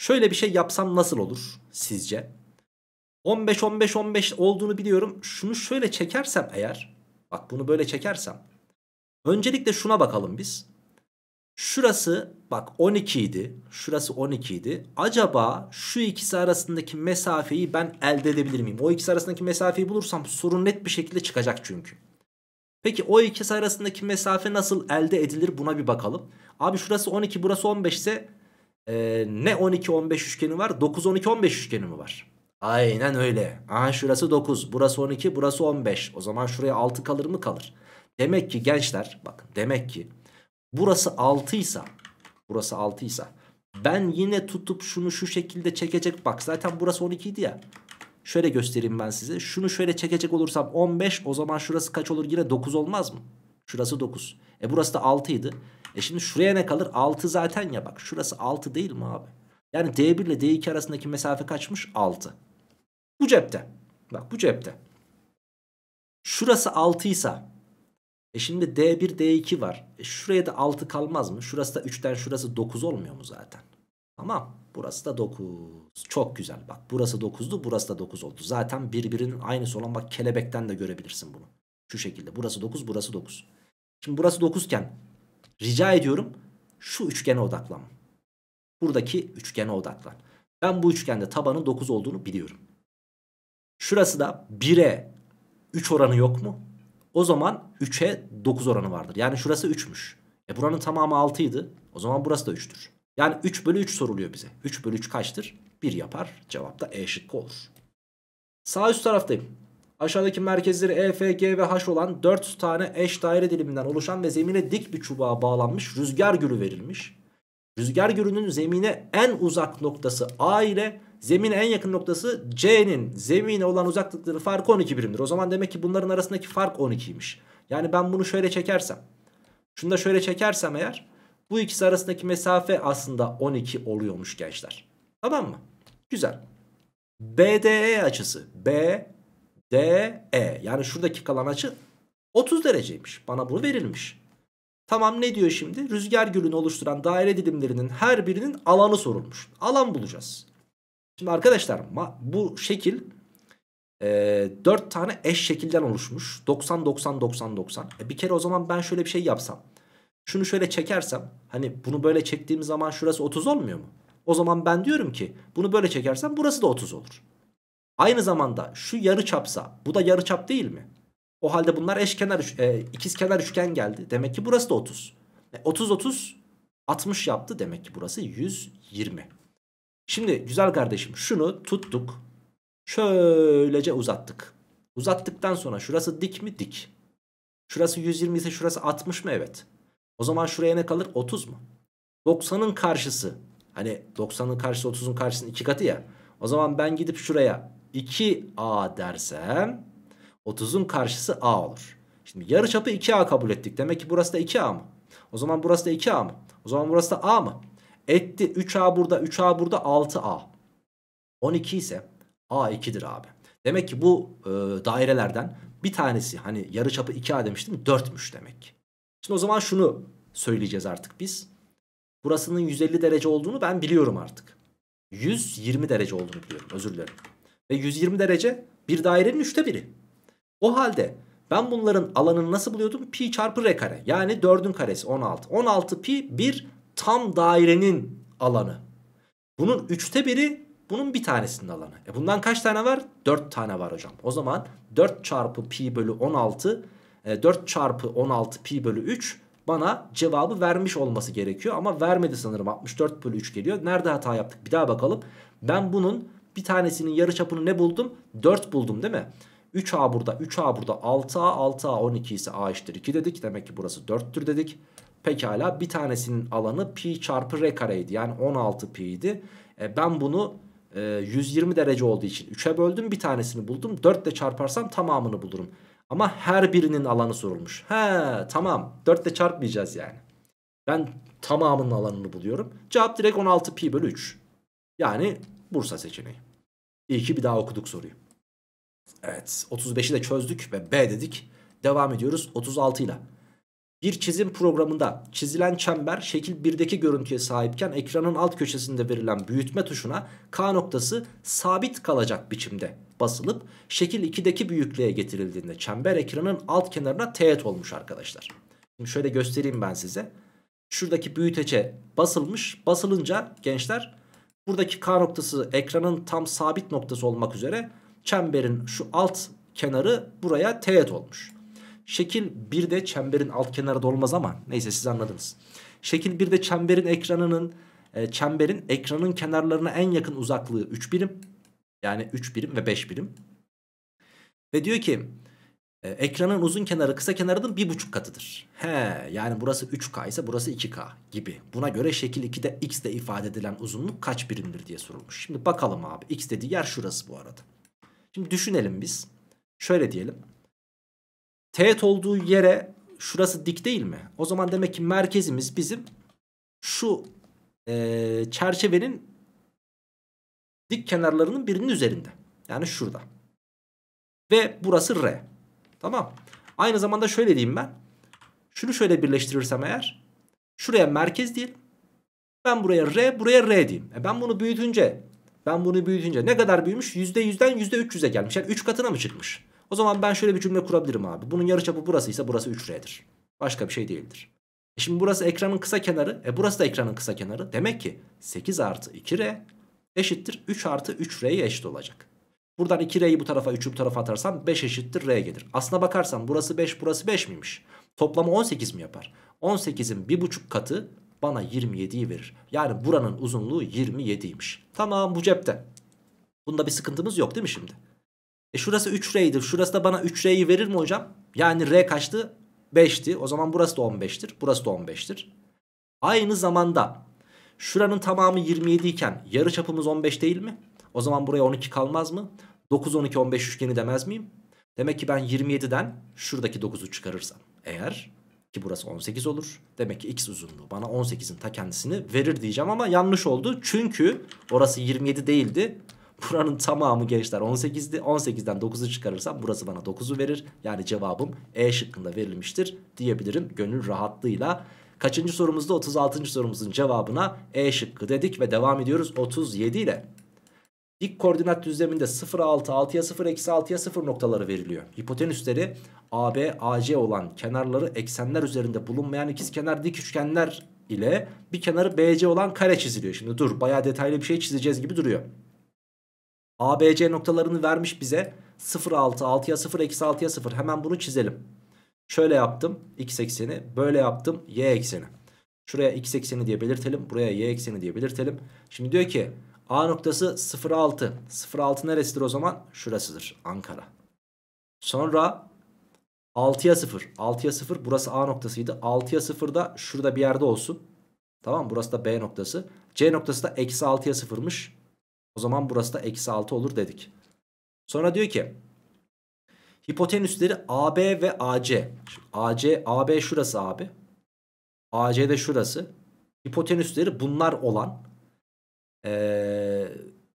Şöyle bir şey yapsam nasıl olur sizce? 15 15 15 olduğunu biliyorum. Şunu şöyle çekersem eğer bak bunu böyle çekersem öncelikle şuna bakalım biz. Şurası bak 12 idi. Şurası 12 idi. Acaba şu ikisi arasındaki mesafeyi ben elde edebilir miyim? O ikisi arasındaki mesafeyi bulursam sorun net bir şekilde çıkacak çünkü. Peki o ikisi arasındaki mesafe nasıl elde edilir buna bir bakalım. Abi şurası 12 burası 15 ise e, ne 12-15 üçgeni var 9-12-15 üçgeni mi var? Aynen öyle. Aha şurası 9 burası 12 burası 15 o zaman şuraya 6 kalır mı kalır. Demek ki gençler bakın demek ki burası 6 ise burası 6 ise ben yine tutup şunu şu şekilde çekecek bak zaten burası 12 idi ya. Şöyle göstereyim ben size. Şunu şöyle çekecek olursam 15 o zaman şurası kaç olur yine 9 olmaz mı? Şurası 9. E burası da 6 idi. E şimdi şuraya ne kalır? 6 zaten ya bak. Şurası 6 değil mi abi? Yani D1 ile D2 arasındaki mesafe kaçmış? 6. Bu cepte. Bak bu cepte. Şurası 6 ise e şimdi D1 D2 var. E şuraya da 6 kalmaz mı? Şurası da 3'ten şurası 9 olmuyor mu zaten? Tamam. Burası da 9. Çok güzel bak. Burası 9'du burası da 9 oldu. Zaten birbirinin aynısı olan bak kelebekten de görebilirsin bunu. Şu şekilde. Burası 9 burası 9. Şimdi burası 9 iken rica ediyorum şu üçgene odaklan. Buradaki üçgene odaklan. Ben bu üçgende tabanın 9 olduğunu biliyorum. Şurası da 1'e 3 oranı yok mu? O zaman 3'e 9 oranı vardır. Yani şurası 3'müş. E buranın tamamı 6'ydı. O zaman burası da 3'tür. Yani 3 bölü 3 soruluyor bize. 3 bölü 3 kaçtır? 1 yapar. Cevap da E şıkkı olur. Sağ üst taraftayım. Aşağıdaki merkezleri E, F, G ve H olan 4 tane eş daire diliminden oluşan ve zemine dik bir çubuğa bağlanmış rüzgar gürü verilmiş. Rüzgar gürünün zemine en uzak noktası A ile zemine en yakın noktası C'nin zemine olan uzaklıkları farkı 12 birimdir. O zaman demek ki bunların arasındaki fark 12'ymiş. Yani ben bunu şöyle çekersem. Şunu da şöyle çekersem eğer bu ikisi arasındaki mesafe aslında 12 oluyormuş gençler. Tamam mı? Güzel. BDE açısı. B D E Yani şuradaki kalan açı 30 dereceymiş. Bana bu verilmiş. Tamam ne diyor şimdi? Rüzgar gülünü oluşturan daire dilimlerinin her birinin alanı sorulmuş. Alan bulacağız. Şimdi arkadaşlar bu şekil e, 4 tane eş şekilden oluşmuş. 90, 90, 90, 90. E, bir kere o zaman ben şöyle bir şey yapsam. Şunu şöyle çekersem hani bunu böyle çektiğim zaman şurası 30 olmuyor mu? O zaman ben diyorum ki bunu böyle çekersem burası da 30 olur. Aynı zamanda şu yarı çapsa bu da yarı çap değil mi? O halde bunlar eşkenar e, ikizkenar üçgen geldi. Demek ki burası da 30. E, 30 30 60 yaptı demek ki burası 120. Şimdi güzel kardeşim şunu tuttuk. Şöylece uzattık. Uzattıktan sonra şurası dik mi? Dik. Şurası 120 ise şurası 60 mı? Evet. O zaman şuraya ne kalır? 30 mu? 90'ın karşısı. Hani 90'ın karşısı 30'un karşısının iki katı ya. O zaman ben gidip şuraya 2A dersem 30'un karşısı A olur. Şimdi yarı çapı 2A kabul ettik. Demek ki burası da 2A mı? O zaman burası da 2A mı? O zaman burası da A mı? Etti 3A burada 3A burada 6A. 12 ise A 2'dir abi. Demek ki bu e, dairelerden bir tanesi hani yarı çapı 2A demiştim 4'müş demek ki. Şimdi o zaman şunu söyleyeceğiz artık biz. Burasının 150 derece olduğunu ben biliyorum artık. 120 derece olduğunu biliyorum özür dilerim. Ve 120 derece bir dairenin üçte biri. O halde ben bunların alanını nasıl buluyordum? Pi çarpı r kare. Yani 4'ün karesi 16. 16 pi bir tam dairenin alanı. Bunun üçte biri bunun bir tanesinin alanı. E bundan kaç tane var? 4 tane var hocam. O zaman 4 çarpı pi bölü 16 4 e, çarpı 16 pi bölü 3 bana cevabı vermiş olması gerekiyor. Ama vermedi sanırım 64 bölü 3 geliyor. Nerede hata yaptık? Bir daha bakalım. Ben bunun bir tanesinin yarı çapını ne buldum? 4 buldum değil mi? 3A burada 3A burada 6A 6A 12 ise A eşittir 2 dedik. Demek ki burası 4'tür dedik. Pekala bir tanesinin alanı pi çarpı r kareydi. Yani 16 pi idi. E, ben bunu e, 120 derece olduğu için 3'e böldüm. Bir tanesini buldum. 4 ile çarparsam tamamını bulurum. Ama her birinin alanı sorulmuş. He tamam 4 ile çarpmayacağız yani. Ben tamamının alanını buluyorum. Cevap direkt 16 pi bölü 3. Yani Bursa seçeneği. İyi ki bir daha okuduk soruyu. Evet 35'i de çözdük ve B dedik. Devam ediyoruz 36 ile. Bir çizim programında çizilen çember şekil 1'deki görüntüye sahipken ekranın alt köşesinde verilen büyütme tuşuna K noktası sabit kalacak biçimde basılıp şekil 2'deki büyüklüğe getirildiğinde çember ekranın alt kenarına teğet olmuş arkadaşlar. Şimdi şöyle göstereyim ben size. Şuradaki büyütece basılmış basılınca gençler Buradaki K noktası ekranın tam sabit noktası olmak üzere çemberin şu alt kenarı buraya teğet olmuş. Şekil 1'de çemberin alt kenarı da olmaz ama neyse siz anladınız. Şekil 1'de çemberin ekranının e, çemberin ekranın kenarlarına en yakın uzaklığı 3 birim. Yani 3 birim ve 5 birim. Ve diyor ki e, ekranın uzun kenarı kısa kenarının bir buçuk katıdır. He yani burası 3K ise burası 2K gibi. Buna göre şekil 2'de x ile ifade edilen uzunluk kaç birimdir diye sorulmuş. Şimdi bakalım abi x dediği yer şurası bu arada. Şimdi düşünelim biz. Şöyle diyelim. Teğet olduğu yere şurası dik değil mi? O zaman demek ki merkezimiz bizim şu e, çerçevenin dik kenarlarının birinin üzerinde. Yani şurada. Ve burası R. Tamam. Aynı zamanda şöyle diyeyim ben. Şunu şöyle birleştirirsem eğer. Şuraya merkez diyelim. Ben buraya R, buraya R diyeyim. E ben bunu büyütünce, ben bunu büyütünce ne kadar büyümüş? %100'den %300'e gelmiş. Yani 3 katına mı çıkmış? O zaman ben şöyle bir cümle kurabilirim abi. Bunun yarıçapı burasıysa burası 3R'dir. Başka bir şey değildir. E şimdi burası ekranın kısa kenarı. E burası da ekranın kısa kenarı. Demek ki 8 artı 2R eşittir 3 artı 3R'ye eşit olacak. Buradan 2R'yi bu tarafa 3'ü bu tarafa atarsam 5 eşittir R gelir. Aslına bakarsan burası 5 burası 5 miymiş? Toplamı 18 mi yapar? 18'in 1,5 katı bana 27'yi verir. Yani buranın uzunluğu 27'ymiş. Tamam bu cepte. Bunda bir sıkıntımız yok değil mi şimdi? E şurası 3R'ydi. Şurası da bana 3R'yi verir mi hocam? Yani R kaçtı? 5'ti. O zaman burası da 15'tir. Burası da 15'tir. Aynı zamanda şuranın tamamı 27 iken yarı çapımız 15 değil mi? O zaman buraya 12 kalmaz mı? 9, 12, 15 üçgeni demez miyim? Demek ki ben 27'den şuradaki 9'u çıkarırsam eğer ki burası 18 olur. Demek ki x uzunluğu bana 18'in ta kendisini verir diyeceğim ama yanlış oldu. Çünkü orası 27 değildi. Buranın tamamı gençler 18'di. 18'den 9'u çıkarırsam burası bana 9'u verir. Yani cevabım E şıkkında verilmiştir diyebilirim gönül rahatlığıyla. Kaçıncı sorumuzda 36. sorumuzun cevabına E şıkkı dedik ve devam ediyoruz 37 ile dik koordinat düzleminde 0 6 6'ya 0 eksi 6'ya 0 noktaları veriliyor. Hipotenüsleri AB AC olan kenarları eksenler üzerinde bulunmayan ikiz kenar dik üçgenler ile bir kenarı BC olan kare çiziliyor. Şimdi dur bayağı detaylı bir şey çizeceğiz gibi duruyor. ABC noktalarını vermiş bize 0 6 6'ya 0 eksi 6'ya 0 hemen bunu çizelim. Şöyle yaptım x ekseni böyle yaptım y ekseni. Şuraya x ekseni diye belirtelim buraya y ekseni diye belirtelim. Şimdi diyor ki A noktası 06. 06 neresidir o zaman? Şurasıdır. Ankara. Sonra 6'ya 0. 6'ya 0 burası A noktasıydı. 6'ya 0 da şurada bir yerde olsun. Tamam burası da B noktası. C noktası da eksi 6'ya 0'mış. O zaman burası da eksi 6 olur dedik. Sonra diyor ki hipotenüsleri AB ve AC. AC, AB şurası abi. AC de şurası. Hipotenüsleri bunlar olan ee,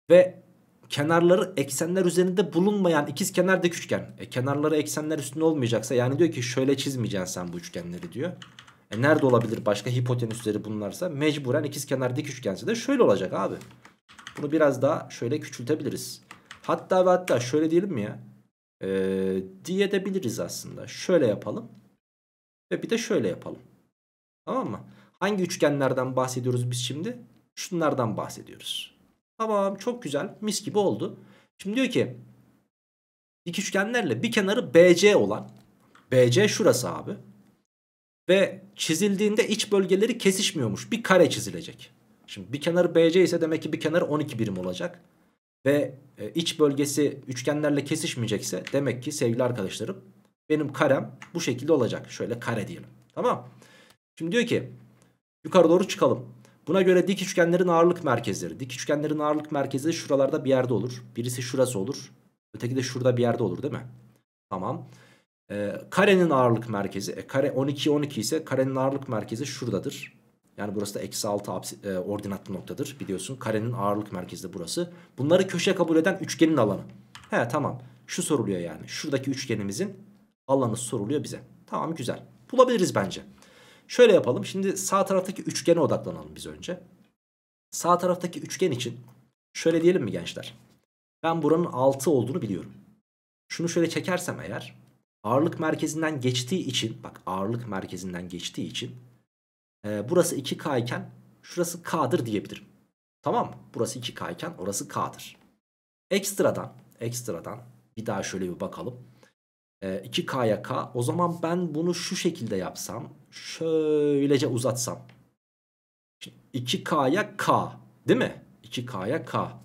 ve kenarları eksenler üzerinde bulunmayan ikiz kenar dik üçgen. E, kenarları eksenler üstünde olmayacaksa yani diyor ki şöyle çizmeyeceksin sen bu üçgenleri diyor. E, nerede olabilir başka hipotenüsleri bunlarsa mecburen ikiz kenar dik üçgense de şöyle olacak abi. Bunu biraz daha şöyle küçültebiliriz. Hatta ve hatta şöyle diyelim mi ya? E, ee, diye de biliriz aslında. Şöyle yapalım. Ve bir de şöyle yapalım. Tamam mı? Hangi üçgenlerden bahsediyoruz biz şimdi? Şunlardan bahsediyoruz. Tamam çok güzel mis gibi oldu. Şimdi diyor ki dik üçgenlerle bir kenarı BC olan BC şurası abi. Ve çizildiğinde iç bölgeleri kesişmiyormuş. Bir kare çizilecek. Şimdi bir kenarı BC ise demek ki bir kenarı 12 birim olacak. Ve e, iç bölgesi üçgenlerle kesişmeyecekse demek ki sevgili arkadaşlarım benim karem bu şekilde olacak. Şöyle kare diyelim. Tamam. Şimdi diyor ki yukarı doğru çıkalım. Buna göre dik üçgenlerin ağırlık merkezleri. Dik üçgenlerin ağırlık merkezi şuralarda bir yerde olur. Birisi şurası olur. Öteki de şurada bir yerde olur değil mi? Tamam. Ee, karenin ağırlık merkezi. E, kare 12 12 ise karenin ağırlık merkezi şuradadır. Yani burası da eksi 6 e, ordinatlı noktadır biliyorsun. Karenin ağırlık merkezi de burası. Bunları köşe kabul eden üçgenin alanı. He tamam. Şu soruluyor yani. Şuradaki üçgenimizin alanı soruluyor bize. Tamam güzel. Bulabiliriz bence. Şöyle yapalım. Şimdi sağ taraftaki üçgene odaklanalım biz önce. Sağ taraftaki üçgen için şöyle diyelim mi gençler? Ben buranın 6 olduğunu biliyorum. Şunu şöyle çekersem eğer ağırlık merkezinden geçtiği için bak ağırlık merkezinden geçtiği için e, burası 2K iken şurası K'dır diyebilirim. Tamam mı? Burası 2K iken orası K'dır. Ekstradan ekstradan bir daha şöyle bir bakalım. E, 2K'ya K o zaman ben bunu şu şekilde yapsam şöylece uzatsam. 2K'ya K değil mi? 2K'ya K.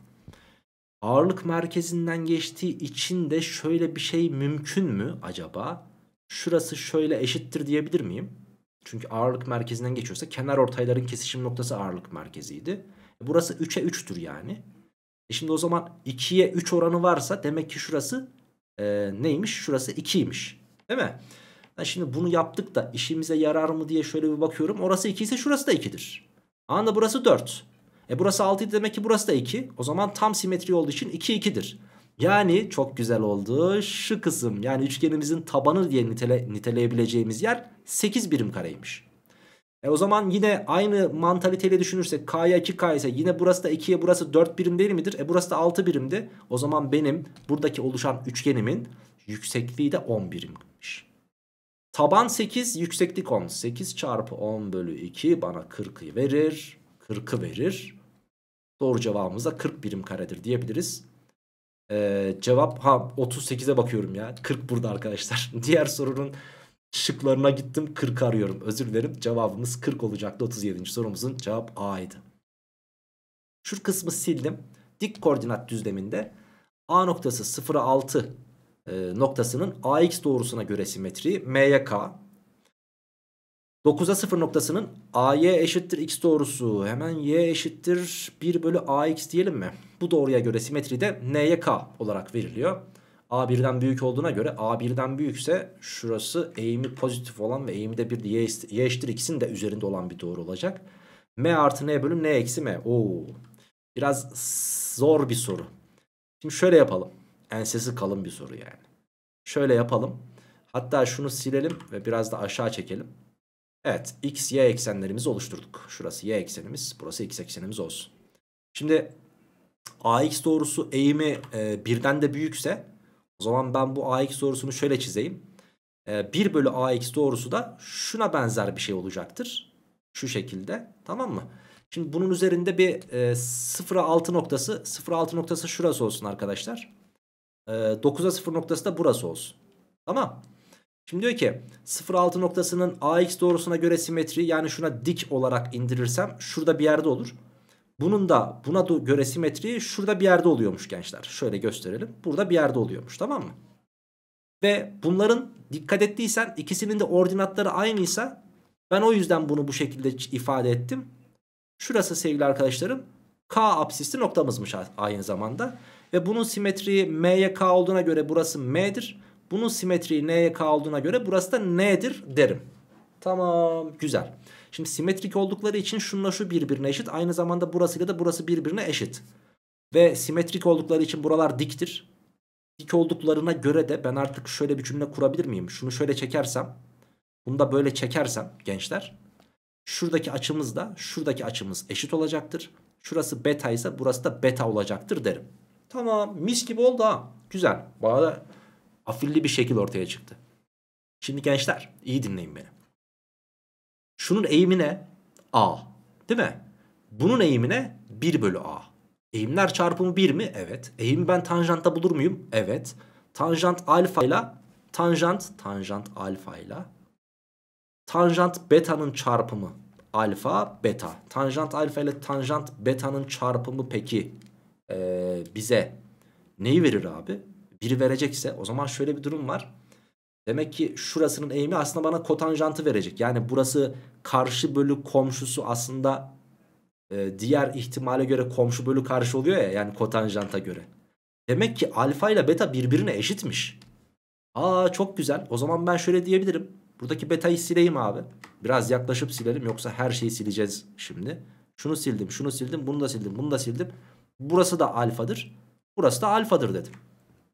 Ağırlık merkezinden geçtiği için de şöyle bir şey mümkün mü acaba? Şurası şöyle eşittir diyebilir miyim? Çünkü ağırlık merkezinden geçiyorsa kenar ortayların kesişim noktası ağırlık merkeziydi. E, burası 3'e 3'tür yani. E şimdi o zaman 2'ye 3 oranı varsa demek ki şurası e, neymiş? Şurası 2'ymiş. Değil mi? Ha şimdi bunu yaptık da işimize yarar mı diye şöyle bir bakıyorum. Orası 2 ise şurası da 2'dir. Anla burası 4. E burası 6 demek ki burası da 2. O zaman tam simetri olduğu için 2 2'dir. Yani çok güzel oldu şu kısım. Yani üçgenimizin tabanı diye nitele, niteleyebileceğimiz yer 8 birim kareymiş. E o zaman yine aynı mantaliteyle düşünürsek K'ya 2K ise yine burası da 2'ye burası 4 birim değil midir? E burası da 6 birimdi. O zaman benim buradaki oluşan üçgenimin yüksekliği de 10 birim Taban 8 yükseklik 10. 8 çarpı 10 bölü 2 bana 40'ı verir. 40'ı verir. Doğru cevabımız da 40 birim karedir diyebiliriz. Ee, cevap ha 38'e bakıyorum ya. 40 burada arkadaşlar. Diğer sorunun şıklarına gittim 40 arıyorum. Özür dilerim cevabımız 40 olacaktı 37. sorumuzun cevap A'ydı. Şu kısmı sildim. Dik koordinat düzleminde A noktası 0'a 6 e, noktasının AX doğrusuna göre simetri M'ye K. 9'a 0 noktasının AY eşittir X doğrusu hemen Y eşittir 1 bölü AX diyelim mi? Bu doğruya göre simetri de N'ye K olarak veriliyor. A 1'den büyük olduğuna göre A 1'den büyükse şurası eğimi pozitif olan ve eğimi de bir y, y eşittir x'in de üzerinde olan bir doğru olacak. M artı N bölü N eksi M. Oo. Biraz zor bir soru. Şimdi şöyle yapalım ensesi kalın bir soru yani. Şöyle yapalım. Hatta şunu silelim ve biraz da aşağı çekelim. Evet x, y eksenlerimizi oluşturduk. Şurası y eksenimiz, burası x eksenimiz olsun. Şimdi ax doğrusu eğimi e, birden de büyükse o zaman ben bu ax doğrusunu şöyle çizeyim. E, 1 bölü ax doğrusu da şuna benzer bir şey olacaktır. Şu şekilde tamam mı? Şimdi bunun üzerinde bir e, 0'a 6 noktası 0'a 6 noktası şurası olsun arkadaşlar. 9'a ee, 0 noktası da burası olsun. Tamam. Şimdi diyor ki 0,6 noktasının AX doğrusuna göre simetri yani şuna dik olarak indirirsem şurada bir yerde olur. Bunun da buna göre simetri şurada bir yerde oluyormuş gençler. Şöyle gösterelim. Burada bir yerde oluyormuş tamam mı? Ve bunların dikkat ettiysen ikisinin de ordinatları aynıysa ben o yüzden bunu bu şekilde ifade ettim. Şurası sevgili arkadaşlarım K absisli noktamızmış aynı zamanda. Ve bunun simetriği m'ye k olduğuna göre burası m'dir. Bunun simetriği n'ye k olduğuna göre burası da n'dir derim. Tamam güzel. Şimdi simetrik oldukları için şunla şu birbirine eşit. Aynı zamanda burasıyla da burası birbirine eşit. Ve simetrik oldukları için buralar diktir. Dik olduklarına göre de ben artık şöyle bir cümle kurabilir miyim? Şunu şöyle çekersem. Bunu da böyle çekersem gençler. Şuradaki açımız da şuradaki açımız eşit olacaktır. Şurası beta ise burası da beta olacaktır derim. Tamam mis gibi oldu ha. Güzel. Bana afilli bir şekil ortaya çıktı. Şimdi gençler iyi dinleyin beni. Şunun eğimi ne? A. Değil mi? Bunun eğimi ne? 1 bölü A. Eğimler çarpımı 1 mi? Evet. Eğimi ben tanjantta bulur muyum? Evet. Tanjant alfa ile tanjant tanjant alfa ile tanjant beta'nın çarpımı alfa beta. Tanjant alfa ile tanjant beta'nın çarpımı peki e, bize neyi verir abi? Biri verecekse o zaman şöyle bir durum var. Demek ki şurasının eğimi aslında bana kotanjantı verecek. Yani burası karşı bölü komşusu aslında e, diğer ihtimale göre komşu bölü karşı oluyor ya yani kotanjanta göre. Demek ki alfa ile beta birbirine eşitmiş. Aa çok güzel. O zaman ben şöyle diyebilirim. Buradaki beta'yı sileyim abi. Biraz yaklaşıp silelim yoksa her şeyi sileceğiz şimdi. Şunu sildim, şunu sildim, bunu da sildim, bunu da sildim. Burası da alfadır. Burası da alfadır dedim.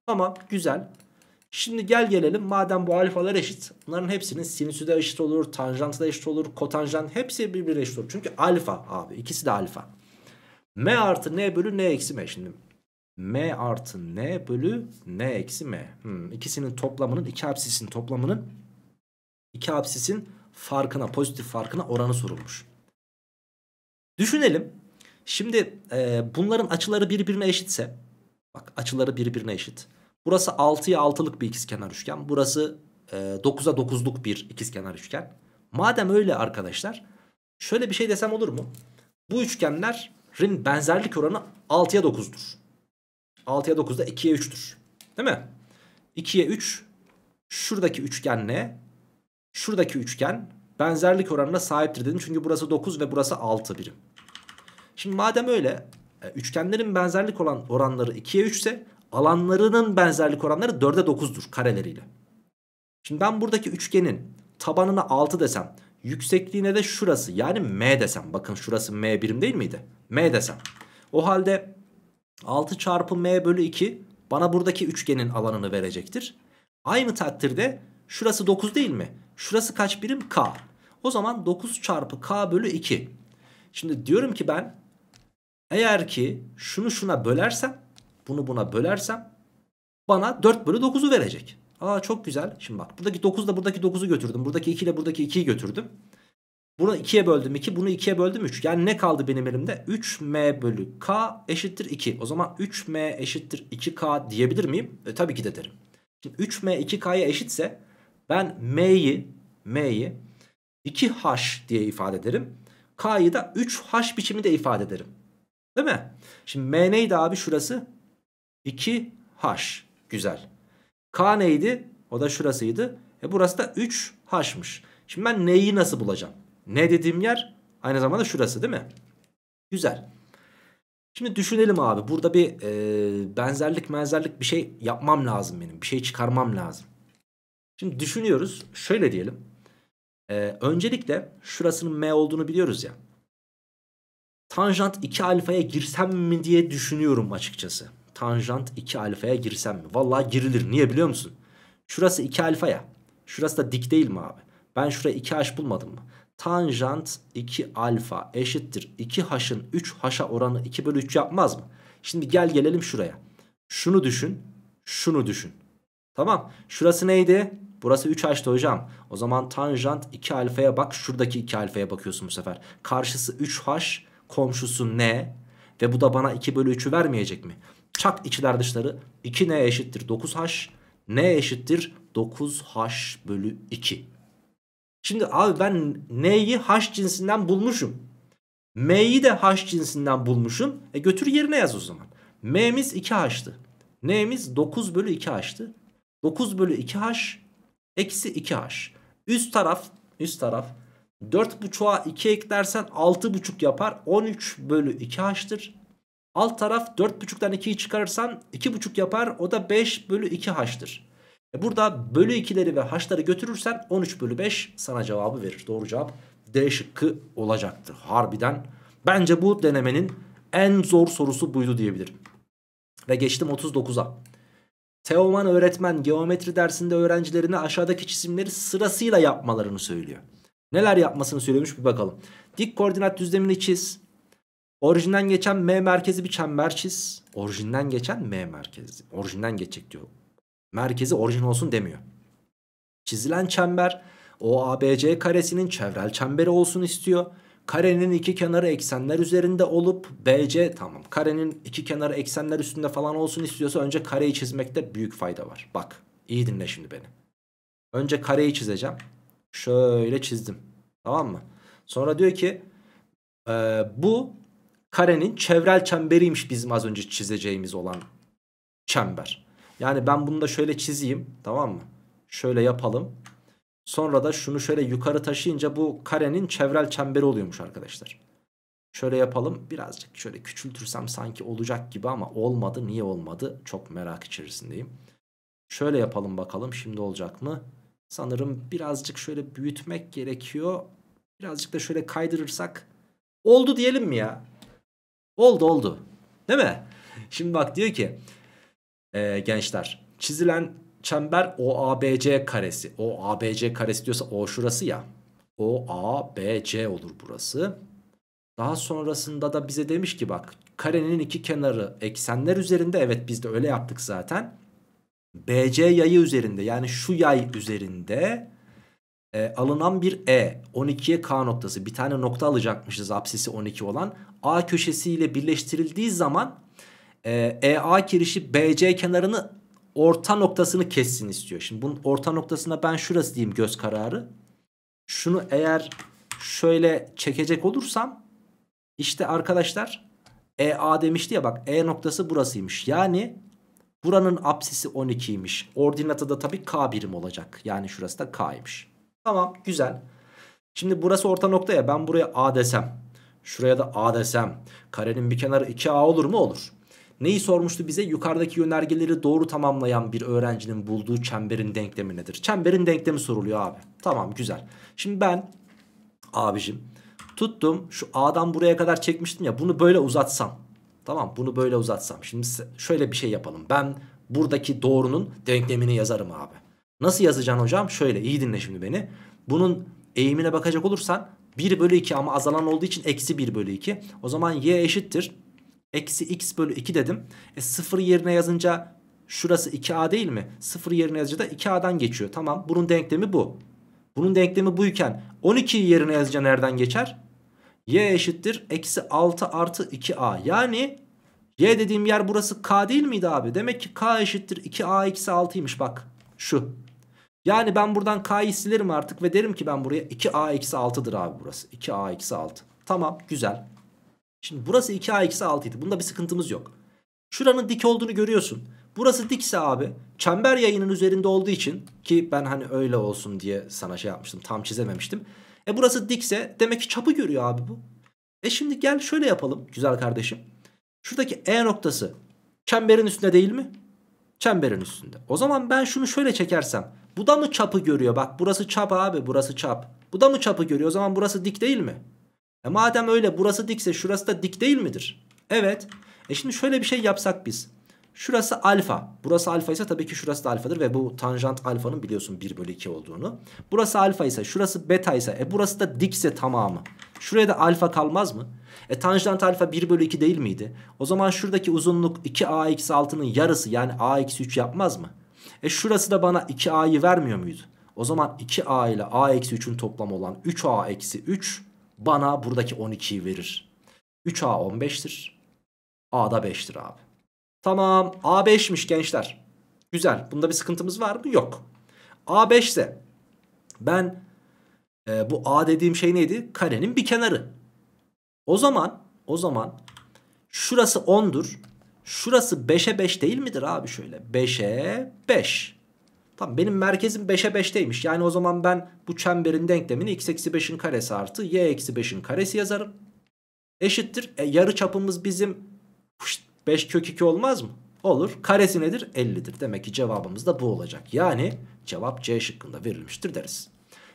Tamam güzel. Şimdi gel gelelim madem bu alfalar eşit. Bunların hepsinin sinüsü de eşit olur. tanjantı da eşit olur. Kotanjant hepsi birbirine eşit olur. Çünkü alfa abi ikisi de alfa. M artı N bölü N eksi M şimdi. M artı N bölü N eksi M. Hmm, ikisinin toplamının iki absisin toplamının iki absisin farkına pozitif farkına oranı sorulmuş. Düşünelim Şimdi e, bunların açıları birbirine eşitse bak açıları birbirine eşit. Burası 6'ya 6'lık bir ikizkenar üçgen. Burası e, 9'a 9'luk bir ikizkenar üçgen. Madem öyle arkadaşlar şöyle bir şey desem olur mu? Bu üçgenlerin benzerlik oranı 6'ya 9'dur. 6'ya 9'da 2'ye 3'tür. Değil mi? 2'ye 3 şuradaki üçgenle şuradaki üçgen benzerlik oranına sahiptir dedim. Çünkü burası 9 ve burası 6 birim. Şimdi madem öyle e, üçgenlerin benzerlik olan oranları 2'ye 3 ise alanlarının benzerlik oranları 4'e 9'dur kareleriyle. Şimdi ben buradaki üçgenin tabanına 6 desem yüksekliğine de şurası yani m desem bakın şurası m birim değil miydi? m desem. O halde 6 çarpı m bölü 2 bana buradaki üçgenin alanını verecektir. Aynı takdirde şurası 9 değil mi? Şurası kaç birim? k. O zaman 9 çarpı k bölü 2. Şimdi diyorum ki ben eğer ki şunu şuna bölersem bunu buna bölersem bana 4 bölü 9'u verecek. Aa çok güzel. Şimdi bak buradaki 9 da buradaki 9'u götürdüm. Buradaki 2 ile buradaki 2'yi götürdüm. Bunu 2'ye böldüm 2. Bunu 2'ye böldüm 3. Yani ne kaldı benim elimde? 3m bölü k eşittir 2. O zaman 3m eşittir 2k diyebilir miyim? E, tabii ki de derim. Şimdi 3m 2k'ya eşitse ben m'yi m'yi 2h diye ifade ederim. k'yı da 3h biçiminde ifade ederim. Değil mi? Şimdi M neydi abi şurası? 2H. Güzel. K neydi? O da şurasıydı. E burası da 3H'mış. Şimdi ben N'yi nasıl bulacağım? N dediğim yer aynı zamanda şurası değil mi? Güzel. Şimdi düşünelim abi. Burada bir e, benzerlik benzerlik bir şey yapmam lazım benim. Bir şey çıkarmam lazım. Şimdi düşünüyoruz. Şöyle diyelim. E, öncelikle şurasının M olduğunu biliyoruz ya. Tanjant 2 alfaya girsem mi diye düşünüyorum açıkçası. Tanjant 2 alfaya girsem mi? Vallahi girilir. Niye biliyor musun? Şurası 2 alfa ya. Şurası da dik değil mi abi? Ben şuraya 2 haş bulmadım mı? Tanjant 2 alfa eşittir. 2 haşın 3 haşa oranı 2 bölü 3 yapmaz mı? Şimdi gel gelelim şuraya. Şunu düşün. Şunu düşün. Tamam. Şurası neydi? Burası 3H'tı hocam. O zaman tanjant 2 alfaya bak. Şuradaki 2 alfaya bakıyorsun bu sefer. Karşısı 3 haş komşusu n ve bu da bana 2 bölü 3'ü vermeyecek mi? Çak içler dışları 2n eşittir 9h n eşittir 9h bölü 2. Şimdi abi ben n'yi h cinsinden bulmuşum. m'yi de h cinsinden bulmuşum. E götür yerine yaz o zaman. m'miz 2h'tı. n'miz 9 bölü 2h'tı. 9 bölü 2h eksi 2h. Üst taraf üst taraf 4.5'a 2 eklersen 6.5 yapar. 13 bölü 2h'tır. Alt taraf 4.5'tan 2'yi çıkarırsan 2.5 yapar. O da 5 bölü 2h'tır. E burada bölü 2'leri ve h'ları götürürsen 13 bölü 5 sana cevabı verir. Doğru cevap D şıkkı olacaktır. Harbiden bence bu denemenin en zor sorusu buydu diyebilirim. Ve geçtim 39'a. Teoman öğretmen geometri dersinde öğrencilerine aşağıdaki çizimleri sırasıyla yapmalarını söylüyor. Neler yapmasını söylemiş bir bakalım. Dik koordinat düzlemini çiz. Orijinden geçen M merkezi bir çember çiz. Orijinden geçen M merkezi. Orijinden geçecek diyor. Merkezi orijin olsun demiyor. Çizilen çember OABC karesinin çevrel çemberi olsun istiyor. Karenin iki kenarı eksenler üzerinde olup BC tamam. Karenin iki kenarı eksenler üstünde falan olsun istiyorsa önce kareyi çizmekte büyük fayda var. Bak iyi dinle şimdi beni. Önce kareyi çizeceğim. Şöyle çizdim. Tamam mı? Sonra diyor ki e, bu karenin çevrel çemberiymiş bizim az önce çizeceğimiz olan çember. Yani ben bunu da şöyle çizeyim tamam mı? Şöyle yapalım. Sonra da şunu şöyle yukarı taşıyınca bu karenin çevrel çemberi oluyormuş arkadaşlar. Şöyle yapalım birazcık şöyle küçültürsem sanki olacak gibi ama olmadı. Niye olmadı? Çok merak içerisindeyim. Şöyle yapalım bakalım şimdi olacak mı? Sanırım birazcık şöyle büyütmek gerekiyor. Birazcık da şöyle kaydırırsak. Oldu diyelim mi ya? Oldu oldu. Değil mi? Şimdi bak diyor ki e, gençler çizilen çember OABC karesi. OABC karesi diyorsa O şurası ya. OABC olur burası. Daha sonrasında da bize demiş ki bak karenin iki kenarı eksenler üzerinde. Evet biz de öyle yaptık zaten. BC yayı üzerinde yani şu yay üzerinde e, alınan bir E 12'ye K noktası bir tane nokta alacakmışız apsisi 12 olan A köşesiyle birleştirildiği zaman e, EA kirişi BC kenarını orta noktasını kessin istiyor. Şimdi bunun orta noktasına ben şurası diyeyim göz kararı. Şunu eğer şöyle çekecek olursam işte arkadaşlar EA demişti ya bak E noktası burasıymış. Yani buranın apsisi 12'ymiş. Ordinatı da tabii K birim olacak. Yani şurası da K'ymiş. Tamam güzel. Şimdi burası orta nokta ya ben buraya A desem. Şuraya da A desem. Karenin bir kenarı 2A olur mu? Olur. Neyi sormuştu bize? Yukarıdaki yönergeleri doğru tamamlayan bir öğrencinin bulduğu çemberin denklemi nedir? Çemberin denklemi soruluyor abi. Tamam güzel. Şimdi ben abicim tuttum şu A'dan buraya kadar çekmiştim ya bunu böyle uzatsam. Tamam bunu böyle uzatsam. Şimdi şöyle bir şey yapalım. Ben buradaki doğrunun denklemini yazarım abi. Nasıl yazacaksın hocam? Şöyle iyi dinle şimdi beni. Bunun eğimine bakacak olursan 1 bölü 2 ama azalan olduğu için eksi 1 bölü 2. O zaman y eşittir. Eksi x bölü 2 dedim. E 0 yerine yazınca şurası 2a değil mi? 0 yerine yazınca da 2a'dan geçiyor. Tamam bunun denklemi bu. Bunun denklemi buyken 12 yerine yazınca nereden geçer? y eşittir. Eksi 6 artı 2a. Yani y dediğim yer burası k değil miydi abi? Demek ki k eşittir 2a eksi 6'ymış bak. Şu. Yani ben buradan K'yı silerim artık ve derim ki ben buraya 2A-6'dır abi burası. 2A-6. Tamam güzel. Şimdi burası 2A-6 idi. Bunda bir sıkıntımız yok. Şuranın dik olduğunu görüyorsun. Burası dikse abi çember yayının üzerinde olduğu için ki ben hani öyle olsun diye sana şey yapmıştım tam çizememiştim. E burası dikse demek ki çapı görüyor abi bu. E şimdi gel şöyle yapalım güzel kardeşim. Şuradaki E noktası çemberin üstünde değil mi? Çemberin üstünde. O zaman ben şunu şöyle çekersem bu da mı çapı görüyor? Bak burası çap abi burası çap. Bu da mı çapı görüyor? O zaman burası dik değil mi? E madem öyle burası dikse şurası da dik değil midir? Evet. E şimdi şöyle bir şey yapsak biz. Şurası alfa. Burası alfa ise tabii ki şurası da alfadır ve bu tanjant alfanın biliyorsun 1 bölü 2 olduğunu. Burası alfa ise şurası beta ise e burası da dikse tamamı. Şuraya da alfa kalmaz mı? E tanjant alfa 1 bölü 2 değil miydi? O zaman şuradaki uzunluk 2a eksi 6'nın yarısı yani a eksi 3 yapmaz mı? E şurası da bana 2a'yı vermiyor muydu? O zaman 2a ile a eksi 3'ün toplamı olan 3a eksi 3 bana buradaki 12'yi verir. 3a 15'tir. a da 5'tir abi. Tamam a 5'miş gençler. Güzel. Bunda bir sıkıntımız var mı? Yok. a 5 ise ben e, bu a dediğim şey neydi? Karenin bir kenarı. O zaman o zaman şurası 10'dur. Şurası 5'e 5 değil midir abi şöyle? 5'e 5. Tamam benim merkezim 5'e 5'teymiş. Yani o zaman ben bu çemberin denklemini x eksi 5'in karesi artı y eksi 5'in karesi yazarım. Eşittir. E, yarı çapımız bizim 5 kök 2 olmaz mı? Olur. Karesi nedir? 50'dir. Demek ki cevabımız da bu olacak. Yani cevap C şıkkında verilmiştir deriz.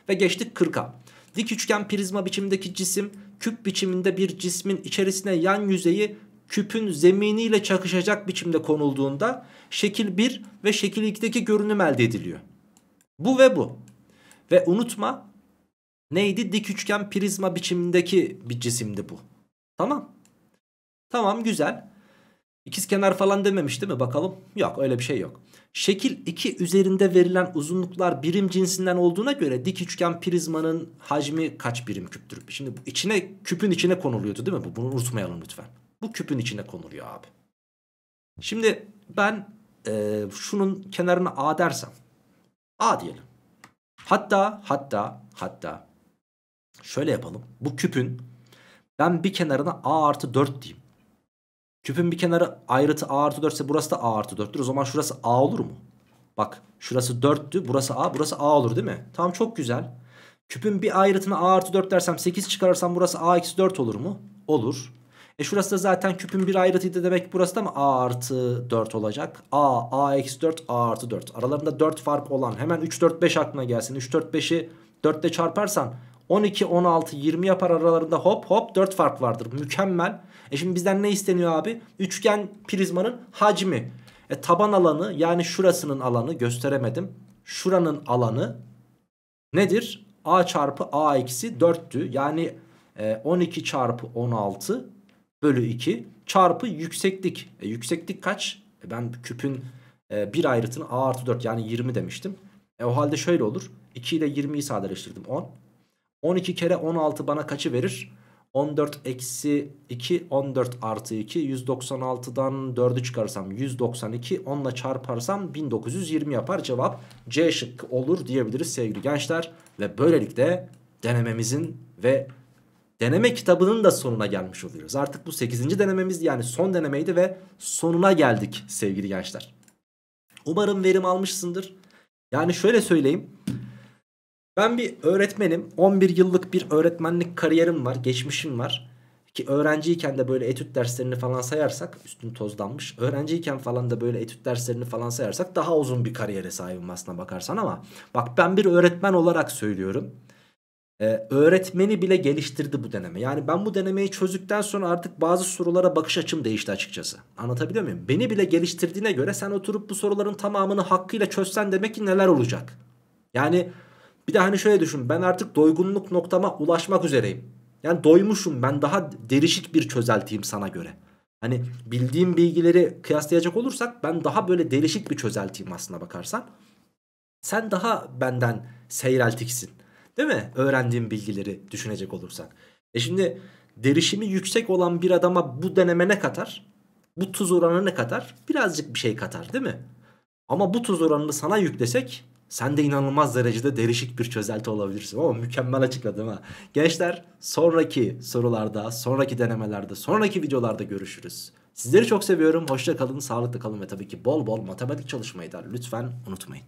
Ve geçtik 40'a. Dik üçgen prizma biçimindeki cisim küp biçiminde bir cismin içerisine yan yüzeyi küpün zeminiyle çakışacak biçimde konulduğunda şekil 1 ve şekil 2'deki görünüm elde ediliyor. Bu ve bu. Ve unutma neydi? Dik üçgen prizma biçimindeki bir cisimdi bu. Tamam. Tamam güzel. İkiz kenar falan dememiş değil mi? Bakalım. Yok öyle bir şey yok. Şekil 2 üzerinde verilen uzunluklar birim cinsinden olduğuna göre dik üçgen prizmanın hacmi kaç birim küptür? Şimdi içine küpün içine konuluyordu değil mi? Bunu unutmayalım lütfen. Bu küpün içine konuluyor abi. Şimdi ben e, şunun kenarına A dersem. A diyelim. Hatta hatta hatta şöyle yapalım. Bu küpün ben bir kenarına A artı 4 diyeyim. Küpün bir kenarı ayrıtı A artı 4 ise burası da A artı 4'tür. O zaman şurası A olur mu? Bak şurası 4'tü burası A burası A olur değil mi? Tamam çok güzel. Küpün bir ayrıtına A artı 4 dersem 8 çıkarırsam burası A eksi 4 olur mu? Olur. E şurası da zaten küpün bir ayrıtıydı demek burası da mı a artı 4 olacak? A, a eksi 4, a artı 4. Aralarında 4 fark olan hemen 3, 4, 5 aklına gelsin. 3, 4, 5'i 4 ile çarparsan 12, 16, 20 yapar aralarında hop hop 4 fark vardır. Mükemmel. E şimdi bizden ne isteniyor abi? Üçgen prizmanın hacmi. E taban alanı yani şurasının alanı gösteremedim. Şuranın alanı nedir? A çarpı A eksi 4'tü. Yani 12 e, çarpı 16 bölü 2 çarpı yükseklik. E, yükseklik kaç? E, ben küpün e, bir ayrıtını a artı 4 yani 20 demiştim. E, o halde şöyle olur. 2 ile 20'yi sadeleştirdim 10. 12 kere 16 bana kaçı verir? 14 eksi 2 14 artı 2 196'dan 4'ü çıkarsam 192 10 ile çarparsam 1920 yapar cevap C şıkkı olur diyebiliriz sevgili gençler ve böylelikle denememizin ve deneme kitabının da sonuna gelmiş oluyoruz. Artık bu 8. denememiz yani son denemeydi ve sonuna geldik sevgili gençler. Umarım verim almışsındır. Yani şöyle söyleyeyim. Ben bir öğretmenim. 11 yıllık bir öğretmenlik kariyerim var, geçmişim var. Ki öğrenciyken de böyle etüt derslerini falan sayarsak üstüm tozlanmış. Öğrenciyken falan da böyle etüt derslerini falan sayarsak daha uzun bir kariyere sahibim aslına bakarsan ama bak ben bir öğretmen olarak söylüyorum. E, öğretmeni bile geliştirdi bu deneme. Yani ben bu denemeyi çözdükten sonra artık bazı sorulara bakış açım değişti açıkçası. Anlatabiliyor muyum? Beni bile geliştirdiğine göre sen oturup bu soruların tamamını hakkıyla çözsen demek ki neler olacak? Yani bir de hani şöyle düşün. Ben artık doygunluk noktama ulaşmak üzereyim. Yani doymuşum ben daha derişik bir çözeltiyim sana göre. Hani bildiğim bilgileri kıyaslayacak olursak ben daha böyle derişik bir çözeltiyim aslına bakarsan. Sen daha benden seyreltiksin. Değil mi? Öğrendiğim bilgileri düşünecek olursak. E şimdi derişimi yüksek olan bir adama bu deneme ne katar? Bu tuz oranı ne kadar? Birazcık bir şey katar değil mi? Ama bu tuz oranını sana yüklesek sen de inanılmaz derecede derişik bir çözelti olabilirsin. Ama mükemmel açıkladım ha. Gençler sonraki sorularda, sonraki denemelerde, sonraki videolarda görüşürüz. Sizleri çok seviyorum. Hoşça kalın, sağlıklı kalın ve tabii ki bol bol matematik çalışmayı da lütfen unutmayın.